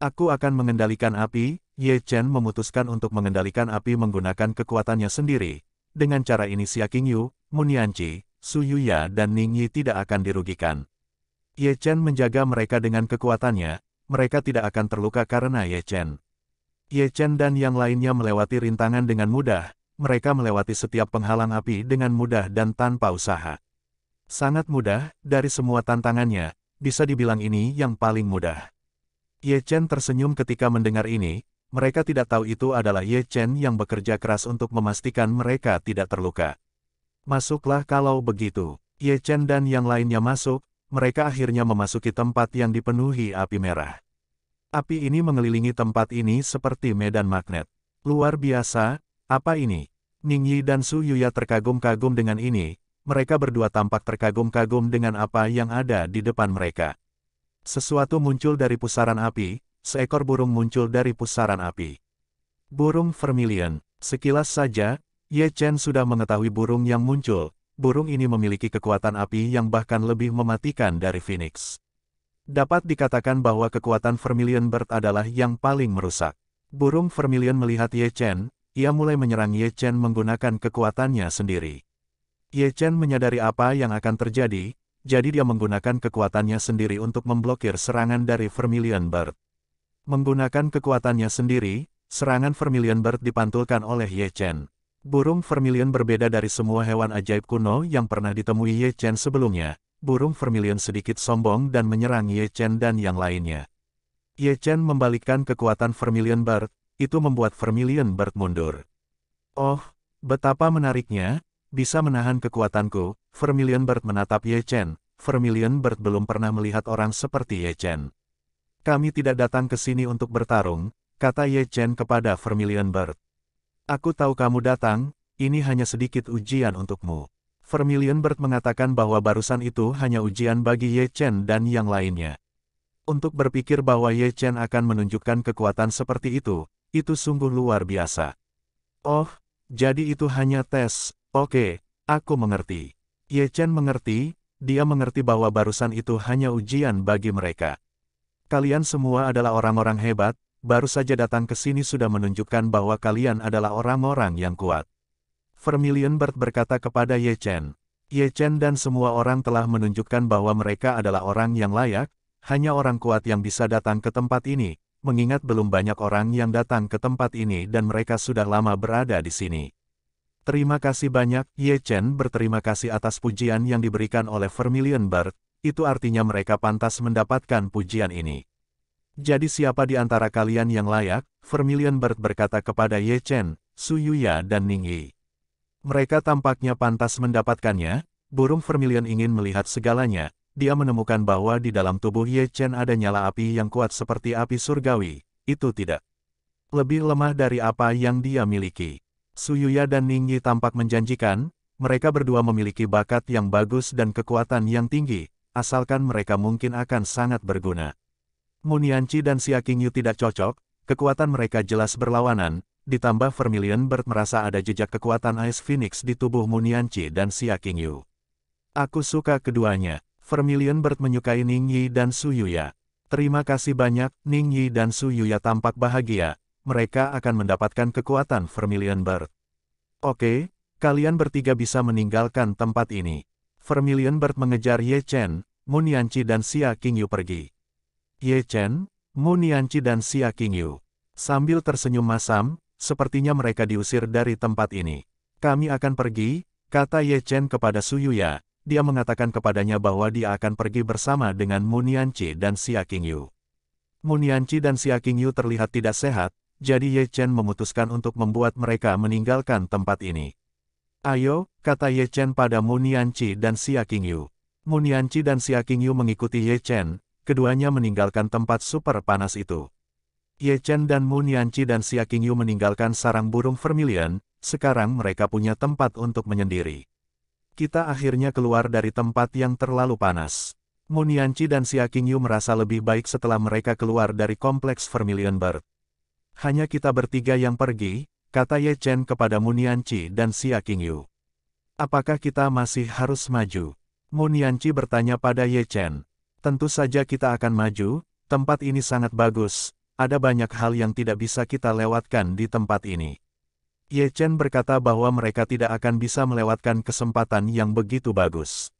Aku akan mengendalikan api, Ye Chen memutuskan untuk mengendalikan api menggunakan kekuatannya sendiri. Dengan cara ini Xia Qingyu, Yanqi, Su Yuya dan Ning Yi tidak akan dirugikan. Ye Chen menjaga mereka dengan kekuatannya, mereka tidak akan terluka karena Ye Chen. Ye Chen dan yang lainnya melewati rintangan dengan mudah, mereka melewati setiap penghalang api dengan mudah dan tanpa usaha. Sangat mudah, dari semua tantangannya, bisa dibilang ini yang paling mudah. Ye Chen tersenyum ketika mendengar ini, mereka tidak tahu itu adalah Ye Chen yang bekerja keras untuk memastikan mereka tidak terluka. Masuklah kalau begitu. Ye Chen dan yang lainnya masuk, mereka akhirnya memasuki tempat yang dipenuhi api merah. Api ini mengelilingi tempat ini seperti medan magnet. Luar biasa, apa ini? Ning Yi dan Su Yuya terkagum-kagum dengan ini, mereka berdua tampak terkagum-kagum dengan apa yang ada di depan mereka. Sesuatu muncul dari pusaran api, seekor burung muncul dari pusaran api. Burung vermilion, sekilas saja, Ye Chen sudah mengetahui burung yang muncul, burung ini memiliki kekuatan api yang bahkan lebih mematikan dari Phoenix. Dapat dikatakan bahwa kekuatan Vermilion Bird adalah yang paling merusak. Burung Vermilion melihat Ye Chen, ia mulai menyerang Ye Chen menggunakan kekuatannya sendiri. Ye Chen menyadari apa yang akan terjadi, jadi dia menggunakan kekuatannya sendiri untuk memblokir serangan dari Vermilion Bird. Menggunakan kekuatannya sendiri, serangan Vermilion Bird dipantulkan oleh Ye Chen. Burung Vermilion berbeda dari semua hewan ajaib kuno yang pernah ditemui Ye Chen sebelumnya. Burung Vermilion sedikit sombong dan menyerang Ye Chen dan yang lainnya. Ye Chen membalikkan kekuatan Vermilion Bird, itu membuat Vermilion Bird mundur. Oh, betapa menariknya, bisa menahan kekuatanku, Vermilion Bird menatap Ye Chen. Vermilion Bird belum pernah melihat orang seperti Ye Chen. Kami tidak datang ke sini untuk bertarung, kata Ye Chen kepada Vermilion Bird. Aku tahu kamu datang, ini hanya sedikit ujian untukmu. Vermilion Bird mengatakan bahwa barusan itu hanya ujian bagi Ye Chen dan yang lainnya. Untuk berpikir bahwa Ye Chen akan menunjukkan kekuatan seperti itu, itu sungguh luar biasa. Oh, jadi itu hanya tes, Oke, aku mengerti. Ye Chen mengerti, dia mengerti bahwa barusan itu hanya ujian bagi mereka. Kalian semua adalah orang-orang hebat, baru saja datang ke sini sudah menunjukkan bahwa kalian adalah orang-orang yang kuat. Vermilion Bird berkata kepada Ye Chen. Ye Chen dan semua orang telah menunjukkan bahwa mereka adalah orang yang layak, hanya orang kuat yang bisa datang ke tempat ini, mengingat belum banyak orang yang datang ke tempat ini dan mereka sudah lama berada di sini. Terima kasih banyak, Ye Chen berterima kasih atas pujian yang diberikan oleh Vermilion Bird, itu artinya mereka pantas mendapatkan pujian ini. Jadi siapa di antara kalian yang layak? Vermilion Bird berkata kepada Ye Chen, Su Yuya dan Ning Yi. Mereka tampaknya pantas mendapatkannya, burung Vermilion ingin melihat segalanya, dia menemukan bahwa di dalam tubuh Ye Chen ada nyala api yang kuat seperti api surgawi, itu tidak lebih lemah dari apa yang dia miliki. Suyuya dan Ningyi tampak menjanjikan, mereka berdua memiliki bakat yang bagus dan kekuatan yang tinggi, asalkan mereka mungkin akan sangat berguna. Munianci dan Siakinyu tidak cocok, kekuatan mereka jelas berlawanan, ditambah Vermilion Bird merasa ada jejak kekuatan Ice Phoenix di tubuh Munianci dan Siakinyu. Aku suka keduanya. Vermilion Bird menyukai Ningyi dan Suyuya. Terima kasih banyak, Ningyi dan Suyuya tampak bahagia, mereka akan mendapatkan kekuatan Vermilion Bird. Oke, kalian bertiga bisa meninggalkan tempat ini. Vermilion Bird mengejar Ye Chen, Mun Nianci dan Xia Qingyu pergi. Ye Chen, Mun Nianci dan Xia Qingyu. Sambil tersenyum masam, sepertinya mereka diusir dari tempat ini. Kami akan pergi, kata Ye Chen kepada Su Yuya. Dia mengatakan kepadanya bahwa dia akan pergi bersama dengan Mun Nianci dan Xia Qingyu. Mun Nianci dan Xia Qingyu terlihat tidak sehat, jadi Ye Chen memutuskan untuk membuat mereka meninggalkan tempat ini. Ayo, kata Ye Chen pada Nianci dan Xia Qingyu. Nianci dan Xia Qingyu mengikuti Ye Chen, keduanya meninggalkan tempat super panas itu. Ye Chen dan Nianci dan Xia Qingyu meninggalkan sarang burung vermilion, sekarang mereka punya tempat untuk menyendiri. Kita akhirnya keluar dari tempat yang terlalu panas. Nianci dan Xia Qingyu merasa lebih baik setelah mereka keluar dari kompleks Vermilion Bird. Hanya kita bertiga yang pergi, kata Ye Chen kepada Munianci dan Xia Qingyu. Apakah kita masih harus maju? Munianci bertanya pada Ye Chen. Tentu saja kita akan maju, tempat ini sangat bagus, ada banyak hal yang tidak bisa kita lewatkan di tempat ini. Ye Chen berkata bahwa mereka tidak akan bisa melewatkan kesempatan yang begitu bagus.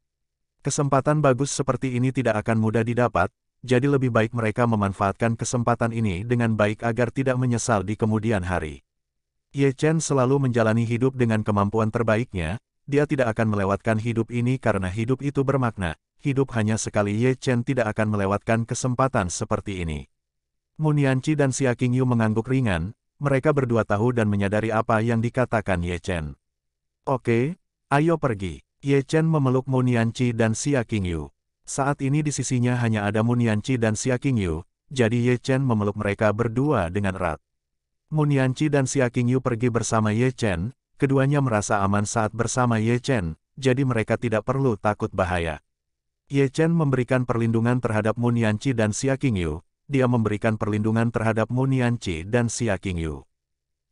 Kesempatan bagus seperti ini tidak akan mudah didapat, jadi lebih baik mereka memanfaatkan kesempatan ini dengan baik agar tidak menyesal di kemudian hari. Ye Chen selalu menjalani hidup dengan kemampuan terbaiknya, dia tidak akan melewatkan hidup ini karena hidup itu bermakna, hidup hanya sekali Ye Chen tidak akan melewatkan kesempatan seperti ini. Munianci dan Xia Qingyu mengangguk ringan, mereka berdua tahu dan menyadari apa yang dikatakan Ye Chen. Oke, ayo pergi. Ye Chen memeluk Munianci dan Xia Qingyu. Saat ini di sisinya hanya ada Munianci dan Xia Qingyu, jadi Ye Chen memeluk mereka berdua dengan erat. Munianci dan Xia Qingyu pergi bersama Ye Chen, keduanya merasa aman saat bersama Ye Chen, jadi mereka tidak perlu takut bahaya. Ye Chen memberikan perlindungan terhadap Munianci dan Xia Qingyu, dia memberikan perlindungan terhadap Munianci dan Xia Qingyu.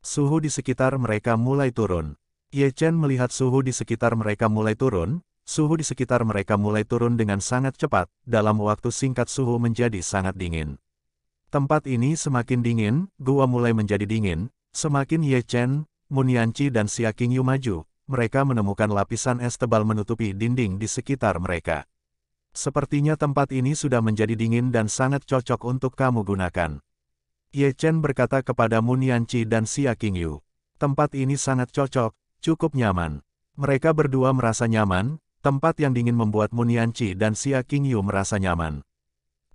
Suhu di sekitar mereka mulai turun. Ye Chen melihat suhu di sekitar mereka mulai turun, suhu di sekitar mereka mulai turun dengan sangat cepat, dalam waktu singkat suhu menjadi sangat dingin. Tempat ini semakin dingin, gua mulai menjadi dingin, semakin Ye Chen, Munianci dan Yu maju, mereka menemukan lapisan es tebal menutupi dinding di sekitar mereka. Sepertinya tempat ini sudah menjadi dingin dan sangat cocok untuk kamu gunakan. Ye Chen berkata kepada Munianci dan Yu, tempat ini sangat cocok, cukup nyaman. Mereka berdua merasa nyaman, tempat yang dingin membuat Munianci dan Xia Qingyu merasa nyaman.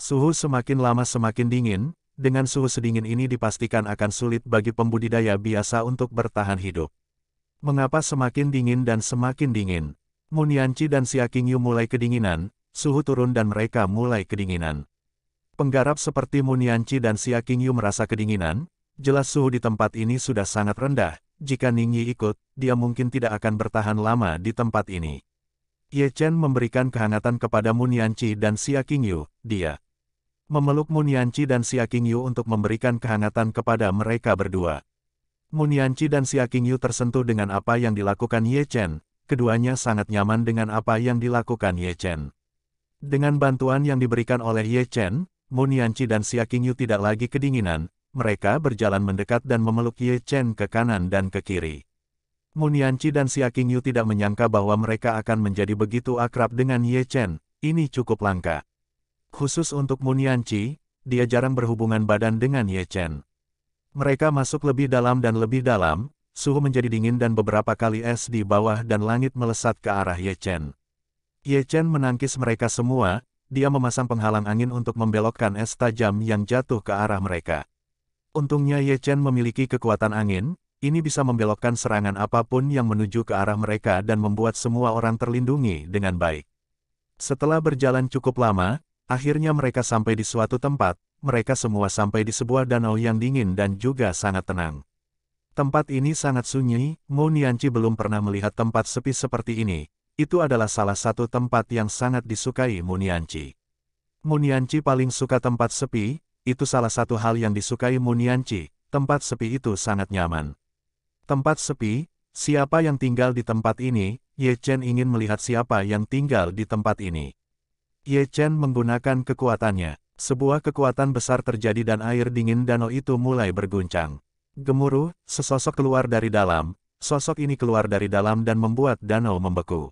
Suhu semakin lama semakin dingin, dengan suhu sedingin ini dipastikan akan sulit bagi pembudidaya biasa untuk bertahan hidup. Mengapa semakin dingin dan semakin dingin? Munianci dan Xia Qingyu mulai kedinginan, suhu turun dan mereka mulai kedinginan. Penggarap seperti Munianci dan Xia Qingyu merasa kedinginan, jelas suhu di tempat ini sudah sangat rendah, jika Ningyi ikut, dia mungkin tidak akan bertahan lama di tempat ini. Ye Chen memberikan kehangatan kepada Munianci dan Xia Qingyu, dia memeluk Munianci dan Xia Qingyu untuk memberikan kehangatan kepada mereka berdua. Munianci dan Xia Qingyu tersentuh dengan apa yang dilakukan Ye Chen, keduanya sangat nyaman dengan apa yang dilakukan Ye Chen. Dengan bantuan yang diberikan oleh Ye Chen, Munianci dan Xia Qingyu tidak lagi kedinginan, mereka berjalan mendekat dan memeluk Ye Chen ke kanan dan ke kiri. Munianci dan Xia Qingyu tidak menyangka bahwa mereka akan menjadi begitu akrab dengan Ye Chen, ini cukup langka. Khusus untuk Munianci, dia jarang berhubungan badan dengan Ye Chen. Mereka masuk lebih dalam dan lebih dalam, suhu menjadi dingin dan beberapa kali es di bawah dan langit melesat ke arah Ye Chen. Ye Chen menangkis mereka semua, dia memasang penghalang angin untuk membelokkan es tajam yang jatuh ke arah mereka. Untungnya Ye Chen memiliki kekuatan angin, ini bisa membelokkan serangan apapun yang menuju ke arah mereka dan membuat semua orang terlindungi dengan baik. Setelah berjalan cukup lama, akhirnya mereka sampai di suatu tempat, mereka semua sampai di sebuah danau yang dingin dan juga sangat tenang. Tempat ini sangat sunyi, Nianci belum pernah melihat tempat sepi seperti ini, itu adalah salah satu tempat yang sangat disukai Munianci. Nianci paling suka tempat sepi, itu salah satu hal yang disukai Nianci, tempat sepi itu sangat nyaman. Tempat sepi, siapa yang tinggal di tempat ini? Ye Chen ingin melihat siapa yang tinggal di tempat ini. Ye Chen menggunakan kekuatannya. Sebuah kekuatan besar terjadi dan air dingin danau itu mulai berguncang. Gemuruh, sesosok keluar dari dalam, sosok ini keluar dari dalam dan membuat danau membeku.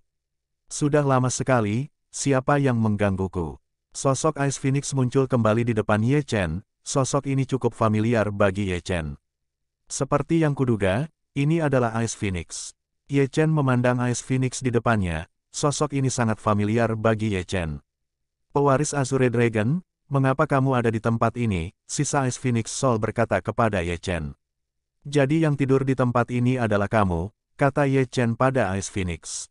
Sudah lama sekali, siapa yang menggangguku? Sosok Ice Phoenix muncul kembali di depan Ye Chen, sosok ini cukup familiar bagi Ye Chen. Seperti yang kuduga, ini adalah Ice Phoenix. Ye Chen memandang Ice Phoenix di depannya, sosok ini sangat familiar bagi Ye Chen. Pewaris Azure Dragon, mengapa kamu ada di tempat ini? Sisa Ice Phoenix Soul berkata kepada Ye Chen. Jadi yang tidur di tempat ini adalah kamu, kata Ye Chen pada Ice Phoenix.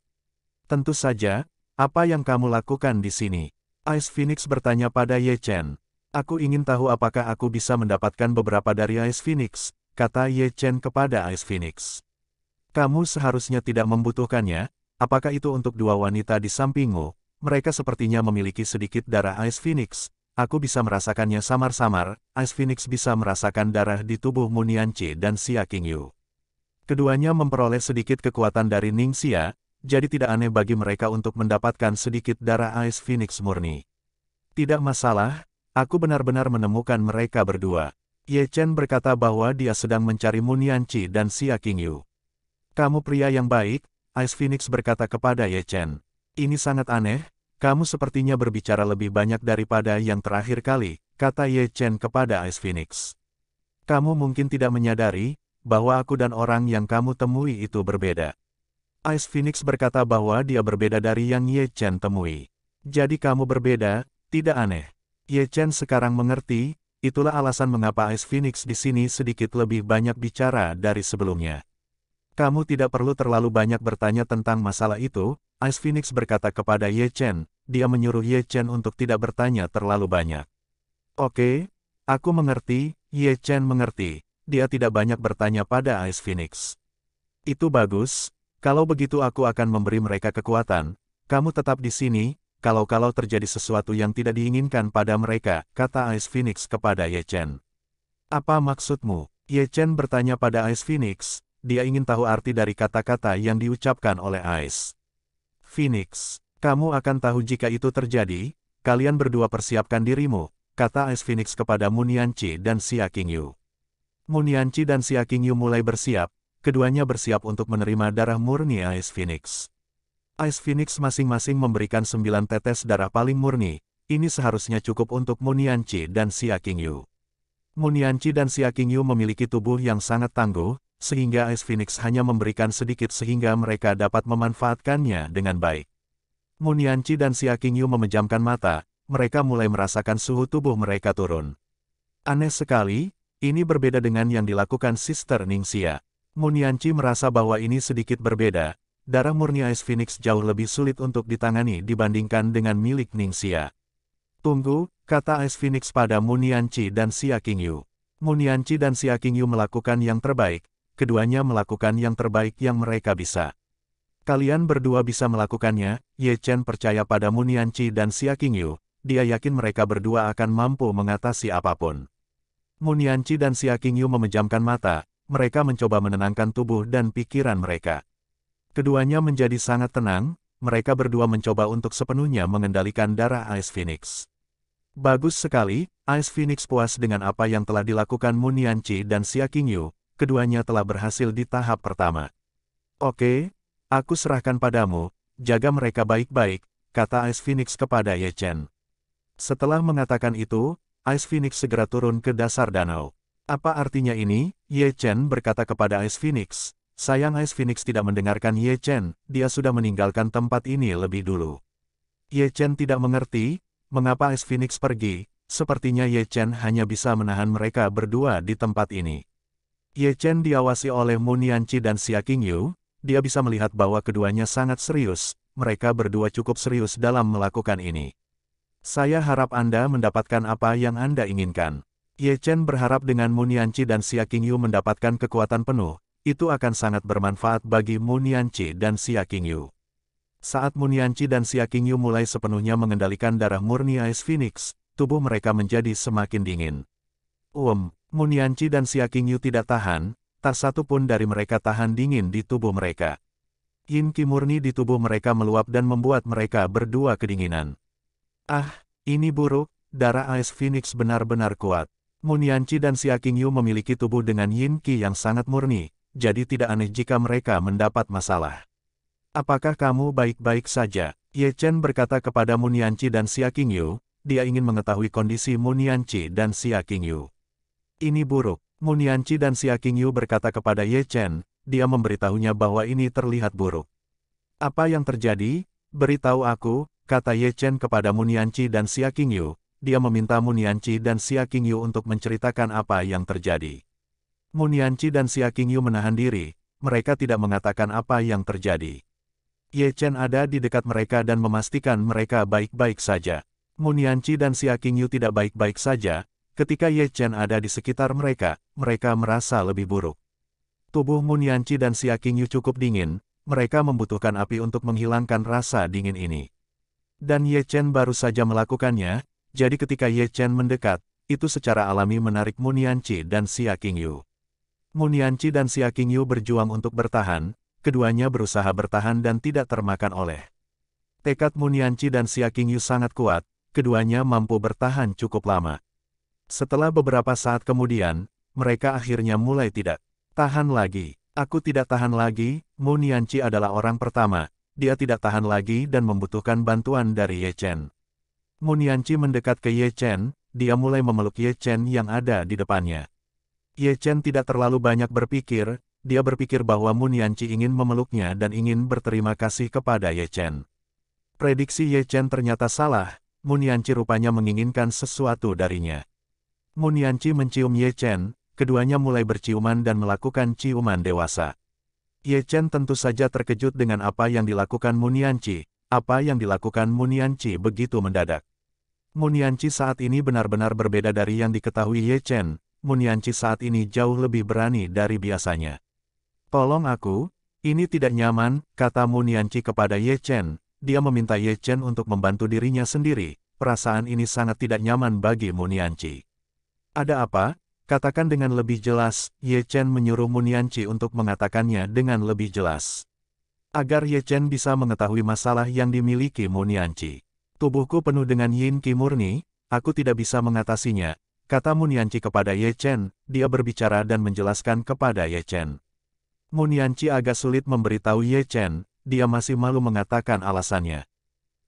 Tentu saja, apa yang kamu lakukan di sini? Ice Phoenix bertanya pada Ye Chen. Aku ingin tahu apakah aku bisa mendapatkan beberapa dari Ice Phoenix, kata Ye Chen kepada Ice Phoenix. Kamu seharusnya tidak membutuhkannya, apakah itu untuk dua wanita di sampingmu? Mereka sepertinya memiliki sedikit darah Ice Phoenix. Aku bisa merasakannya samar-samar, Ice Phoenix bisa merasakan darah di tubuh Nianci dan Xia Qingyu. Keduanya memperoleh sedikit kekuatan dari Ningxia, jadi tidak aneh bagi mereka untuk mendapatkan sedikit darah Ice Phoenix murni. Tidak masalah, aku benar-benar menemukan mereka berdua. Ye Chen berkata bahwa dia sedang mencari Munianci dan Xia Qingyu. Kamu pria yang baik, Ice Phoenix berkata kepada Ye Chen. Ini sangat aneh, kamu sepertinya berbicara lebih banyak daripada yang terakhir kali, kata Ye Chen kepada Ice Phoenix. Kamu mungkin tidak menyadari, bahwa aku dan orang yang kamu temui itu berbeda. Ice Phoenix berkata bahwa dia berbeda dari yang Ye Chen temui. Jadi kamu berbeda, tidak aneh. Ye Chen sekarang mengerti, Itulah alasan mengapa Ice Phoenix di sini sedikit lebih banyak bicara dari sebelumnya. Kamu tidak perlu terlalu banyak bertanya tentang masalah itu, Ice Phoenix berkata kepada Ye Chen, dia menyuruh Ye Chen untuk tidak bertanya terlalu banyak. Oke, aku mengerti, Ye Chen mengerti, dia tidak banyak bertanya pada Ice Phoenix. Itu bagus, kalau begitu aku akan memberi mereka kekuatan, kamu tetap di sini, kalau-kalau terjadi sesuatu yang tidak diinginkan pada mereka, kata Ice Phoenix kepada Ye Chen. Apa maksudmu? Ye Chen bertanya pada Ice Phoenix, dia ingin tahu arti dari kata-kata yang diucapkan oleh Ice. Phoenix, kamu akan tahu jika itu terjadi, kalian berdua persiapkan dirimu, kata Ice Phoenix kepada Munianci dan Xia Qingyu. Munianci dan Xia Qingyu mulai bersiap, keduanya bersiap untuk menerima darah murni Ice Phoenix. Ice Phoenix masing-masing memberikan sembilan tetes darah paling murni, ini seharusnya cukup untuk Munianci dan Xia Qingyu. Munianci dan Xia Qingyu memiliki tubuh yang sangat tangguh, sehingga Ice Phoenix hanya memberikan sedikit sehingga mereka dapat memanfaatkannya dengan baik. Munianci dan Xia Qingyu memejamkan mata, mereka mulai merasakan suhu tubuh mereka turun. Aneh sekali, ini berbeda dengan yang dilakukan Sister Ningxia. Munianci merasa bahwa ini sedikit berbeda, darah murni Ice Phoenix jauh lebih sulit untuk ditangani dibandingkan dengan milik Ningxia. Tunggu, kata Ice Phoenix pada Munianci dan Xia Qingyu. Munianci dan Xia Qingyu melakukan yang terbaik, keduanya melakukan yang terbaik yang mereka bisa. Kalian berdua bisa melakukannya, Ye Chen percaya pada Munianci dan Xia Qingyu, dia yakin mereka berdua akan mampu mengatasi apapun. Munianci dan Xia Qingyu memejamkan mata, mereka mencoba menenangkan tubuh dan pikiran mereka. Keduanya menjadi sangat tenang, mereka berdua mencoba untuk sepenuhnya mengendalikan darah Ice Phoenix. Bagus sekali, Ice Phoenix puas dengan apa yang telah dilakukan Munianchi dan Xia Qingyu, keduanya telah berhasil di tahap pertama. Oke, aku serahkan padamu, jaga mereka baik-baik, kata Ice Phoenix kepada Ye Chen. Setelah mengatakan itu, Ice Phoenix segera turun ke dasar danau. Apa artinya ini? Ye Chen berkata kepada Ice Phoenix, Sayang Ice Phoenix tidak mendengarkan Ye Chen, dia sudah meninggalkan tempat ini lebih dulu. Ye Chen tidak mengerti, mengapa Ice Phoenix pergi, sepertinya Ye Chen hanya bisa menahan mereka berdua di tempat ini. Ye Chen diawasi oleh Mu Yanqi dan Xia Qingyu, dia bisa melihat bahwa keduanya sangat serius, mereka berdua cukup serius dalam melakukan ini. Saya harap Anda mendapatkan apa yang Anda inginkan. Ye Chen berharap dengan Mu Yanqi dan Xia Qingyu mendapatkan kekuatan penuh, itu akan sangat bermanfaat bagi Munianci dan Qingyu. Saat Munianci dan Qingyu mulai sepenuhnya mengendalikan darah murni Ice Phoenix, tubuh mereka menjadi semakin dingin. Um, Munianci dan Qingyu tidak tahan, tak satu pun dari mereka tahan dingin di tubuh mereka. Yin Qi murni di tubuh mereka meluap dan membuat mereka berdua kedinginan. Ah, ini buruk, darah Ice Phoenix benar-benar kuat. Munianci dan Qingyu memiliki tubuh dengan Yin Qi yang sangat murni, jadi tidak aneh jika mereka mendapat masalah. Apakah kamu baik-baik saja? Ye Chen berkata kepada Munianci dan Xia Qingyu, dia ingin mengetahui kondisi Munianci dan Xia Qingyu. Ini buruk. Munianci dan Xia Qingyu berkata kepada Ye Chen, dia memberitahunya bahwa ini terlihat buruk. Apa yang terjadi? Beritahu aku, kata Ye Chen kepada Munianci dan Xia Qingyu. Dia meminta Munianci dan Xia Qingyu untuk menceritakan apa yang terjadi. Munianci dan Xia Qingyu menahan diri, mereka tidak mengatakan apa yang terjadi. Ye Chen ada di dekat mereka dan memastikan mereka baik-baik saja. Munianci dan Xia Qingyu tidak baik-baik saja, ketika Ye Chen ada di sekitar mereka, mereka merasa lebih buruk. Tubuh Munianci dan Xia Qingyu cukup dingin, mereka membutuhkan api untuk menghilangkan rasa dingin ini. Dan Ye Chen baru saja melakukannya, jadi ketika Ye Chen mendekat, itu secara alami menarik Munianci dan Xia Qingyu. Munianci dan Qingyu berjuang untuk bertahan, keduanya berusaha bertahan dan tidak termakan oleh. Tekad Munianci dan Qingyu sangat kuat, keduanya mampu bertahan cukup lama. Setelah beberapa saat kemudian, mereka akhirnya mulai tidak tahan lagi. Aku tidak tahan lagi, Munianci adalah orang pertama. Dia tidak tahan lagi dan membutuhkan bantuan dari Ye Chen. Munianci mendekat ke Ye Chen, dia mulai memeluk Ye Chen yang ada di depannya. Ye Chen tidak terlalu banyak berpikir, dia berpikir bahwa Mun ingin memeluknya dan ingin berterima kasih kepada Ye Chen. Prediksi Ye Chen ternyata salah, Mun rupanya menginginkan sesuatu darinya. Mun mencium Ye Chen, keduanya mulai berciuman dan melakukan ciuman dewasa. Ye Chen tentu saja terkejut dengan apa yang dilakukan Mun apa yang dilakukan Mun begitu mendadak. Mun saat ini benar-benar berbeda dari yang diketahui Ye Chen, Munyanci saat ini jauh lebih berani dari biasanya. Tolong aku, ini tidak nyaman, kata Munyanci kepada Ye Chen. Dia meminta Ye Chen untuk membantu dirinya sendiri. Perasaan ini sangat tidak nyaman bagi Munyanci. Ada apa? Katakan dengan lebih jelas, Ye Chen menyuruh Munyanci untuk mengatakannya dengan lebih jelas. Agar Ye Chen bisa mengetahui masalah yang dimiliki Munyanci. Tubuhku penuh dengan yin ki murni, aku tidak bisa mengatasinya, kata Munyanci kepada Ye Chen, dia berbicara dan menjelaskan kepada Ye Chen. Munyanci agak sulit memberitahu Ye Chen, dia masih malu mengatakan alasannya.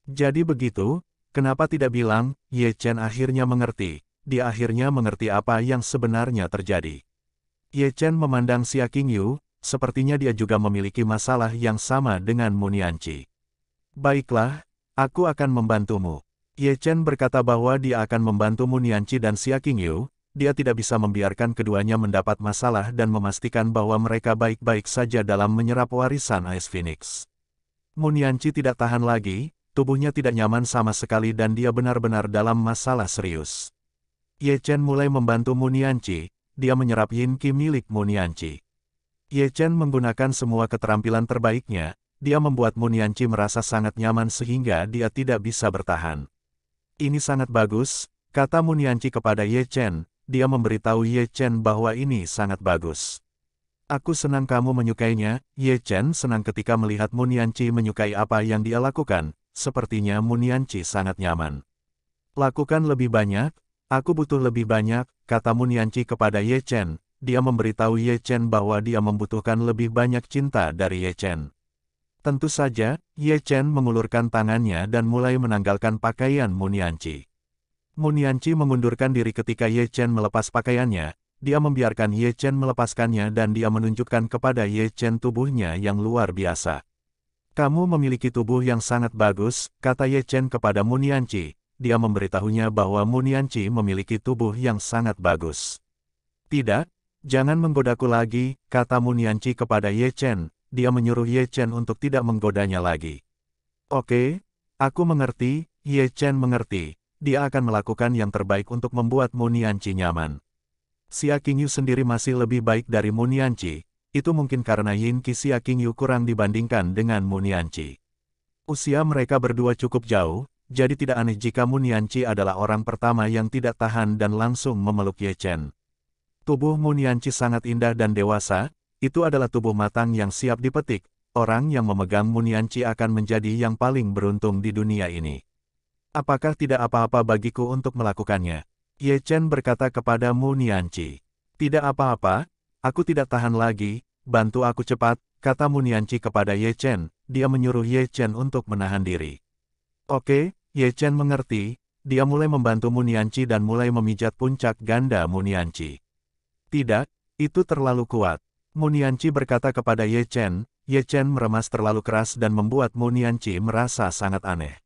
Jadi begitu, kenapa tidak bilang, Ye Chen akhirnya mengerti, dia akhirnya mengerti apa yang sebenarnya terjadi. Ye Chen memandang Xia King Yu, sepertinya dia juga memiliki masalah yang sama dengan Munianci. Baiklah, aku akan membantumu. Ye Chen berkata bahwa dia akan membantu Munianci dan Xia Qingyu, dia tidak bisa membiarkan keduanya mendapat masalah dan memastikan bahwa mereka baik-baik saja dalam menyerap warisan Ice Phoenix. Munianci tidak tahan lagi, tubuhnya tidak nyaman sama sekali dan dia benar-benar dalam masalah serius. Ye Chen mulai membantu Munianci, dia menyerap Yin Qi milik Munianci. Ye Chen menggunakan semua keterampilan terbaiknya, dia membuat Munianci merasa sangat nyaman sehingga dia tidak bisa bertahan. Ini sangat bagus, kata Munianci kepada Ye Chen, dia memberitahu Ye Chen bahwa ini sangat bagus. Aku senang kamu menyukainya, Ye Chen senang ketika melihat Munianci menyukai apa yang dia lakukan, sepertinya Munianci sangat nyaman. Lakukan lebih banyak, aku butuh lebih banyak, kata Munianci kepada Ye Chen, dia memberitahu Ye Chen bahwa dia membutuhkan lebih banyak cinta dari Ye Chen. Tentu saja, Ye Chen mengulurkan tangannya dan mulai menanggalkan pakaian Munianci. Munianci mengundurkan diri ketika Ye Chen melepas pakaiannya, dia membiarkan Ye Chen melepaskannya dan dia menunjukkan kepada Ye Chen tubuhnya yang luar biasa. Kamu memiliki tubuh yang sangat bagus, kata Ye Chen kepada Munianci. Dia memberitahunya bahwa Munianci memiliki tubuh yang sangat bagus. Tidak, jangan menggodaku lagi, kata Munianci kepada Ye Chen, dia menyuruh Ye Chen untuk tidak menggodanya lagi. Oke, aku mengerti, Ye Chen mengerti. Dia akan melakukan yang terbaik untuk membuat Munianci nyaman. Xia Qingyu sendiri masih lebih baik dari Munianci, itu mungkin karena Yin Qi Xia Qingyu kurang dibandingkan dengan Munianci. Usia mereka berdua cukup jauh, jadi tidak aneh jika Munianci adalah orang pertama yang tidak tahan dan langsung memeluk Ye Chen. Tubuh Munianci sangat indah dan dewasa, itu adalah tubuh matang yang siap dipetik, orang yang memegang Munianci akan menjadi yang paling beruntung di dunia ini. Apakah tidak apa-apa bagiku untuk melakukannya? Ye Chen berkata kepada Munianci. Tidak apa-apa, aku tidak tahan lagi, bantu aku cepat, kata Munianci kepada Ye Chen, dia menyuruh Ye Chen untuk menahan diri. Oke, Ye Chen mengerti, dia mulai membantu Munianci dan mulai memijat puncak ganda Munianci. Tidak, itu terlalu kuat. Munianci berkata kepada Ye Chen, Ye Chen meremas terlalu keras dan membuat Munianci merasa sangat aneh.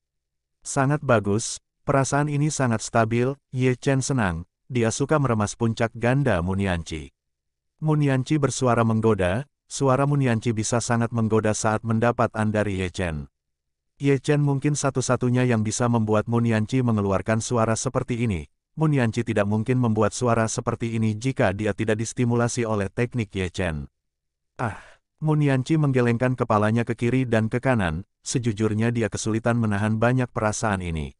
Sangat bagus, perasaan ini sangat stabil, Ye Chen senang, dia suka meremas puncak ganda Munianci. Munianci bersuara menggoda, suara Munianci bisa sangat menggoda saat mendapat Anda dari Ye Chen. Ye Chen mungkin satu-satunya yang bisa membuat Munianci mengeluarkan suara seperti ini, Yanchi tidak mungkin membuat suara seperti ini jika dia tidak distimulasi oleh teknik Ye Chen. Ah, Munianci menggelengkan kepalanya ke kiri dan ke kanan, sejujurnya dia kesulitan menahan banyak perasaan ini.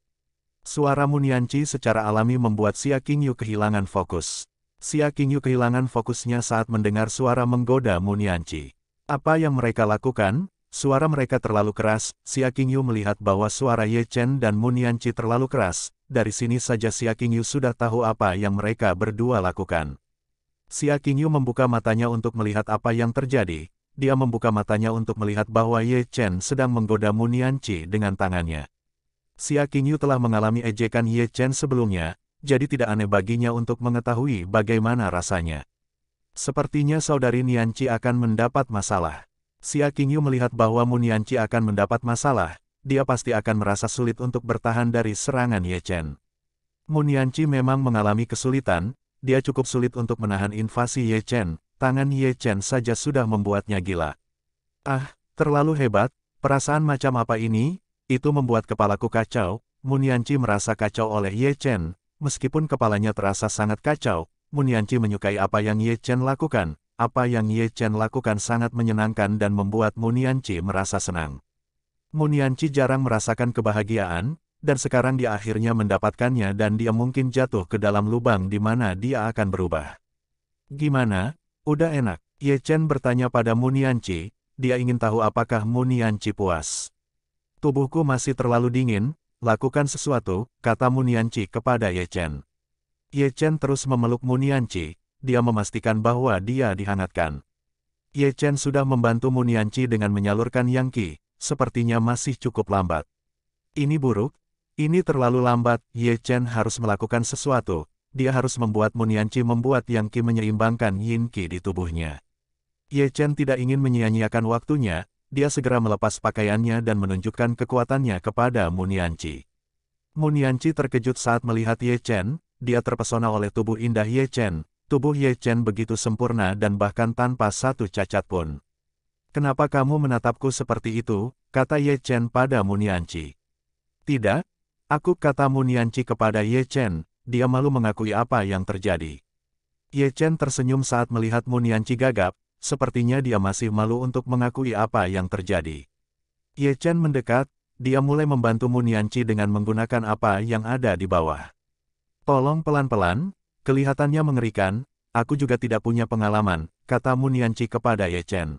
Suara Munianci secara alami membuat Xia Qingyu kehilangan fokus. Xia Qingyu kehilangan fokusnya saat mendengar suara menggoda Munianci. Apa yang mereka lakukan? Suara mereka terlalu keras, Xia Qingyu melihat bahwa suara Ye Chen dan Munianci terlalu keras, dari sini saja Xia Qingyu sudah tahu apa yang mereka berdua lakukan. Xia Qingyu membuka matanya untuk melihat apa yang terjadi, dia membuka matanya untuk melihat bahwa Ye Chen sedang menggoda Munianci dengan tangannya. Xia Qingyu telah mengalami ejekan Ye Chen sebelumnya, jadi tidak aneh baginya untuk mengetahui bagaimana rasanya. Sepertinya saudari Nianci akan mendapat masalah. Xia Qingyu melihat bahwa Munianci akan mendapat masalah, dia pasti akan merasa sulit untuk bertahan dari serangan Ye Chen. Munianci memang mengalami kesulitan, dia cukup sulit untuk menahan invasi Ye Chen, tangan Ye Chen saja sudah membuatnya gila. Ah, terlalu hebat, perasaan macam apa ini? Itu membuat kepalaku kacau, Munianci merasa kacau oleh Ye Chen, meskipun kepalanya terasa sangat kacau, Munianci menyukai apa yang Ye Chen lakukan, apa yang Ye Chen lakukan sangat menyenangkan dan membuat Munianci merasa senang. Munianci jarang merasakan kebahagiaan, dan sekarang dia akhirnya mendapatkannya dan dia mungkin jatuh ke dalam lubang di mana dia akan berubah. Gimana? Udah enak? Ye Chen bertanya pada Munianci, dia ingin tahu apakah Munianci puas. Tubuhku masih terlalu dingin, lakukan sesuatu, kata Munianci kepada Ye Chen. Ye Chen terus memeluk Munianci, dia memastikan bahwa dia dihangatkan. Ye Chen sudah membantu Munianci dengan menyalurkan Yang sepertinya masih cukup lambat. Ini buruk, ini terlalu lambat, Ye Chen harus melakukan sesuatu, dia harus membuat Munianci membuat Yang Qi menyeimbangkan Yin Qi di tubuhnya. Ye Chen tidak ingin menyia-nyiakan waktunya, dia segera melepas pakaiannya dan menunjukkan kekuatannya kepada Munianci. Munianci terkejut saat melihat Ye Chen, dia terpesona oleh tubuh indah Ye Chen, tubuh Ye Chen begitu sempurna dan bahkan tanpa satu cacat pun. Kenapa kamu menatapku seperti itu? kata Ye Chen pada Munianci. Tidak, aku kata Munianci kepada Ye Chen, dia malu mengakui apa yang terjadi. Ye Chen tersenyum saat melihat Munianci gagap, sepertinya dia masih malu untuk mengakui apa yang terjadi. Ye Chen mendekat, dia mulai membantu Munianci dengan menggunakan apa yang ada di bawah. Tolong pelan-pelan, kelihatannya mengerikan, aku juga tidak punya pengalaman, kata Munianci kepada Ye Chen.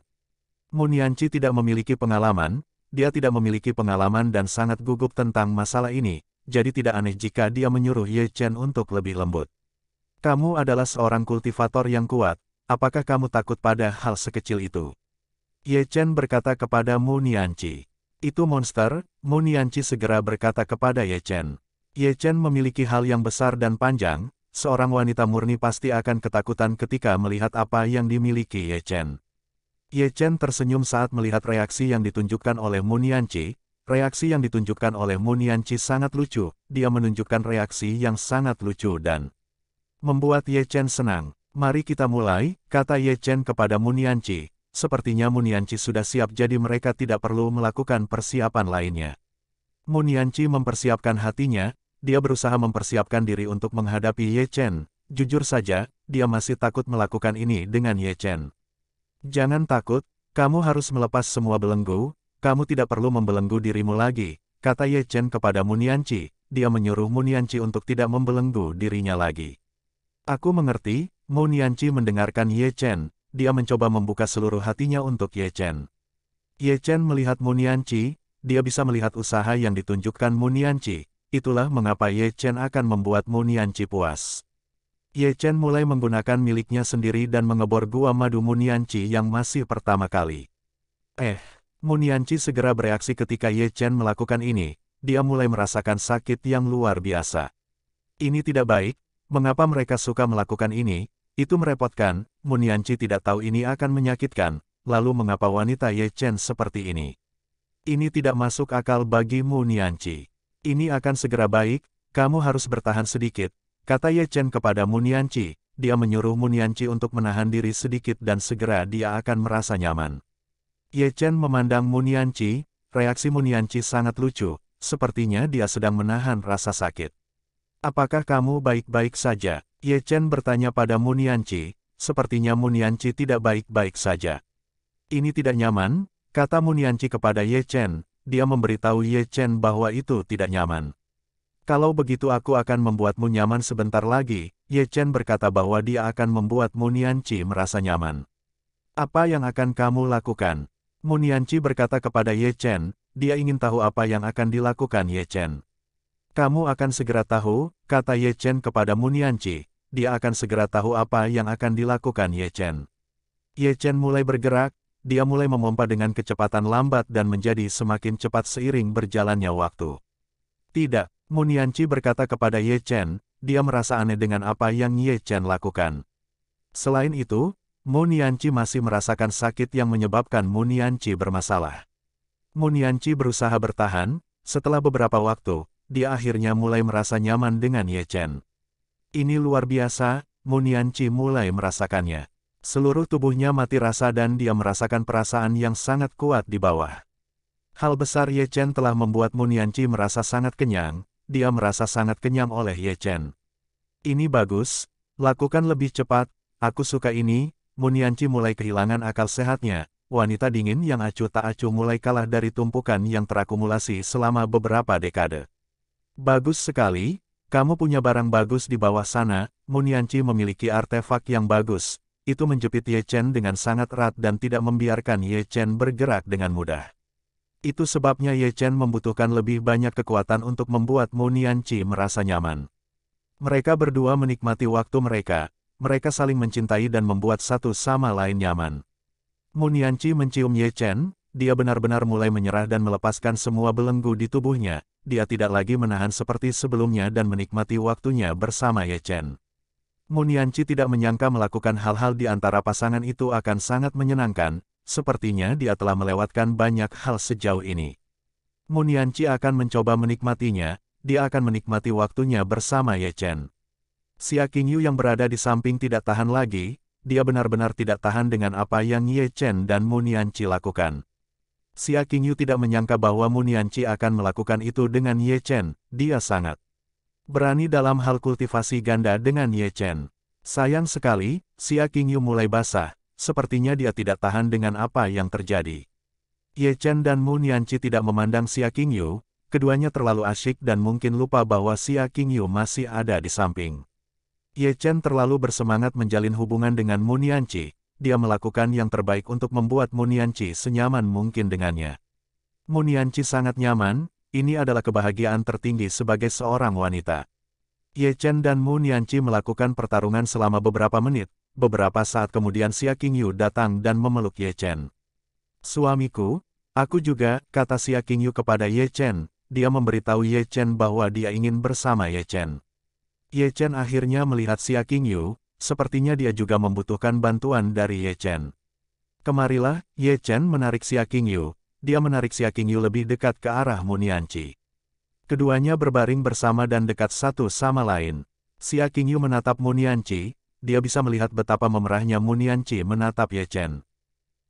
Munianci tidak memiliki pengalaman, dia tidak memiliki pengalaman dan sangat gugup tentang masalah ini, jadi tidak aneh jika dia menyuruh Ye Chen untuk lebih lembut. Kamu adalah seorang kultivator yang kuat, apakah kamu takut pada hal sekecil itu? Ye Chen berkata kepada Munianci. Itu monster, Munianci segera berkata kepada Ye Chen. Ye Chen memiliki hal yang besar dan panjang, seorang wanita murni pasti akan ketakutan ketika melihat apa yang dimiliki Ye Chen. Ye Chen tersenyum saat melihat reaksi yang ditunjukkan oleh Mun Reaksi yang ditunjukkan oleh Mun sangat lucu, dia menunjukkan reaksi yang sangat lucu dan membuat Ye Chen senang. Mari kita mulai, kata Ye Chen kepada Mun Sepertinya Mun sudah siap jadi mereka tidak perlu melakukan persiapan lainnya. Mun mempersiapkan hatinya, dia berusaha mempersiapkan diri untuk menghadapi Ye Chen. Jujur saja, dia masih takut melakukan ini dengan Ye Chen. Jangan takut, kamu harus melepas semua belenggu, kamu tidak perlu membelenggu dirimu lagi, kata Ye Chen kepada Munianci, dia menyuruh Munianci untuk tidak membelenggu dirinya lagi. Aku mengerti, Munianci mendengarkan Ye Chen, dia mencoba membuka seluruh hatinya untuk Ye Chen. Ye Chen melihat Munianci, dia bisa melihat usaha yang ditunjukkan Munianci, itulah mengapa Ye Chen akan membuat Munianci puas. Ye Chen mulai menggunakan miliknya sendiri dan mengebor gua madu Munianci yang masih pertama kali. Eh, Munianci segera bereaksi ketika Ye Chen melakukan ini, dia mulai merasakan sakit yang luar biasa. Ini tidak baik, mengapa mereka suka melakukan ini, itu merepotkan, Munianci tidak tahu ini akan menyakitkan, lalu mengapa wanita Ye Chen seperti ini? Ini tidak masuk akal bagi Munianci. Ini akan segera baik, kamu harus bertahan sedikit, Kata Ye Chen kepada Munianci, dia menyuruh Munianci untuk menahan diri sedikit dan segera dia akan merasa nyaman. Ye Chen memandang Munianci, reaksi Munianci sangat lucu, sepertinya dia sedang menahan rasa sakit. Apakah kamu baik-baik saja? Ye Chen bertanya pada Munianci, sepertinya Munianci tidak baik-baik saja. Ini tidak nyaman, kata Munianci kepada Ye Chen, dia memberitahu Ye Chen bahwa itu tidak nyaman. Kalau begitu aku akan membuatmu nyaman sebentar lagi, Ye Chen berkata bahwa dia akan membuat Munianci merasa nyaman. Apa yang akan kamu lakukan? Munianci berkata kepada Ye Chen, dia ingin tahu apa yang akan dilakukan Ye Chen. Kamu akan segera tahu, kata Ye Chen kepada Munianci, dia akan segera tahu apa yang akan dilakukan Ye Chen. Ye Chen mulai bergerak, dia mulai memompa dengan kecepatan lambat dan menjadi semakin cepat seiring berjalannya waktu. Tidak, Munianci berkata kepada Ye Chen, dia merasa aneh dengan apa yang Ye Chen lakukan. Selain itu, Munianci masih merasakan sakit yang menyebabkan Munianci bermasalah. Munianci berusaha bertahan, setelah beberapa waktu, dia akhirnya mulai merasa nyaman dengan Ye Chen. Ini luar biasa, Munianci mulai merasakannya. Seluruh tubuhnya mati rasa dan dia merasakan perasaan yang sangat kuat di bawah. Hal besar Ye Chen telah membuat Munianci merasa sangat kenyang, dia merasa sangat kenyang oleh Ye Chen. Ini bagus, lakukan lebih cepat, aku suka ini, Munianci mulai kehilangan akal sehatnya, wanita dingin yang acuh tak acuh mulai kalah dari tumpukan yang terakumulasi selama beberapa dekade. Bagus sekali, kamu punya barang bagus di bawah sana, Munianci memiliki artefak yang bagus, itu menjepit Ye Chen dengan sangat erat dan tidak membiarkan Ye Chen bergerak dengan mudah. Itu sebabnya Ye Chen membutuhkan lebih banyak kekuatan untuk membuat Mu Nianqi merasa nyaman. Mereka berdua menikmati waktu mereka, mereka saling mencintai dan membuat satu sama lain nyaman. Mu Nianqi mencium Ye Chen, dia benar-benar mulai menyerah dan melepaskan semua belenggu di tubuhnya, dia tidak lagi menahan seperti sebelumnya dan menikmati waktunya bersama Ye Chen. Mu Nianqi tidak menyangka melakukan hal-hal di antara pasangan itu akan sangat menyenangkan, Sepertinya dia telah melewatkan banyak hal sejauh ini. Munianci akan mencoba menikmatinya, dia akan menikmati waktunya bersama Ye Chen. Xia Qingyu yang berada di samping tidak tahan lagi, dia benar-benar tidak tahan dengan apa yang Ye Chen dan Munianci lakukan. Xia Qingyu tidak menyangka bahwa Munianci akan melakukan itu dengan Ye Chen, dia sangat berani dalam hal kultivasi ganda dengan Ye Chen. Sayang sekali, Xia Qingyu mulai basah, Sepertinya dia tidak tahan dengan apa yang terjadi. Ye Chen dan Mu Nianci tidak memandang Xia Qingyu, keduanya terlalu asyik dan mungkin lupa bahwa Xia Qingyu masih ada di samping. Ye Chen terlalu bersemangat menjalin hubungan dengan Mu Nianci. dia melakukan yang terbaik untuk membuat Mu Nianci senyaman mungkin dengannya. Mu Nianci sangat nyaman, ini adalah kebahagiaan tertinggi sebagai seorang wanita. Ye Chen dan Mu Nianci melakukan pertarungan selama beberapa menit, beberapa saat kemudian Xia Qingyu datang dan memeluk Ye Chen. Suamiku, aku juga, kata Xia Qingyu kepada Ye Chen, dia memberitahu Ye Chen bahwa dia ingin bersama Ye Chen. Ye Chen akhirnya melihat Xia Qingyu, sepertinya dia juga membutuhkan bantuan dari Ye Chen. Kemarilah, Ye Chen menarik Xia Qingyu, dia menarik Xia Qingyu lebih dekat ke arah Munianci. Keduanya berbaring bersama dan dekat satu sama lain. Xia Qingyu menatap Munianci, dia bisa melihat betapa memerahnya Munianci menatap Ye Chen.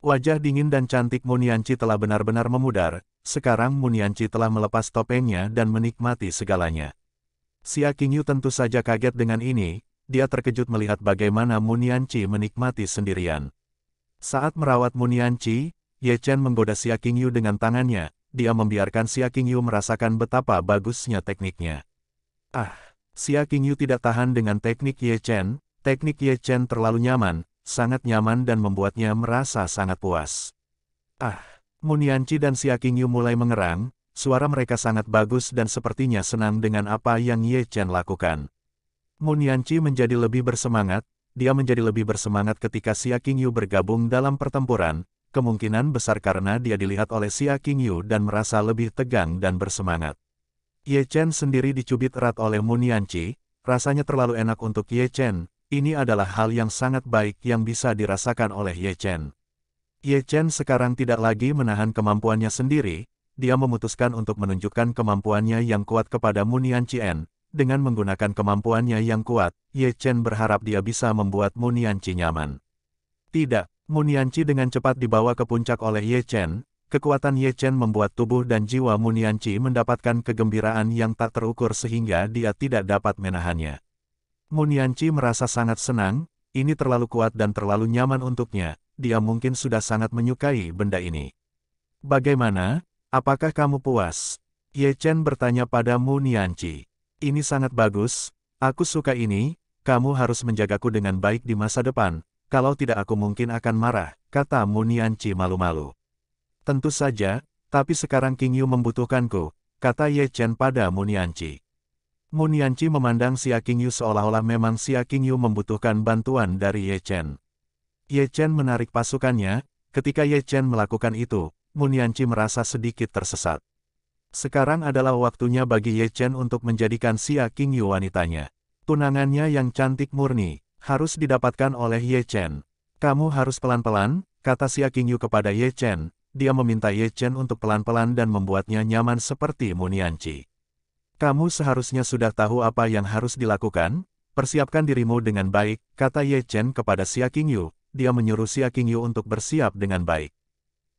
Wajah dingin dan cantik Munianci telah benar-benar memudar, sekarang Munianci telah melepas topengnya dan menikmati segalanya. Xia Qingyu tentu saja kaget dengan ini, dia terkejut melihat bagaimana Munianci menikmati sendirian. Saat merawat Munianci, Ye Chen menggoda Xia Qingyu dengan tangannya, dia membiarkan Xia Qingyu merasakan betapa bagusnya tekniknya. Ah, Xia Qingyu tidak tahan dengan teknik Ye Chen, Teknik Ye Chen terlalu nyaman, sangat nyaman dan membuatnya merasa sangat puas. Ah, Munianci dan Qingyu mulai mengerang, suara mereka sangat bagus dan sepertinya senang dengan apa yang Ye Chen lakukan. Munianci menjadi lebih bersemangat, dia menjadi lebih bersemangat ketika Qingyu bergabung dalam pertempuran, kemungkinan besar karena dia dilihat oleh Qingyu dan merasa lebih tegang dan bersemangat. Ye Chen sendiri dicubit erat oleh Munianci, rasanya terlalu enak untuk Ye Chen, ini adalah hal yang sangat baik yang bisa dirasakan oleh Ye Chen. Ye Chen sekarang tidak lagi menahan kemampuannya sendiri, dia memutuskan untuk menunjukkan kemampuannya yang kuat kepada Munian Chien. Dengan menggunakan kemampuannya yang kuat, Ye Chen berharap dia bisa membuat Munian Chi nyaman. Tidak, Munian Chi dengan cepat dibawa ke puncak oleh Ye Chen, Kekuatan Ye Chen membuat tubuh dan jiwa Munianci mendapatkan kegembiraan yang tak terukur sehingga dia tidak dapat menahannya. Munianci merasa sangat senang, ini terlalu kuat dan terlalu nyaman untuknya, dia mungkin sudah sangat menyukai benda ini. Bagaimana, apakah kamu puas? Ye Chen bertanya pada Munianci. Ini sangat bagus, aku suka ini, kamu harus menjagaku dengan baik di masa depan, kalau tidak aku mungkin akan marah, kata Munianci malu-malu. Tentu saja, tapi sekarang King Yu membutuhkanku, kata Ye Chen pada Munianci. Munianci memandang Xia Qingyu seolah-olah memang Xia Qingyu membutuhkan bantuan dari Ye Chen. Ye Chen menarik pasukannya, ketika Ye Chen melakukan itu, Munianci merasa sedikit tersesat. Sekarang adalah waktunya bagi Ye Chen untuk menjadikan Xia Qingyu wanitanya. Tunangannya yang cantik murni, harus didapatkan oleh Ye Chen. Kamu harus pelan-pelan, kata Xia Qingyu kepada Ye Chen. Dia meminta Ye Chen untuk pelan-pelan dan membuatnya nyaman seperti Munianci. Kamu seharusnya sudah tahu apa yang harus dilakukan, persiapkan dirimu dengan baik, kata Ye Chen kepada Xia Qingyu. Dia menyuruh Xia Qingyu untuk bersiap dengan baik.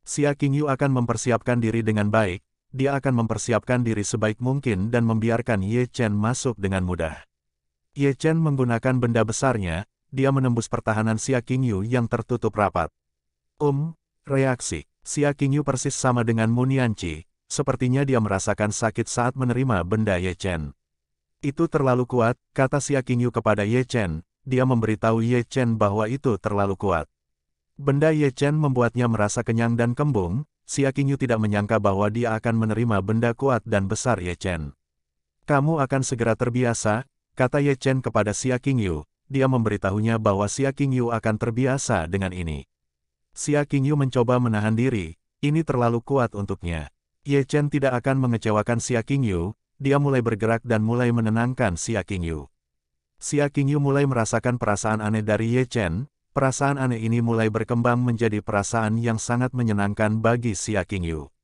Xia Qingyu akan mempersiapkan diri dengan baik, dia akan mempersiapkan diri sebaik mungkin dan membiarkan Ye Chen masuk dengan mudah. Ye Chen menggunakan benda besarnya, dia menembus pertahanan Xia Qingyu yang tertutup rapat. Um, reaksi. Xia Qingyu persis sama dengan Munianci, Sepertinya dia merasakan sakit saat menerima benda Ye Chen. Itu terlalu kuat, kata Xia Qingyu kepada Ye Chen. Dia memberitahu Ye Chen bahwa itu terlalu kuat. Benda Ye Chen membuatnya merasa kenyang dan kembung, Xia Qingyu tidak menyangka bahwa dia akan menerima benda kuat dan besar Ye Chen. Kamu akan segera terbiasa, kata Ye Chen kepada Xia Qingyu. Dia memberitahunya bahwa Xia Qingyu akan terbiasa dengan ini. Xia Qingyu mencoba menahan diri, ini terlalu kuat untuknya. Ye Chen tidak akan mengecewakan Xia Qingyu, dia mulai bergerak dan mulai menenangkan Xia Qingyu. Xia Qingyu mulai merasakan perasaan aneh dari Ye Chen, perasaan aneh ini mulai berkembang menjadi perasaan yang sangat menyenangkan bagi Xia Qingyu.